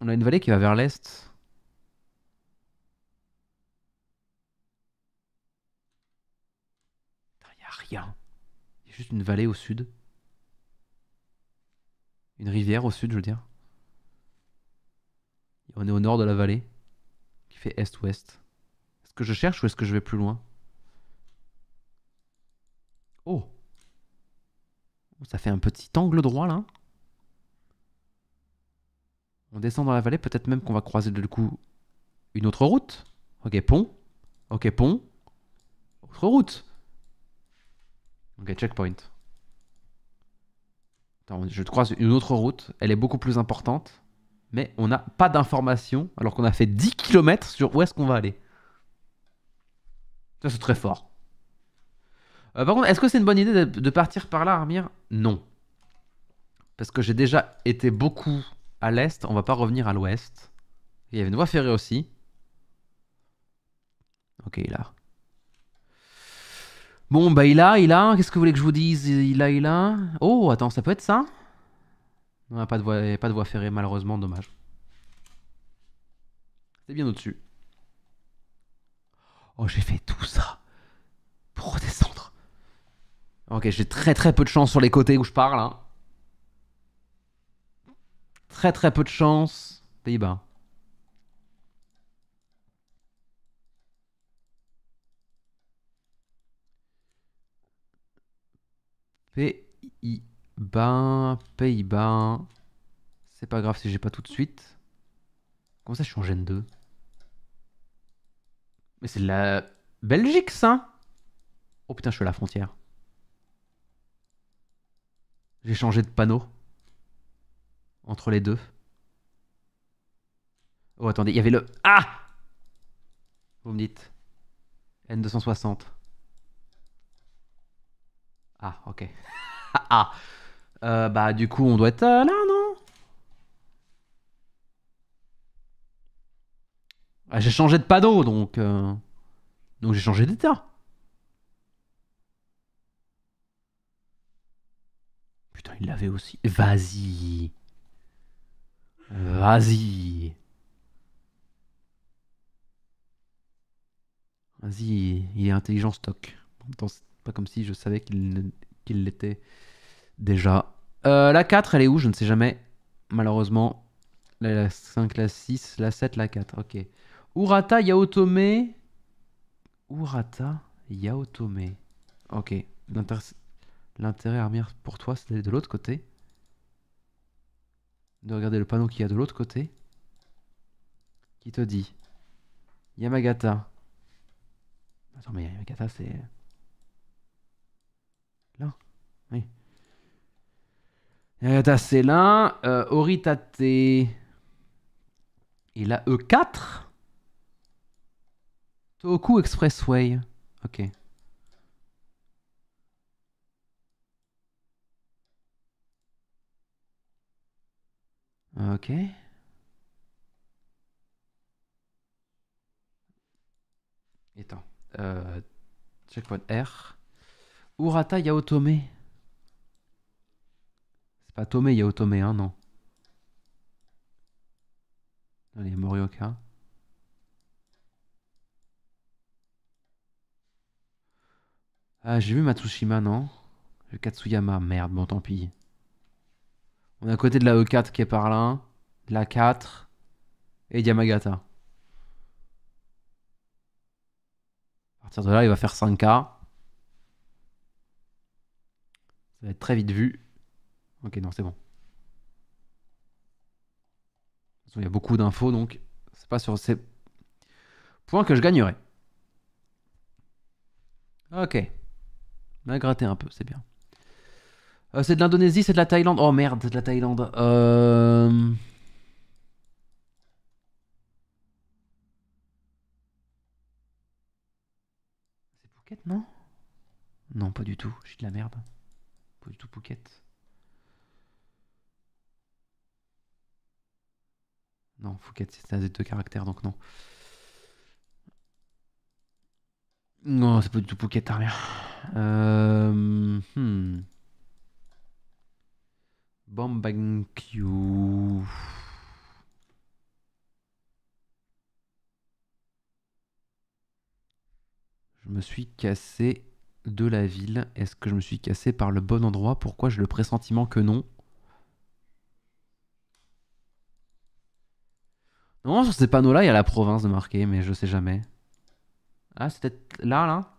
on a une vallée qui va vers l'est. Il n'y a rien. Il y a juste une vallée au sud. Une rivière au sud, je veux dire. on est au nord de la vallée, qui fait est-ouest que je cherche ou est-ce que je vais plus loin oh. oh Ça fait un petit angle droit là. On descend dans la vallée, peut-être même qu'on va croiser le coup une autre route. Ok, pont. Ok, pont. Autre route. Ok, checkpoint. je croise une autre route. Elle est beaucoup plus importante. Mais on n'a pas d'informations alors qu'on a fait 10 km sur où est-ce qu'on va aller. Ça, c'est très fort. Euh, par contre, est-ce que c'est une bonne idée de, partir par là, Armir Non. Parce que j'ai déjà été beaucoup à l'est, on va pas revenir à l'ouest. Il y avait une voie ferrée aussi. Ok, il a. Bon, bah il a, il a. Qu'est-ce que vous voulez que je vous dise Il a, il a. Oh, attends, ça peut être ça Non, pas de voie, pas de voie ferrée, malheureusement, dommage. C'est bien au-dessus. Oh, j'ai fait tout ça pour descendre. Ok, j'ai très très peu de chance sur les côtés où je parle. Hein. Très très peu de chance. Pays-Bas. Pays-Bas, Pays-Bas. C'est pas grave si j'ai pas tout de suite. Comment ça, je suis en gen 2 mais c'est la Belgique, ça Oh putain, je suis à la frontière. J'ai changé de panneau. Entre les deux. Oh, attendez, il y avait le... Ah Vous me dites. N260. Ah, ok. ah, euh, bah, du coup, on doit être euh, là, non Ah, j'ai changé de panneau, donc. Euh, donc j'ai changé d'état. Putain, il l'avait aussi. Vas-y. Vas-y. Vas-y, il est intelligent stock. c'est pas comme si je savais qu'il l'était déjà. Euh, la 4, elle est où Je ne sais jamais. Malheureusement. La 5, la 6, la 7, la 4. Ok. Urata Yaotome. Urata Yaotome. Ok. L'intérêt à pour toi, c'est d'aller de l'autre côté. De regarder le panneau qu'il y a de l'autre côté. Qui te dit Yamagata. Attends, mais Yamagata, c'est. Là Oui. Yamagata, c'est là. Euh, Oritate. Et a E4 Tohoku Expressway. Ok. Ok. Attends. Euh, checkpoint R. Urata Yaotome. C'est pas Tomé Yaotome, hein, non. Allez, Morioka. Ah, j'ai vu Matsushima, non Le Katsuyama, merde, bon tant pis. On est à côté de la E4 qui est par là, la 4 et Yamagata. À partir de là, il va faire 5K. Ça va être très vite vu. Ok, non, c'est bon. il y a beaucoup d'infos, donc c'est pas sur ces points que je gagnerai. Ok gratter un peu, c'est bien. Euh, c'est de l'Indonésie, c'est de la Thaïlande. Oh merde, c'est de la Thaïlande. Euh, c'est Phuket, non Non, pas du tout. Je suis de la merde. Pas du tout Phuket. Non, Phuket, c'est un Z de caractère, donc non. Non, c'est pas du tout Pocket Armor. Euh, hmm. Je me suis cassé de la ville. Est-ce que je me suis cassé par le bon endroit Pourquoi j'ai le pressentiment que non Non, sur ces panneaux-là, il y a la province de marquer, mais je sais jamais. Ah, c'est peut-être là, là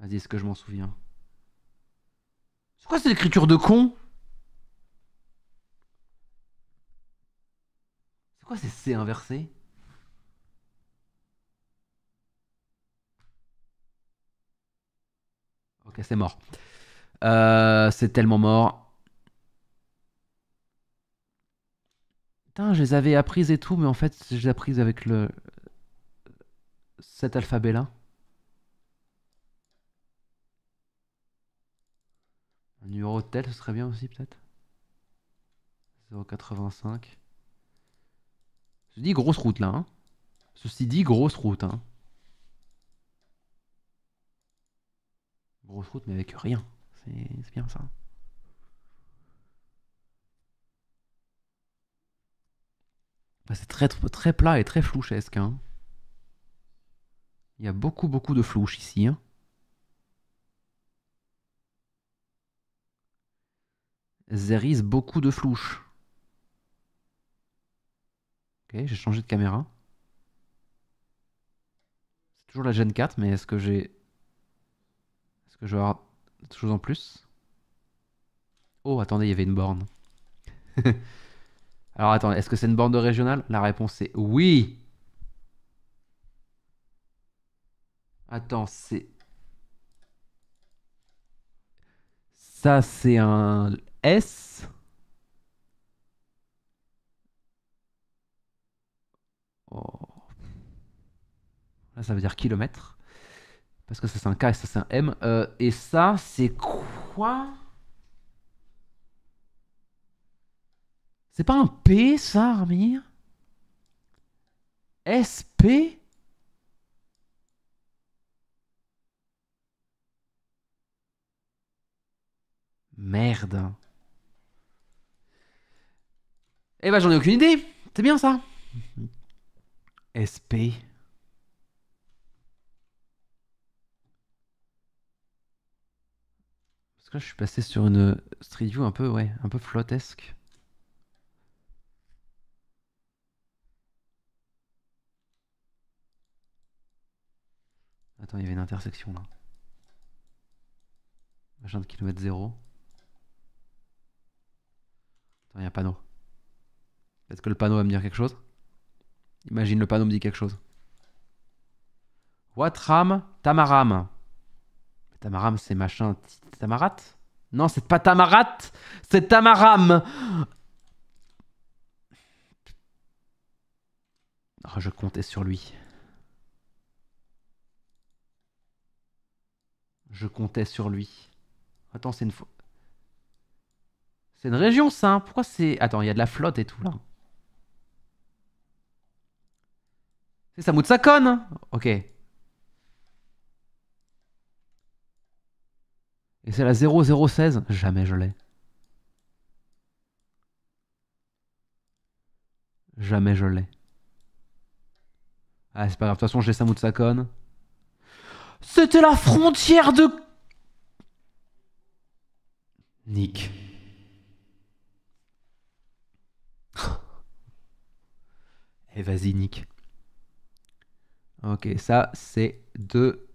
Vas-y, est-ce que je m'en souviens C'est quoi cette écriture de con C'est quoi ces C inversés Ok, c'est mort. Euh, c'est tellement mort. Putain, je les avais apprises et tout, mais en fait, je les ai apprises avec le, cet alphabet-là Un numéro de tel, ce serait bien aussi peut-être 0,85. Je dis grosse route là. Hein. Ceci dit, grosse route. Hein. Grosse route, mais avec rien. C'est bien ça. Bah, c'est très, très plat et très flouchesque. Hein. Il y a beaucoup, beaucoup de flouches ici. Hein. beaucoup de flouches. Ok, j'ai changé de caméra. C'est toujours la Gen 4, mais est-ce que j'ai... Est-ce que je vais avoir des choses en plus Oh, attendez, il y avait une borne. Alors attendez, est-ce que c'est une borne régionale La réponse est oui Attends, c'est... Ça, c'est un S. Oh. ça veut dire kilomètre. Parce que ça, c'est un K et ça, c'est un M. Euh, et ça, c'est quoi C'est pas un P, ça, Armir SP Merde. Eh ben, j'en ai aucune idée. C'est bien ça. SP. Parce que là, je suis passé sur une Street View un peu, ouais, un peu flottesque. Attends, il y avait une intersection là. un kilomètre zéro il y a un panneau. Est-ce que le panneau va me dire quelque chose. Imagine, le panneau me dit quelque chose. Watram Tamaram. Tamaram, c'est machin. Tamarat Non, c'est pas Tamarat, c'est Tamaram. Oh, je comptais sur lui. Je comptais sur lui. Attends, c'est une faute. C'est une région, ça. Hein. Pourquoi c'est... Attends, il y a de la flotte et tout, là. C'est Samutsakon hein. Ok. Et c'est la 0016 Jamais je l'ai. Jamais je l'ai. Ah, c'est pas grave. De toute façon, j'ai Samutsakon. C'était la frontière de... Nick. Et vas-y, Nick. Ok, ça, c'est de...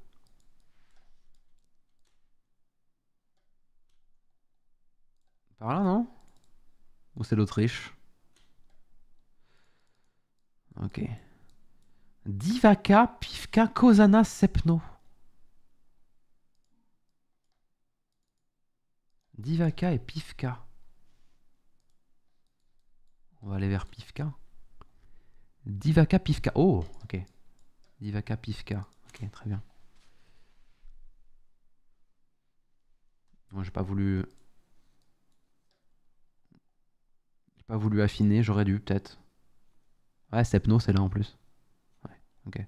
Par là, non Ou c'est l'Autriche Ok. Divaka, Pifka, Kozana, Sepno. Divaka et Pifka. On va aller vers Pifka. Divaka pifka... Oh, ok. Divaka pifka. Ok, très bien. Moi, j'ai pas voulu. J'ai pas voulu affiner, j'aurais dû peut-être. Ouais, Sepno, c'est là en plus. Ouais, ok.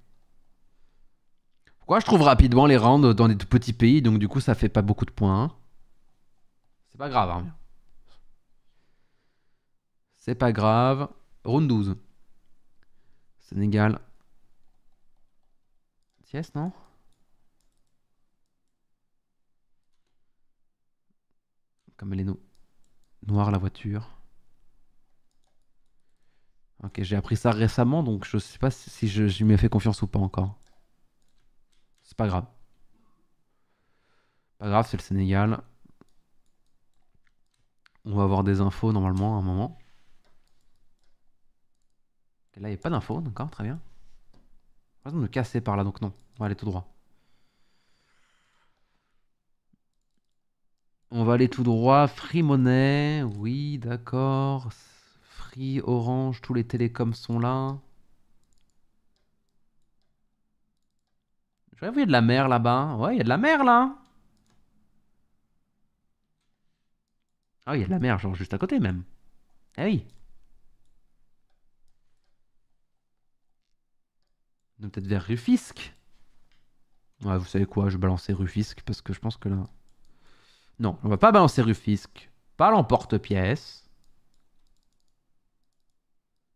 Pourquoi je trouve rapidement les rounds dans des petits pays, donc du coup, ça fait pas beaucoup de points hein. C'est pas grave, hein. C'est pas grave. Round 12. Sénégal. Thiès, non Comme elle est noire, la voiture. Ok, j'ai appris ça récemment, donc je sais pas si je, lui ai fait confiance ou pas encore. C'est pas grave. Pas grave, c'est le Sénégal. On va avoir des infos normalement à un moment. Là, il n'y a pas d'infos, d'accord, hein, très bien. Pas besoin de casser par là, donc non. On va aller tout droit. On va aller tout droit. Free Money, oui, d'accord. Free Orange, tous les télécoms sont là. Je vais qu'il y a de la mer là-bas. Ouais, il y a de la mer là. Ah, il y a de la mer, genre juste à côté même. Eh oui. peut-être vers Rufisque. Ouais, vous savez quoi, je vais balancer Rufisque parce que je pense que là. Non, on va pas balancer Rufisque. Pas l'emporte-pièce.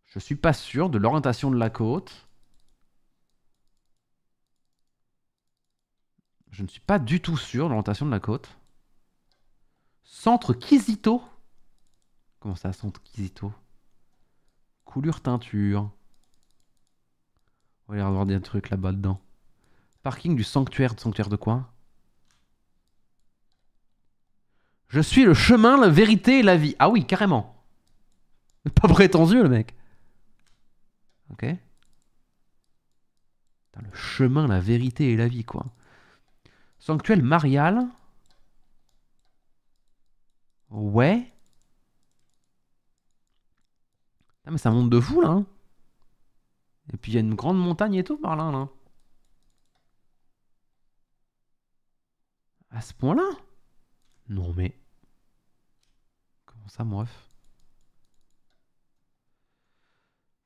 Je suis pas sûr de l'orientation de la côte. Je ne suis pas du tout sûr de l'orientation de la côte. Centre Quisito Comment ça, centre Quisito Coulure teinture. On va aller avoir des trucs là-bas dedans. Parking du sanctuaire. de Sanctuaire de quoi Je suis le chemin, la vérité et la vie. Ah oui, carrément. Pas prétendu, le mec. Ok. Le chemin, la vérité et la vie, quoi. Sanctuaire marial. Ouais. Ah mais ça monte de fou là. Hein. Et puis il y a une grande montagne et tout par là, là. À ce point-là Non mais... Comment ça, moi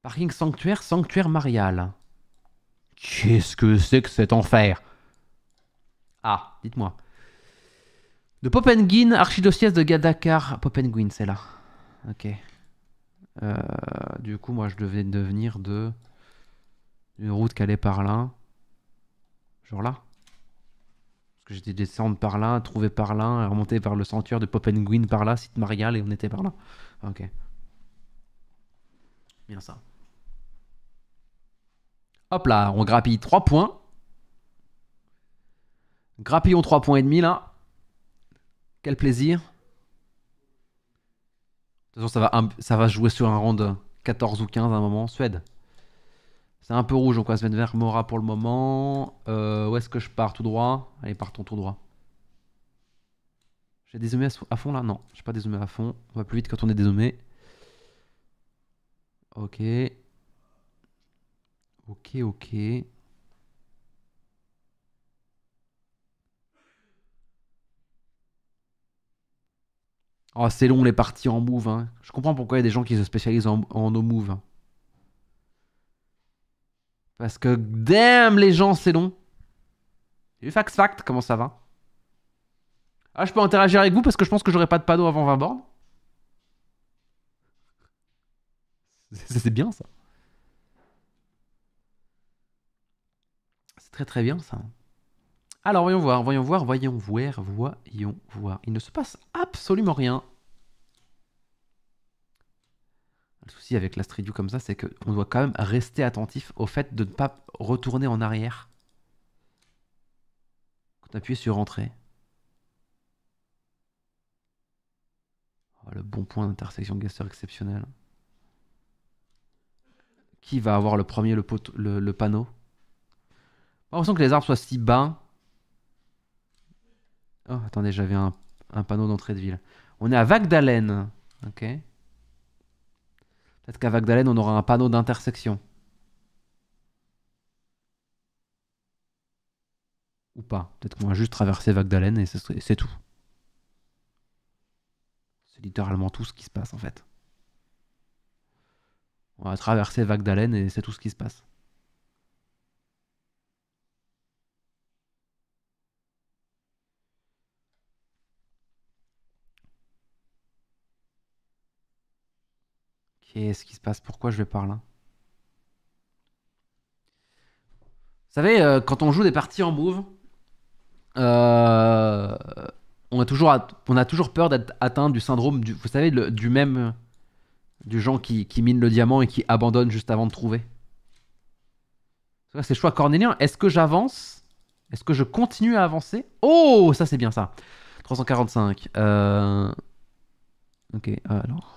Parking sanctuaire, sanctuaire marial. Qu'est-ce que c'est que cet enfer Ah, dites-moi. De Popenguin, archidiocèse de Gadakar. Popenguin, c'est là. Ok. Euh, du coup, moi, je devais devenir de une route qui allait par là. Genre là. Parce que j'étais descendre par là, trouver par là, et remonter par le sanctuaire de Popenguin par là, site marial, et on était par là. Ok. Bien ça. Hop là, on grappille 3 points. Grappillons 3 points et demi là. Quel plaisir. De toute façon, ça va, ça jouer sur un round 14 ou 15 à un moment. Suède. C'est un peu rouge, donc on va se vers Mora pour le moment. Euh, où est-ce que je pars Tout droit Allez, partons tout droit. J'ai dézoomé à fond là Non, j'ai pas dézoomé à fond. On va plus vite quand on est désommé. Ok. Ok, ok. Oh, c'est long les parties en move. Hein. Je comprends pourquoi il y a des gens qui se spécialisent en, en no move. Hein. Parce que damn les gens, c'est long. Et fax fact, comment ça va Ah, je peux interagir avec vous parce que je pense que j'aurai pas de panneau avant 20 bornes. C'est bien ça. C'est très très bien ça. Alors voyons voir, voyons voir, voyons voir, voyons voir. Il ne se passe absolument rien. le souci avec la comme ça, c'est qu'on doit quand même rester attentif au fait de ne pas retourner en arrière quand appuie sur entrée. Oh, le bon point d'intersection Gaster exceptionnel. Qui va avoir le premier le, panneau Pas l'impression que les arbres soient si bas. Oh, attendez, j'avais un, un, panneau d'entrée de ville. On est à Vagdalen. Ok. Peut-être qu'à Vagdalen, on aura un panneau d'intersection. Ou pas. Peut-être qu'on va juste traverser Vagdalen et c'est tout. C'est littéralement tout ce qui se passe en fait. On va traverser Vagdalen et c'est tout ce qui se passe. Qu'est-ce qui se passe Pourquoi je vais par là Vous savez, euh, quand on joue des parties en move, euh, on, a toujours peur d'être atteint du syndrome, du, vous savez, du même. Du gens qui, qui mine le diamant et qui abandonne juste avant de trouver. C'est choix cornélien. Est-ce que j'avance Est-ce que je continue à avancer Oh, ça c'est bien ça. 345. Euh, ok, alors.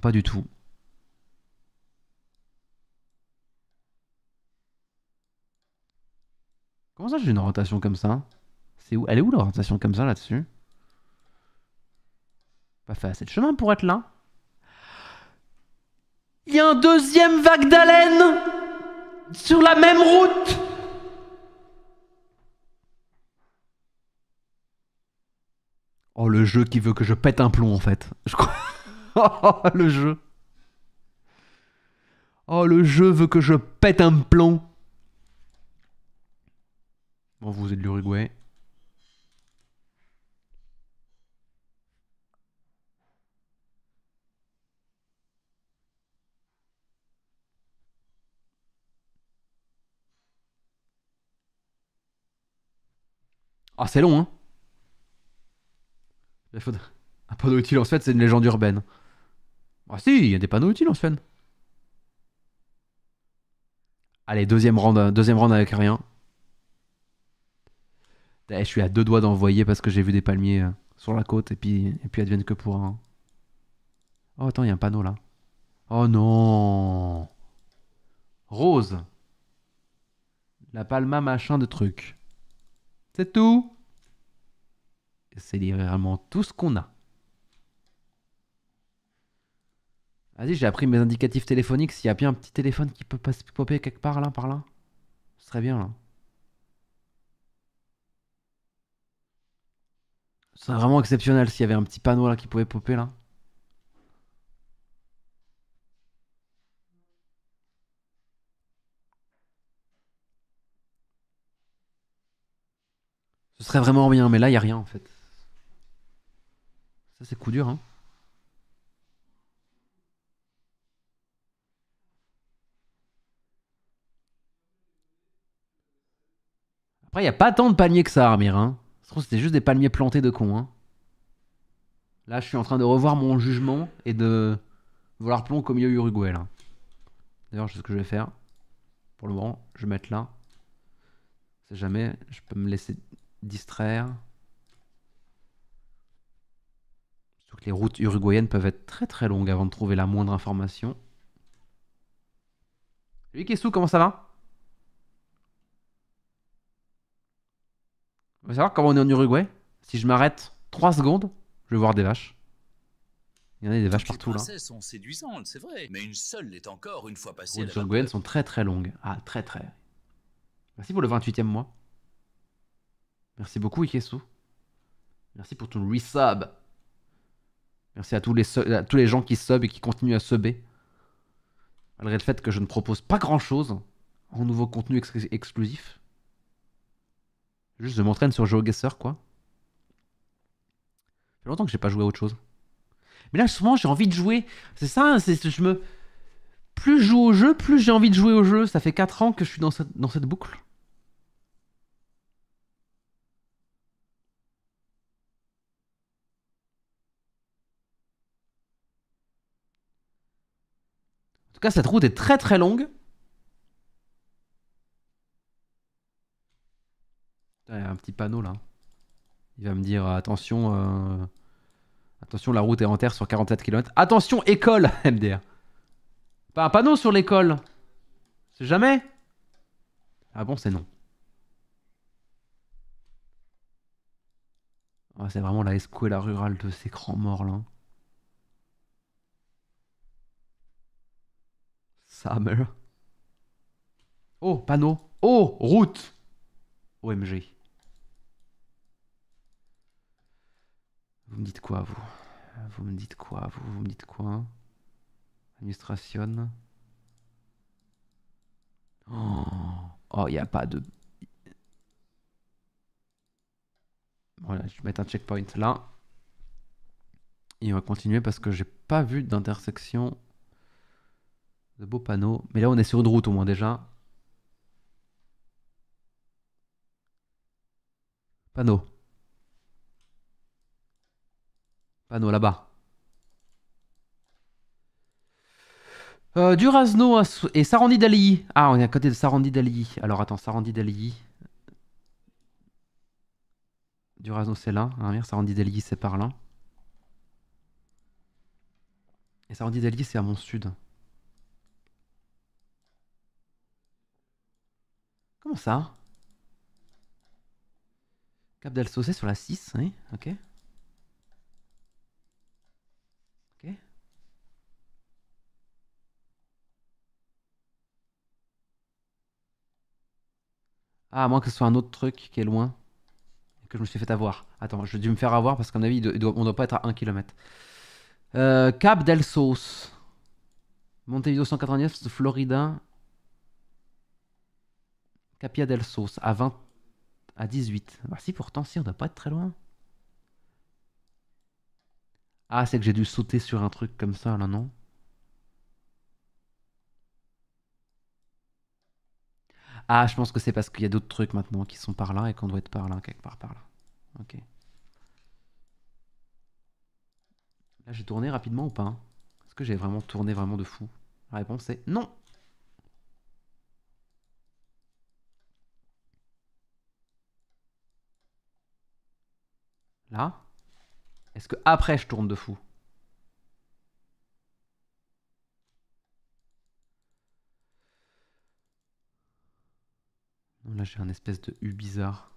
Pas du tout. Comment ça j'ai une rotation comme ça C'est où Elle est où la rotation comme ça là-dessus Pas fait assez de chemin pour être là. Il y a un deuxième vague d'haleine sur la même route. Oh le jeu qui veut que je pète un plomb en fait. Je crois. Oh le jeu. Oh, le jeu veut que je pète un plomb. Bon, vous êtes de l'Uruguay. Ah, c'est long, hein. Il faut... Un peu en fait, c'est une légende urbaine. Ah si, il y a des panneaux utiles en Sven. Allez, deuxième round, euh, deuxième round avec rien. Eh, je suis à deux doigts d'envoyer parce que j'ai vu des palmiers euh, sur la côte et puis, et puis advienne que pour un. Oh attends, il y a un panneau là. Oh non Rose. La palma machin de truc. C'est tout. C'est vraiment tout ce qu'on a. Vas-y, j'ai appris mes indicatifs téléphoniques. S'il y a bien un petit téléphone qui peut pas popper quelque part là, par là, ce serait bien là. Ce serait vraiment exceptionnel s'il y avait un petit panneau là qui pouvait popper là. Ce serait vraiment bien, mais là, il n'y a rien en fait. Ça, c'est coup dur, hein. Après, il n'y a pas tant de palmiers que ça, Armir. Je hein. trouve c'était juste des palmiers plantés de cons. Hein. Là, je suis en train de revoir mon jugement et de vouloir plomb au milieu Uruguay. Là. D'ailleurs, sais ce que je vais faire. Pour le moment, je vais mettre là. C'est jamais, je peux me laisser distraire. trouve que les routes uruguayennes peuvent être très très longues avant de trouver la moindre information. Lui, Kessou, comment ça va On va savoir comment on est en Uruguay. Si je m'arrête 3 secondes, je vais voir des vaches. Il y en a des vaches partout là. Les sont c'est vrai, mais une seule l'est encore une fois passée. Oh, les sont très très longues. Ah, très très. Merci pour le 28e mois. Merci beaucoup, Ikesu. Merci pour ton resub. Merci à tous les, tous les gens qui sub et qui continuent à subber. Malgré le fait que je ne propose pas grand chose en nouveau contenu exclusif. Juste, je m'entraîne sur GeoGuessr, quoi. Ça fait longtemps que j'ai pas joué à autre chose. Mais là, souvent, j'ai envie de jouer. C'est ça, c'est, je me. Plus je joue au jeu, plus j'ai envie de jouer au jeu. Ça fait 4 ans que je suis dans cette, dans cette boucle. En tout cas, cette route est très très longue. un petit panneau là. Il va me dire attention, euh, attention, la route est en terre sur 47 km. Attention, école MDR. Pas un panneau sur l'école. C'est jamais Ah bon, c'est non. c'est vraiment la la rurale de ces grands morts là. Summer. Oh, panneau. Oh, route. OMG. Vous me dites quoi, vous Vous me dites quoi, vous Vous me dites quoi Administration. Oh, oh, il n'y a pas de... Voilà, je vais mettre un checkpoint là. Et on va continuer parce que j'ai pas vu d'intersection de beaux panneaux. Mais là, on est sur une route au moins déjà. Panneau. Panneau là-bas. Euh, Durazno et Sarandi Dali. Ah, on est à côté de Sarandi Dali. Alors attends, Sarandi Dali. Durazno c'est là. Hein, Sarandi Dali c'est par là. Et Sarandi Dali c'est à mon sud. Comment ça Cap Del c'est sur la 6, oui, hein ok. Ah, à moins que ce soit un autre truc qui est loin. Que je me suis fait avoir. Attends, je dû me faire avoir parce qu'à mon avis, on doit, doit pas être à 1 km. Euh, Cap del Sos. Montevideo 189, Florida. Capia del Sos, à 20. à 18. Bah, si, pourtant, si, on doit pas être très loin. Ah, c'est que j'ai dû sauter sur un truc comme ça, là, non Ah, je pense que c'est parce qu'il y a d'autres trucs maintenant qui sont par là et qu'on doit être par là, quelque part par là. Ok. Là, j'ai tourné rapidement ou pas hein Est-ce que j'ai vraiment tourné vraiment de fou La réponse est non Là Est-ce que après je tourne de fou Là, j'ai un espèce de U bizarre.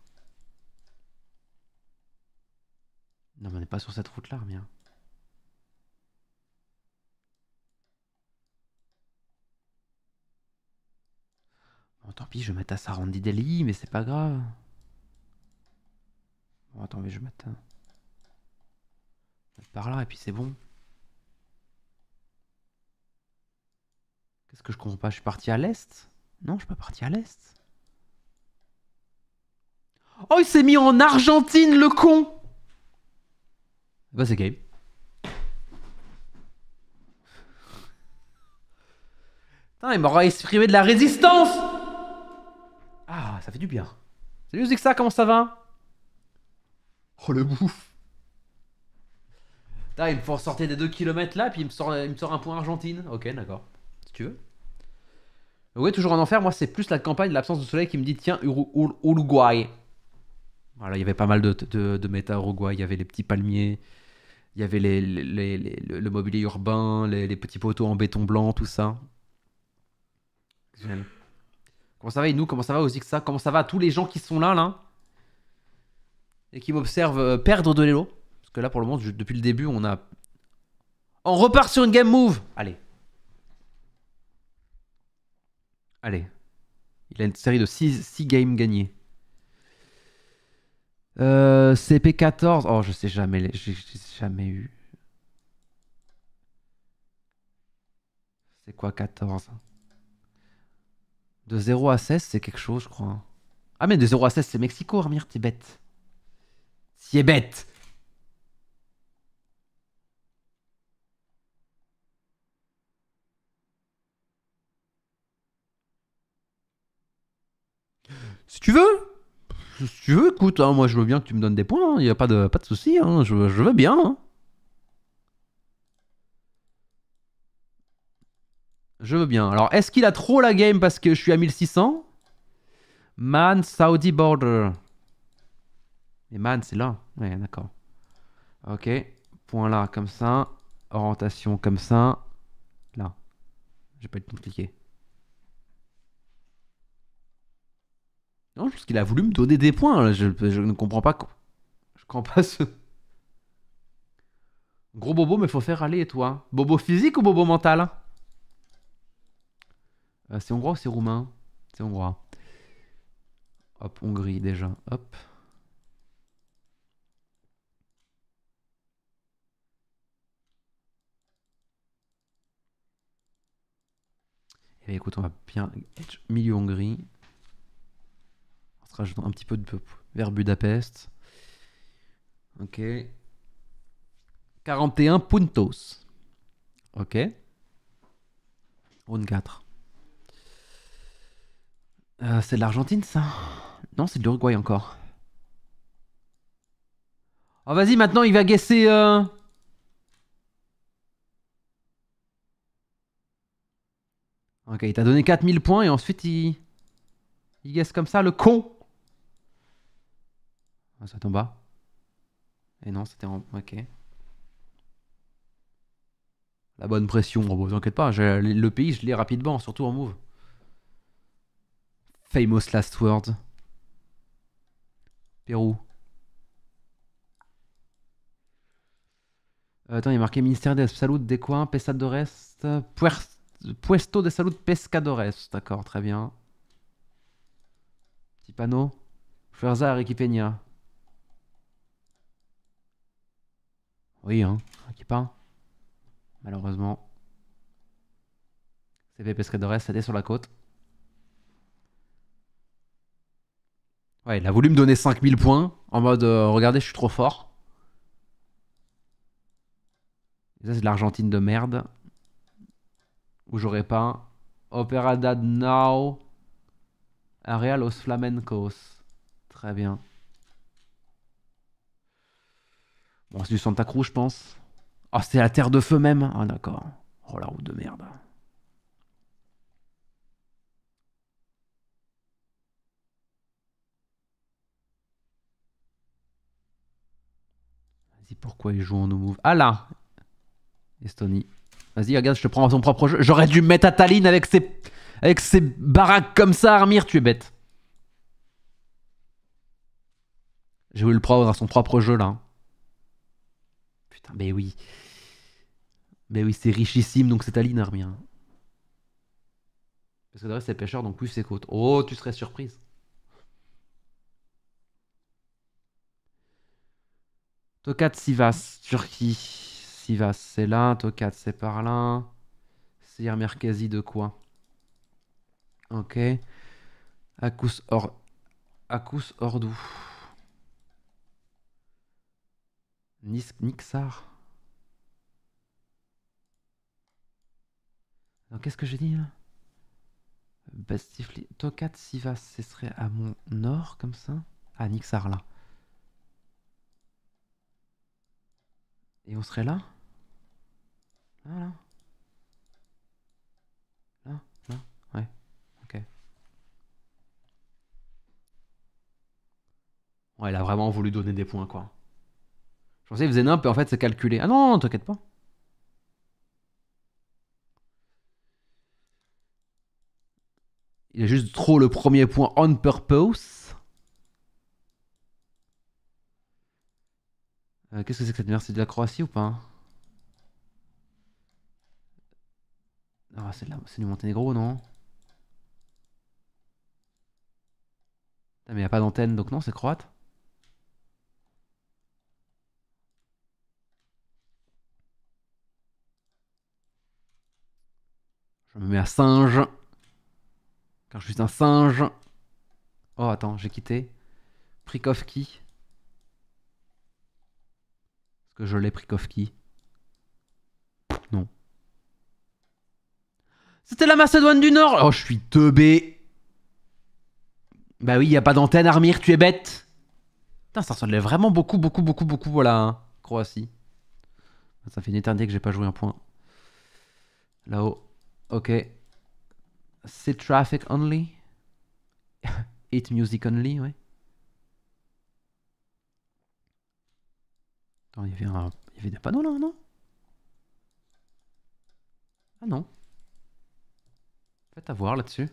Non, mais on n'est pas sur cette route-là, bien. Bon, tant pis, je vais mettre à Sarandi Deli, mais c'est pas grave. Bon, attends, mais je mettre... Hein. Par là, et puis c'est bon. Qu'est-ce que je comprends pas Je suis parti à l'est Non, je suis pas parti à l'est. Oh, il s'est mis en Argentine, le con Bah, c'est game. il m'aura exprimé de la résistance Ah, ça fait du bien. Salut Zixa, comment ça va Oh, le bouffe il me faut sortir des 2 km là, puis il me sort, il me sort un point Argentine. Ok, d'accord. Si tu veux. Oui, toujours en enfer, moi c'est plus la campagne, l'absence de soleil qui me dit tiens, Uruguay. Voilà, il y avait pas mal de, de, de méta uruguay, il y avait les petits palmiers, il y avait les, les, le mobilier urbain, les, petits poteaux en béton blanc, tout ça. Comment ça va, et nous Comment ça va, Ozixa Comment ça va tous les gens qui sont là, là Et qui m'observent euh, perdre de l'élo Parce que là, pour le moment, depuis le début, on a... On repart sur une game move Allez. Allez. Il a une série de 6 games gagnées. Euh, CP14. Oh, je sais jamais. J'ai jamais eu. C'est quoi 14 De 0 à 16, c'est quelque chose, je crois. Ah, mais de 0 à 16, c'est Mexico, Armir, t'es bête. est bête Si tu veux si tu veux, écoute, hein, moi je veux bien que tu me donnes des points, hein. il n'y a pas de, pas de souci, hein. je, veux bien. Je veux bien. Alors, est-ce qu'il a trop la game parce que je suis à 1600 Man, Saudi Border. Et man, c'est là. Ouais, d'accord. Ok. Point là, comme ça. Orientation, comme ça. Là. J'ai pas eu le de cliquer. Non, parce qu'il a voulu me donner des points. Je, ne comprends pas. Je comprends pas ce. Gros bobo, mais faut faire aller, toi. Bobo physique ou bobo mental euh, C'est hongrois ou c'est roumain C'est hongrois. Hop, Hongrie déjà. Hop. et eh écoute, on va bien milieu Hongrie rajoutant un petit peu de vers Budapest. Ok. 41 puntos. Ok. Round 4. Euh, c'est de l'Argentine ça Non, c'est de l'Uruguay encore. Oh vas-y, maintenant il va guesser... Euh. Ok, il t'a donné 4000 points et ensuite il... Il guesse comme ça, le con ah, ça tombe bas Et non, c'était en. Ok. La bonne pression, ne oh, vous inquiétez pas, le pays, je l'ai rapidement, surtout en move. Famous last word. Pérou. Euh, attends, il y a marqué Ministère des Saludes. des coins, Pesadores, Puesto de Salud Pescadores. D'accord, très bien. Petit panneau. Fuerza Rikipenia. Oui, hein, qui pas, Malheureusement. CV ça c'était sur la côte. Ouais, il a voulu me donner 5000 points en mode euh, regardez, je suis trop fort. ça, c'est l'Argentine de merde. Où j'aurais pas. Operada Now. Real os Flamencos. Très bien. Oh, c'est du Santa Cruz, je pense. Ah, oh, c'est la terre de feu même. Ah, d'accord. Oh, la route de merde. Vas-y, pourquoi il joue en no move Ah là Estonie. Vas-y, regarde, je te prends à son propre jeu. J'aurais dû mettre à Ataline avec ses, avec ses baraques comme ça, Armir, tu es bête. J'ai voulu le prendre à son propre jeu là mais oui. Mais oui, c'est richissime, donc c'est à bien. Hein. Parce que d'ailleurs, c'est pêcheur, donc plus c'est côte. Oh, tu serais surprise. Tokat Sivas, Turquie. Sivas, c'est là. Tokat, c'est par là. Sir Merkazi, de quoi Ok. Akous, Or... Akous Ordou. Nixar. Qu'est-ce que j'ai dit là Bastifli. Tokat Sivas, ce serait à mon nord comme ça Ah, Nixar là. Et on serait là Là, là Là, là, ouais. Ok. Ouais, elle a vraiment voulu donner des points quoi. Je pensais qu'il faisait en fait c'est calculé. Ah non, t'inquiète pas. Il a juste trop le premier point on purpose. Euh, qu'est-ce que c'est que cette merde C'est de la Croatie ou pas Ah, c'est du Monténégro, non mais il n'y a pas d'antenne, donc non, c'est croate. Je me mets à singe. Quand je suis un singe. Oh, attends, j'ai quitté. Prikovski. Est-ce que je l'ai, Prikovski Non. C'était la Macédoine du Nord Oh, je suis teubé Bah oui, il y a pas d'antenne, Armir, tu es bête Putain, ça ressemblait vraiment beaucoup, beaucoup, beaucoup, beaucoup, voilà, hein, Croatie. Ça fait une éternité que j'ai pas joué un point. Là-haut. Ok. C'est traffic only. It music only, oui. Attends, il y avait un... Il y avait des panneaux là, non Ah non. Faites avoir là-dessus.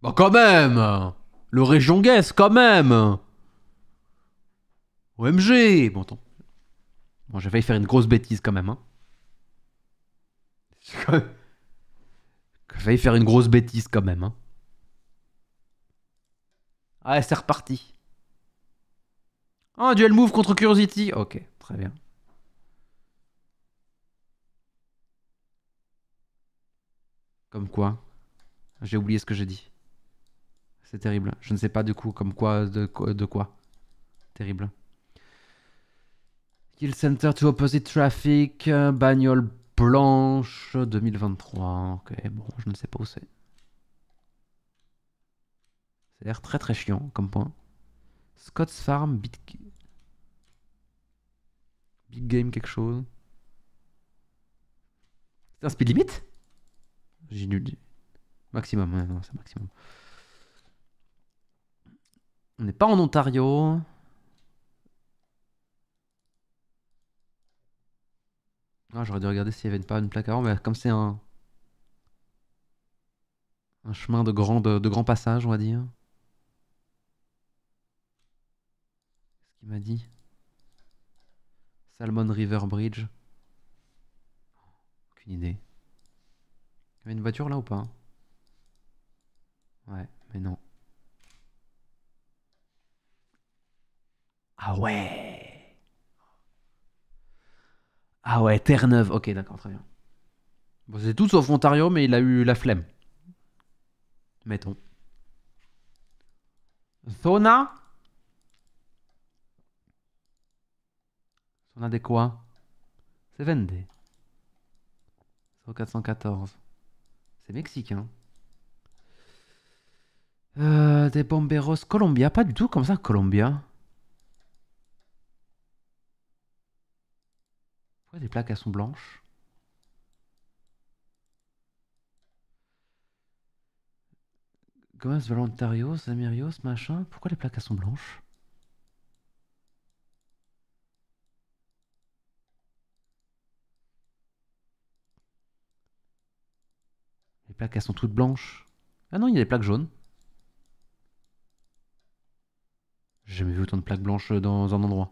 Bah quand même Le région Guest, quand même OMG Bon, attends. Bon, j'ai failli faire une grosse bêtise hein. quand même. J'ai failli faire une grosse bêtise quand même. Hein. Ah, c'est reparti. Un oh, ah, duel move contre Curiosity. Ok, très bien. Comme quoi J'ai oublié ce que j'ai dit. C'est terrible. Je ne sais pas du coup comme quoi, de, de quoi. Terrible. Il Center to Opposite Traffic, euh, bagnole blanche 2023. Ok, bon, je ne sais pas où c'est. Ça l'air très très chiant comme point. Scott's Farm, Big, Game quelque chose. C'est un speed limit J'ai nul. Maximum, non, c'est maximum. On n'est pas en Ontario. Ah, j'aurais dû regarder s'il y avait pas une plaque avant, mais comme c'est un... un chemin de grand, de, grand passage, on va dire. Qu'est-ce qu'il m'a dit Salmon River Bridge. Aucune idée. Il y avait une voiture là ou pas Ouais, mais non. Ah ouais ah ouais, Terre-Neuve. Ok, d'accord, très bien. Bon, c'est tout sauf Ontario, mais il a eu la flemme. Mettons. Zona Zona des quoi C'est Vende. 414. C'est Mexique, Hein. Euh, des Bomberos Colombia, pas du tout comme ça, Colombia. Pourquoi les plaques, elles sont blanches Gomez Valentarios, Zamirios, machin. Pourquoi les plaques, elles sont blanches Les plaques, elles sont toutes blanches. Ah non, il y a des plaques jaunes. J'ai jamais vu autant de plaques blanches dans un endroit.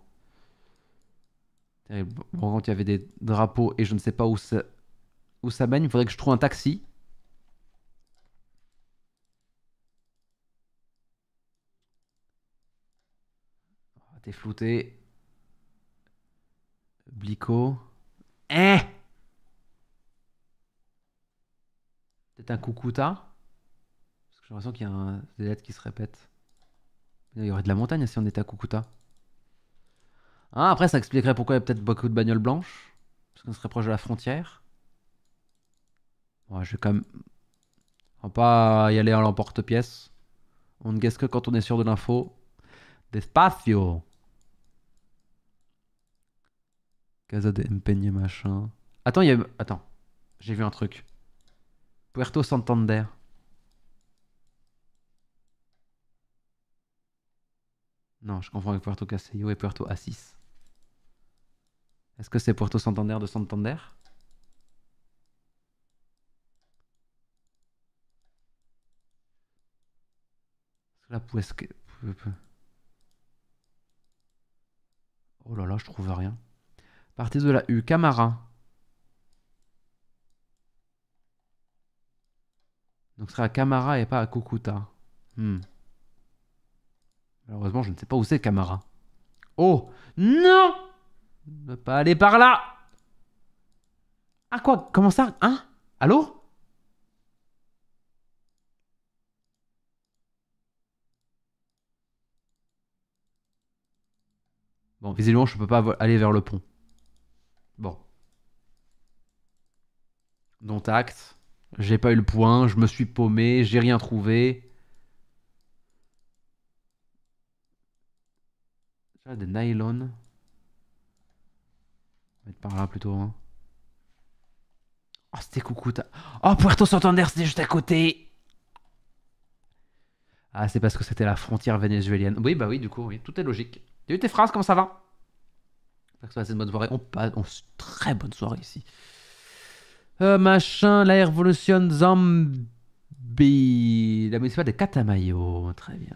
Terrible. Bon, quand il y avait des drapeaux et je ne sais pas où ça, où ça baigne, il faudrait que je trouve un taxi. Oh, t'es flouté. Blico. Eh Peut-être un Cucuta Parce que j'ai l'impression qu'il y a des lettres qui se répètent. Il y aurait de la montagne si on était à Cucuta. Ah, après, ça expliquerait pourquoi il y a peut-être beaucoup de bagnoles blanches. Parce qu'on serait proche de la frontière. Bon, je vais quand même. On va pas y aller en l'emporte-pièce. On ne guesse que quand on est sûr de l'info. Despacio Casa de Empeñe machin. Attends, il y a. Attends. J'ai vu un truc. Puerto Santander. Non, je comprends avec Puerto Castello et Puerto Assis. Est-ce que c'est Puerto Santander de Santander est-ce que... Oh là là, je trouve rien. Partie de la U. Camara. Donc ce sera à Camara et pas à Cucuta. Hmm. Malheureusement, je ne sais pas où c'est Camara. Oh Non ne pas aller par là Ah quoi Comment ça Hein Allô Bon, visiblement, je peux pas aller vers le pont. Bon. Non tact. J'ai pas eu le point, je me suis paumé, j'ai rien trouvé. J'ai des nylon on va être par là plutôt. Hein. Oh, c'était coucou. Oh, Puerto Santander, c'était juste à côté. Ah, c'est parce que c'était la frontière vénézuélienne. Oui, bah oui, du coup, oui, tout est logique. T'as vu tes phrases, comment ça va que c'est une bonne soirée. On passe, on, très bonne soirée ici. Euh, machin, la Révolution Zombie. La pas de Catamayo. Très bien.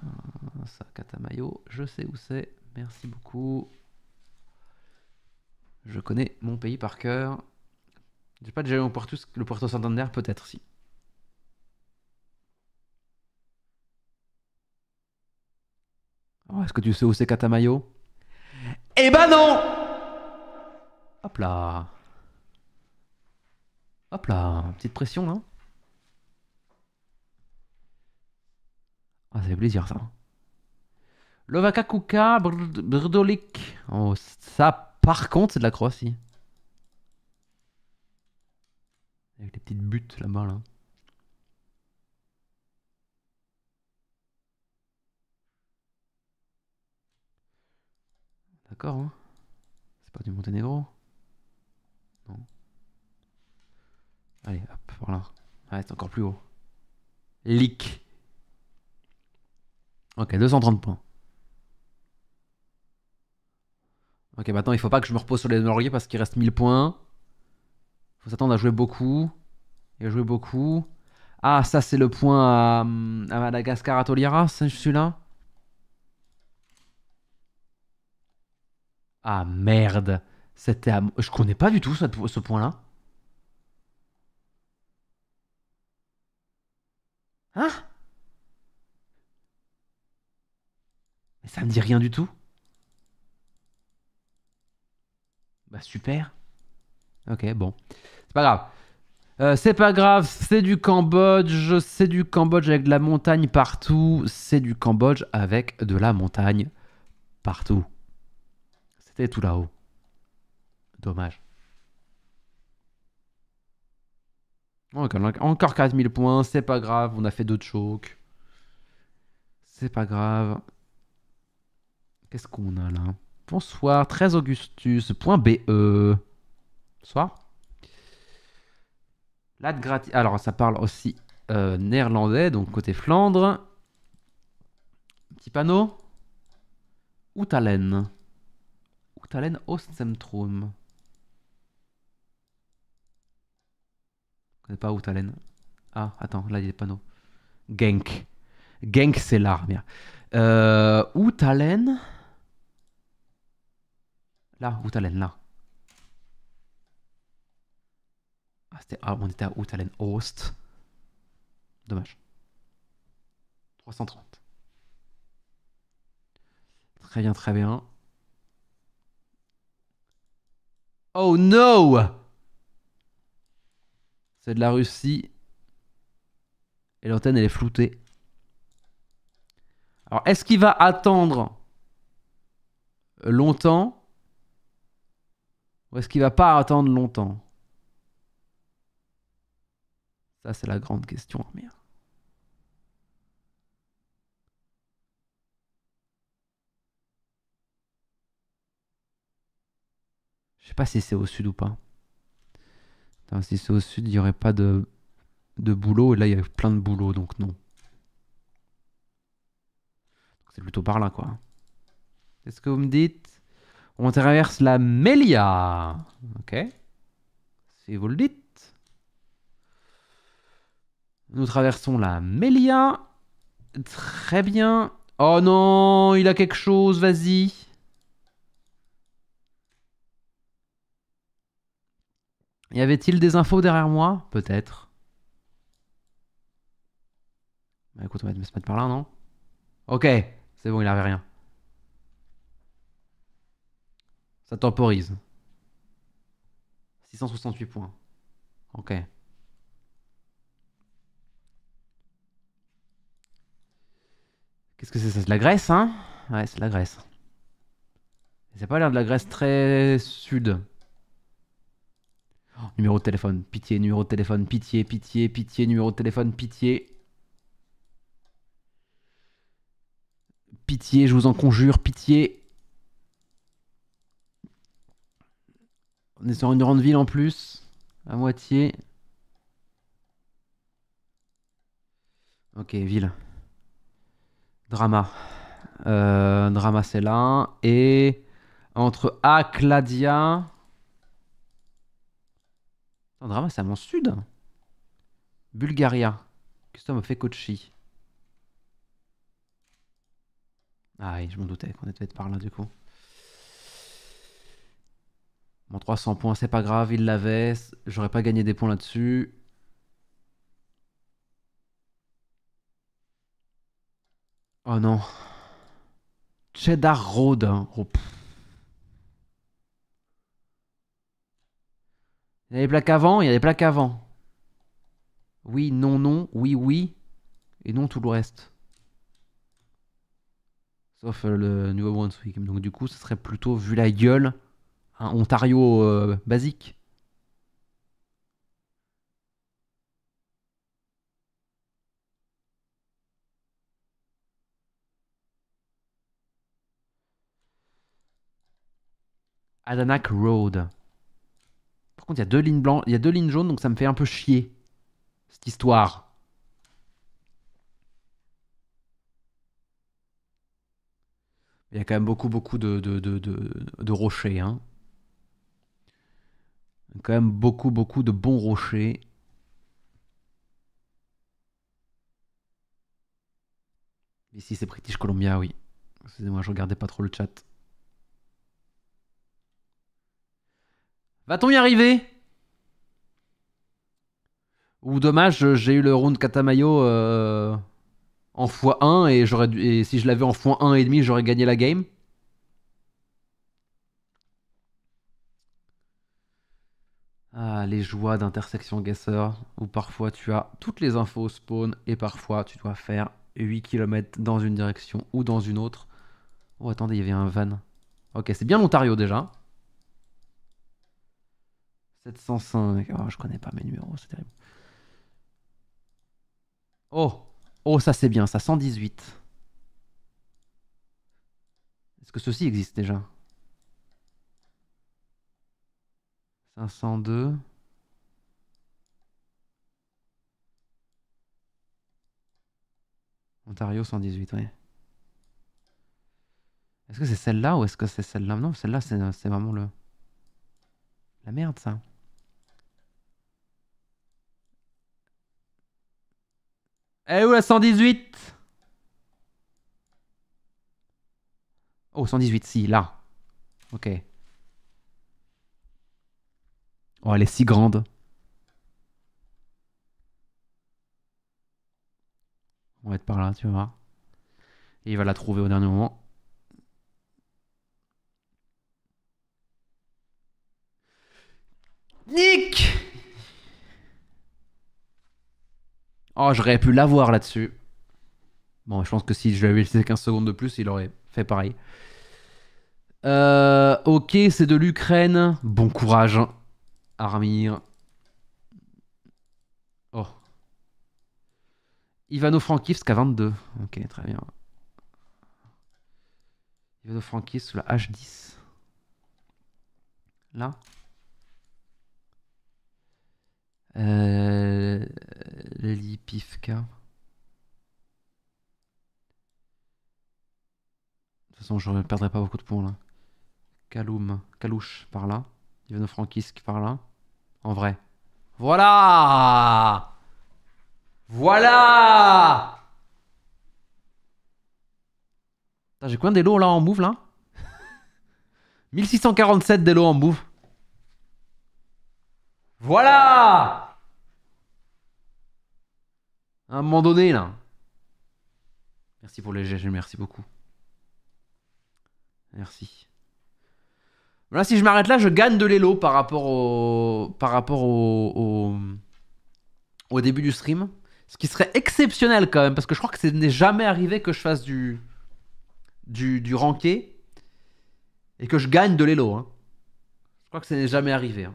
Ça, Catamayo, je sais où c'est. Merci beaucoup. Je connais mon pays par cœur. J'ai pas déjà eu le Porto Santander, peut-être si. Oh, est-ce que tu sais où c'est Catamayo Eh ben non Hop là Hop là Petite pression hein Ah, ça fait plaisir ça. Lovaka Kuka, Brdolik. Oh, ça par contre, c'est de la Croatie. Avec les petites buttes là-bas, là. D'accord, hein C'est pas du Monténégro Non. Allez, hop, voilà. Ah, c'est encore plus haut. Leak. Ok, 230 points. Ok, maintenant il faut pas que je me repose sur les lauriers parce qu'il reste 1000 points. Faut s'attendre à jouer beaucoup. Il a jouer beaucoup. Ah, ça c'est le point à, à Madagascar à Toliara, celui-là. Ah merde, c'était je connais pas du tout ce, ce point-là. Hein Mais ça me dit rien du tout. Bah super. Ok, bon. C'est pas grave. Euh, c'est pas grave, c'est du Cambodge, c'est du Cambodge avec de la montagne partout, c'est du Cambodge avec de la montagne partout. C'était tout là-haut. Dommage. Encore 4000 points, c'est pas grave, on a fait d'autres chocs. C'est pas grave. Qu'est-ce qu'on a là Bonsoir, 13 augustus.be. Bonsoir. Alors, ça parle aussi euh, néerlandais, donc côté Flandre. Petit panneau. Outalen. Outalen Ostzentrum. Je connais pas Outalen. Ah, attends, là, il y a des panneaux. Genk. Genk, c'est l'art. Euh, là, Outalen, là. Ah, c'était, on était à Outalen Host. Dommage. 330. Très bien, très bien. Oh no C'est de la Russie. Et l'antenne, elle est floutée. Alors, est-ce qu'il va attendre longtemps ou est-ce qu'il va pas attendre longtemps Ça, c'est la grande question, Armir. Je sais pas si c'est au sud ou pas. si c'est au sud, il n'y aurait pas de, de boulot. Et là, il y a plein de boulot, donc non. C'est plutôt par là, quoi. Est-ce que vous me dites on traverse la Melia. Ok. Si vous le dites. Nous traversons la Melia. Très bien. Oh non, il a quelque chose, vas-y. Y avait-il des infos derrière moi Peut-être. Bah écoute, on va se mettre par là, non Ok, c'est bon, il avait rien. Ça temporise. 668 points. Ok. Qu'est-ce que c'est C'est la Grèce, hein Ouais, c'est la Grèce. C'est pas l'air de la Grèce très sud. Oh, numéro de téléphone, pitié, numéro de téléphone, pitié, pitié, pitié, numéro de téléphone, pitié. Pitié, je vous en conjure, pitié. On est sur une grande ville en plus, à moitié. Ok, ville. Drama. Euh, drama, c'est là. Et entre Acladia. drama, c'est à mon sud. Bulgaria. Custom fait, Kochi Ah oui, je m'en doutais qu'on était par là du coup. Mon 300 points, c'est pas grave, il l'avait. J'aurais pas gagné des points là-dessus. Oh non. Cheddar Road. Hein. Oh, il y a des plaques avant, il y a des plaques avant. Oui, non, non, oui, oui. Et non tout le reste. Sauf euh, le Nouveau Week. Donc du coup, ce serait plutôt vu la gueule un Ontario euh, basique. Adanak Road. Par contre, il y a deux lignes blanches, il y a deux lignes jaunes, donc ça me fait un peu chier cette histoire. Il y a quand même beaucoup, beaucoup de, de, de, de rochers. Hein quand même beaucoup, beaucoup de bons rochers. Ici, c'est British Columbia, oui. Excusez-moi, je regardais pas trop le chat. Va-t-on y arriver Ou dommage, j'ai eu le round Katamayo euh, en x1 et, j'aurais et si je l'avais en x1,5, j'aurais gagné la game. Ah, les joies d'intersection guesser, où parfois tu as toutes les infos au spawn et parfois tu dois faire 8 km dans une direction ou dans une autre. Oh, attendez, il y avait un van. Ok, c'est bien l'Ontario déjà. 705. Oh, je connais pas mes numéros, c'est terrible. Oh, oh, ça c'est bien, ça 118. Est-ce que ceci existe déjà 502. Ontario 118, oui. Est-ce que c'est celle-là ou est-ce que c'est celle-là Non, celle-là, c'est euh, vraiment le... La merde, ça. est eh, où la 118 Oh, 118, si, là. Ok. Oh, elle est si grande. On va être par là, tu vois. Et il va la trouver au dernier moment. Nick Oh, j'aurais pu l'avoir là-dessus. Bon, je pense que si je lui avais laissé 15 secondes de plus, il aurait fait pareil. Euh, ok, c'est de l'Ukraine. Bon courage. Hein. Armir. Oh. Ivano Frankivsk à 22. Ok, très bien. Ivano Frankivsk sous la H10. Là. Euh, Pivka. De toute façon, je ne perdrai pas beaucoup de points là. Kaloum, Kalouche par là. Il franquise qui qui là. En vrai. Voilà Voilà J'ai combien d'élos là en move là 1647 d'élos en bouffe. Voilà À un moment donné là. Merci pour les GG, merci beaucoup. Merci. Là, si je m'arrête là, je gagne de l'élo par rapport au au... début du stream, ce qui serait exceptionnel quand même parce que je crois que ce n'est jamais arrivé que je fasse du du ranké et que je gagne de l'élo. Hein. Je crois que ce n'est jamais arrivé. Hein.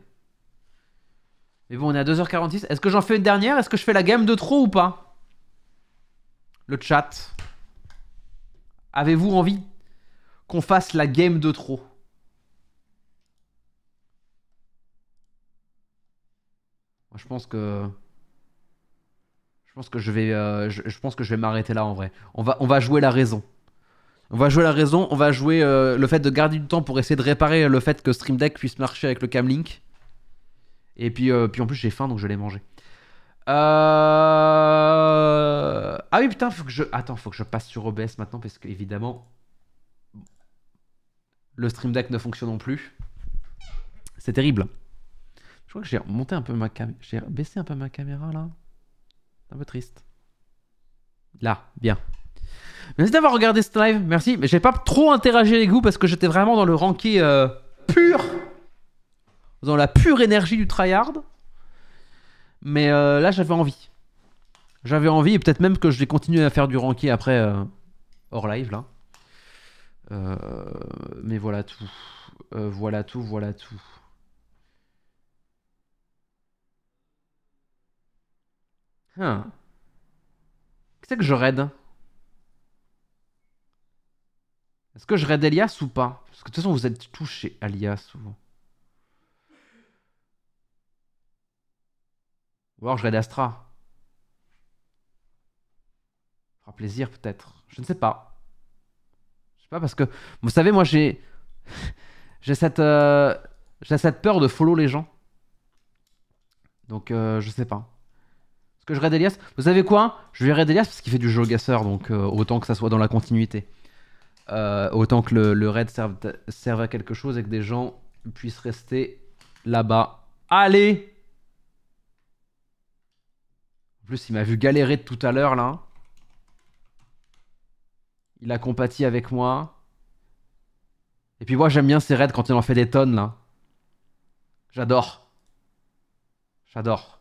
Mais bon, on est à 2h46. Est-ce que j'en fais une dernière Est-ce que je fais la game de trop ou pas Le chat. Avez-vous envie qu'on fasse la game de trop Moi, je pense que. Je pense que je vais, euh, je, pense que je vais m'arrêter là en vrai. On va, on va jouer la raison. On va jouer la raison, on va jouer euh, le fait de garder du temps pour essayer de réparer le fait que Stream Deck puisse marcher avec le Cam Link. Et puis, euh, puis en plus, j'ai faim donc je l'ai mangé. Ah oui, putain, faut que je. Attends, faut que je passe sur OBS maintenant parce que, évidemment, le Stream Deck ne fonctionne non plus. C'est terrible. Je crois que j'ai monté un peu ma caméra. J'ai baissé un peu ma caméra là. C'est un peu triste. Là, bien. Merci d'avoir regardé ce live, merci. Mais j'ai pas trop interagi avec vous parce que j'étais vraiment dans le ranké euh, pur. Dans la pure énergie du tryhard. Mais euh, là, j'avais envie. J'avais envie et peut-être même que je vais continuer à faire du ranké après euh, hors live là. mais voilà tout. voilà tout, voilà tout. Hein. Qu'est-ce que je raid Est-ce que je raid Elias ou pas Parce que de toute façon, vous êtes touché, Elias. souvent. ou alors je raid Astra. Ça fera plaisir, peut-être. Je ne sais pas. Je sais pas parce que. Vous savez, moi, j'ai. j'ai cette. Euh, j'ai cette peur de follow les gens. Donc, je euh, je sais pas. Est-ce que je raid Elias. Vous savez quoi Je vais raid Elias parce qu'il fait du jeu gasseur, donc euh, autant que ça soit dans la continuité. Euh, autant que le, raid serve, serve, à quelque chose et que des gens puissent rester là-bas. Allez En plus, il m'a vu galérer tout à l'heure, là. Il a compati avec moi. Et puis moi, j'aime bien ces raids quand il en fait des tonnes, là. J'adore. J'adore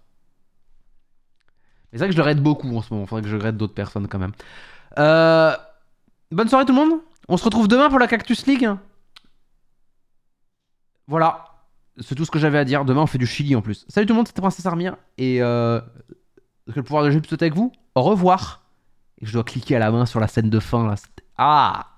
c'est vrai que je le regrette beaucoup en ce moment. Faudrait que je regrette d'autres personnes quand même. Euh, bonne soirée tout le monde. On se retrouve demain pour la Cactus League. Voilà. C'est tout ce que j'avais à dire. Demain, on fait du Chili en plus. Salut tout le monde, c'était Princesse Armia. Et euh, que le pouvoir de jeu avec vous. Au revoir. Et je dois cliquer à la main sur la scène de fin là. Ah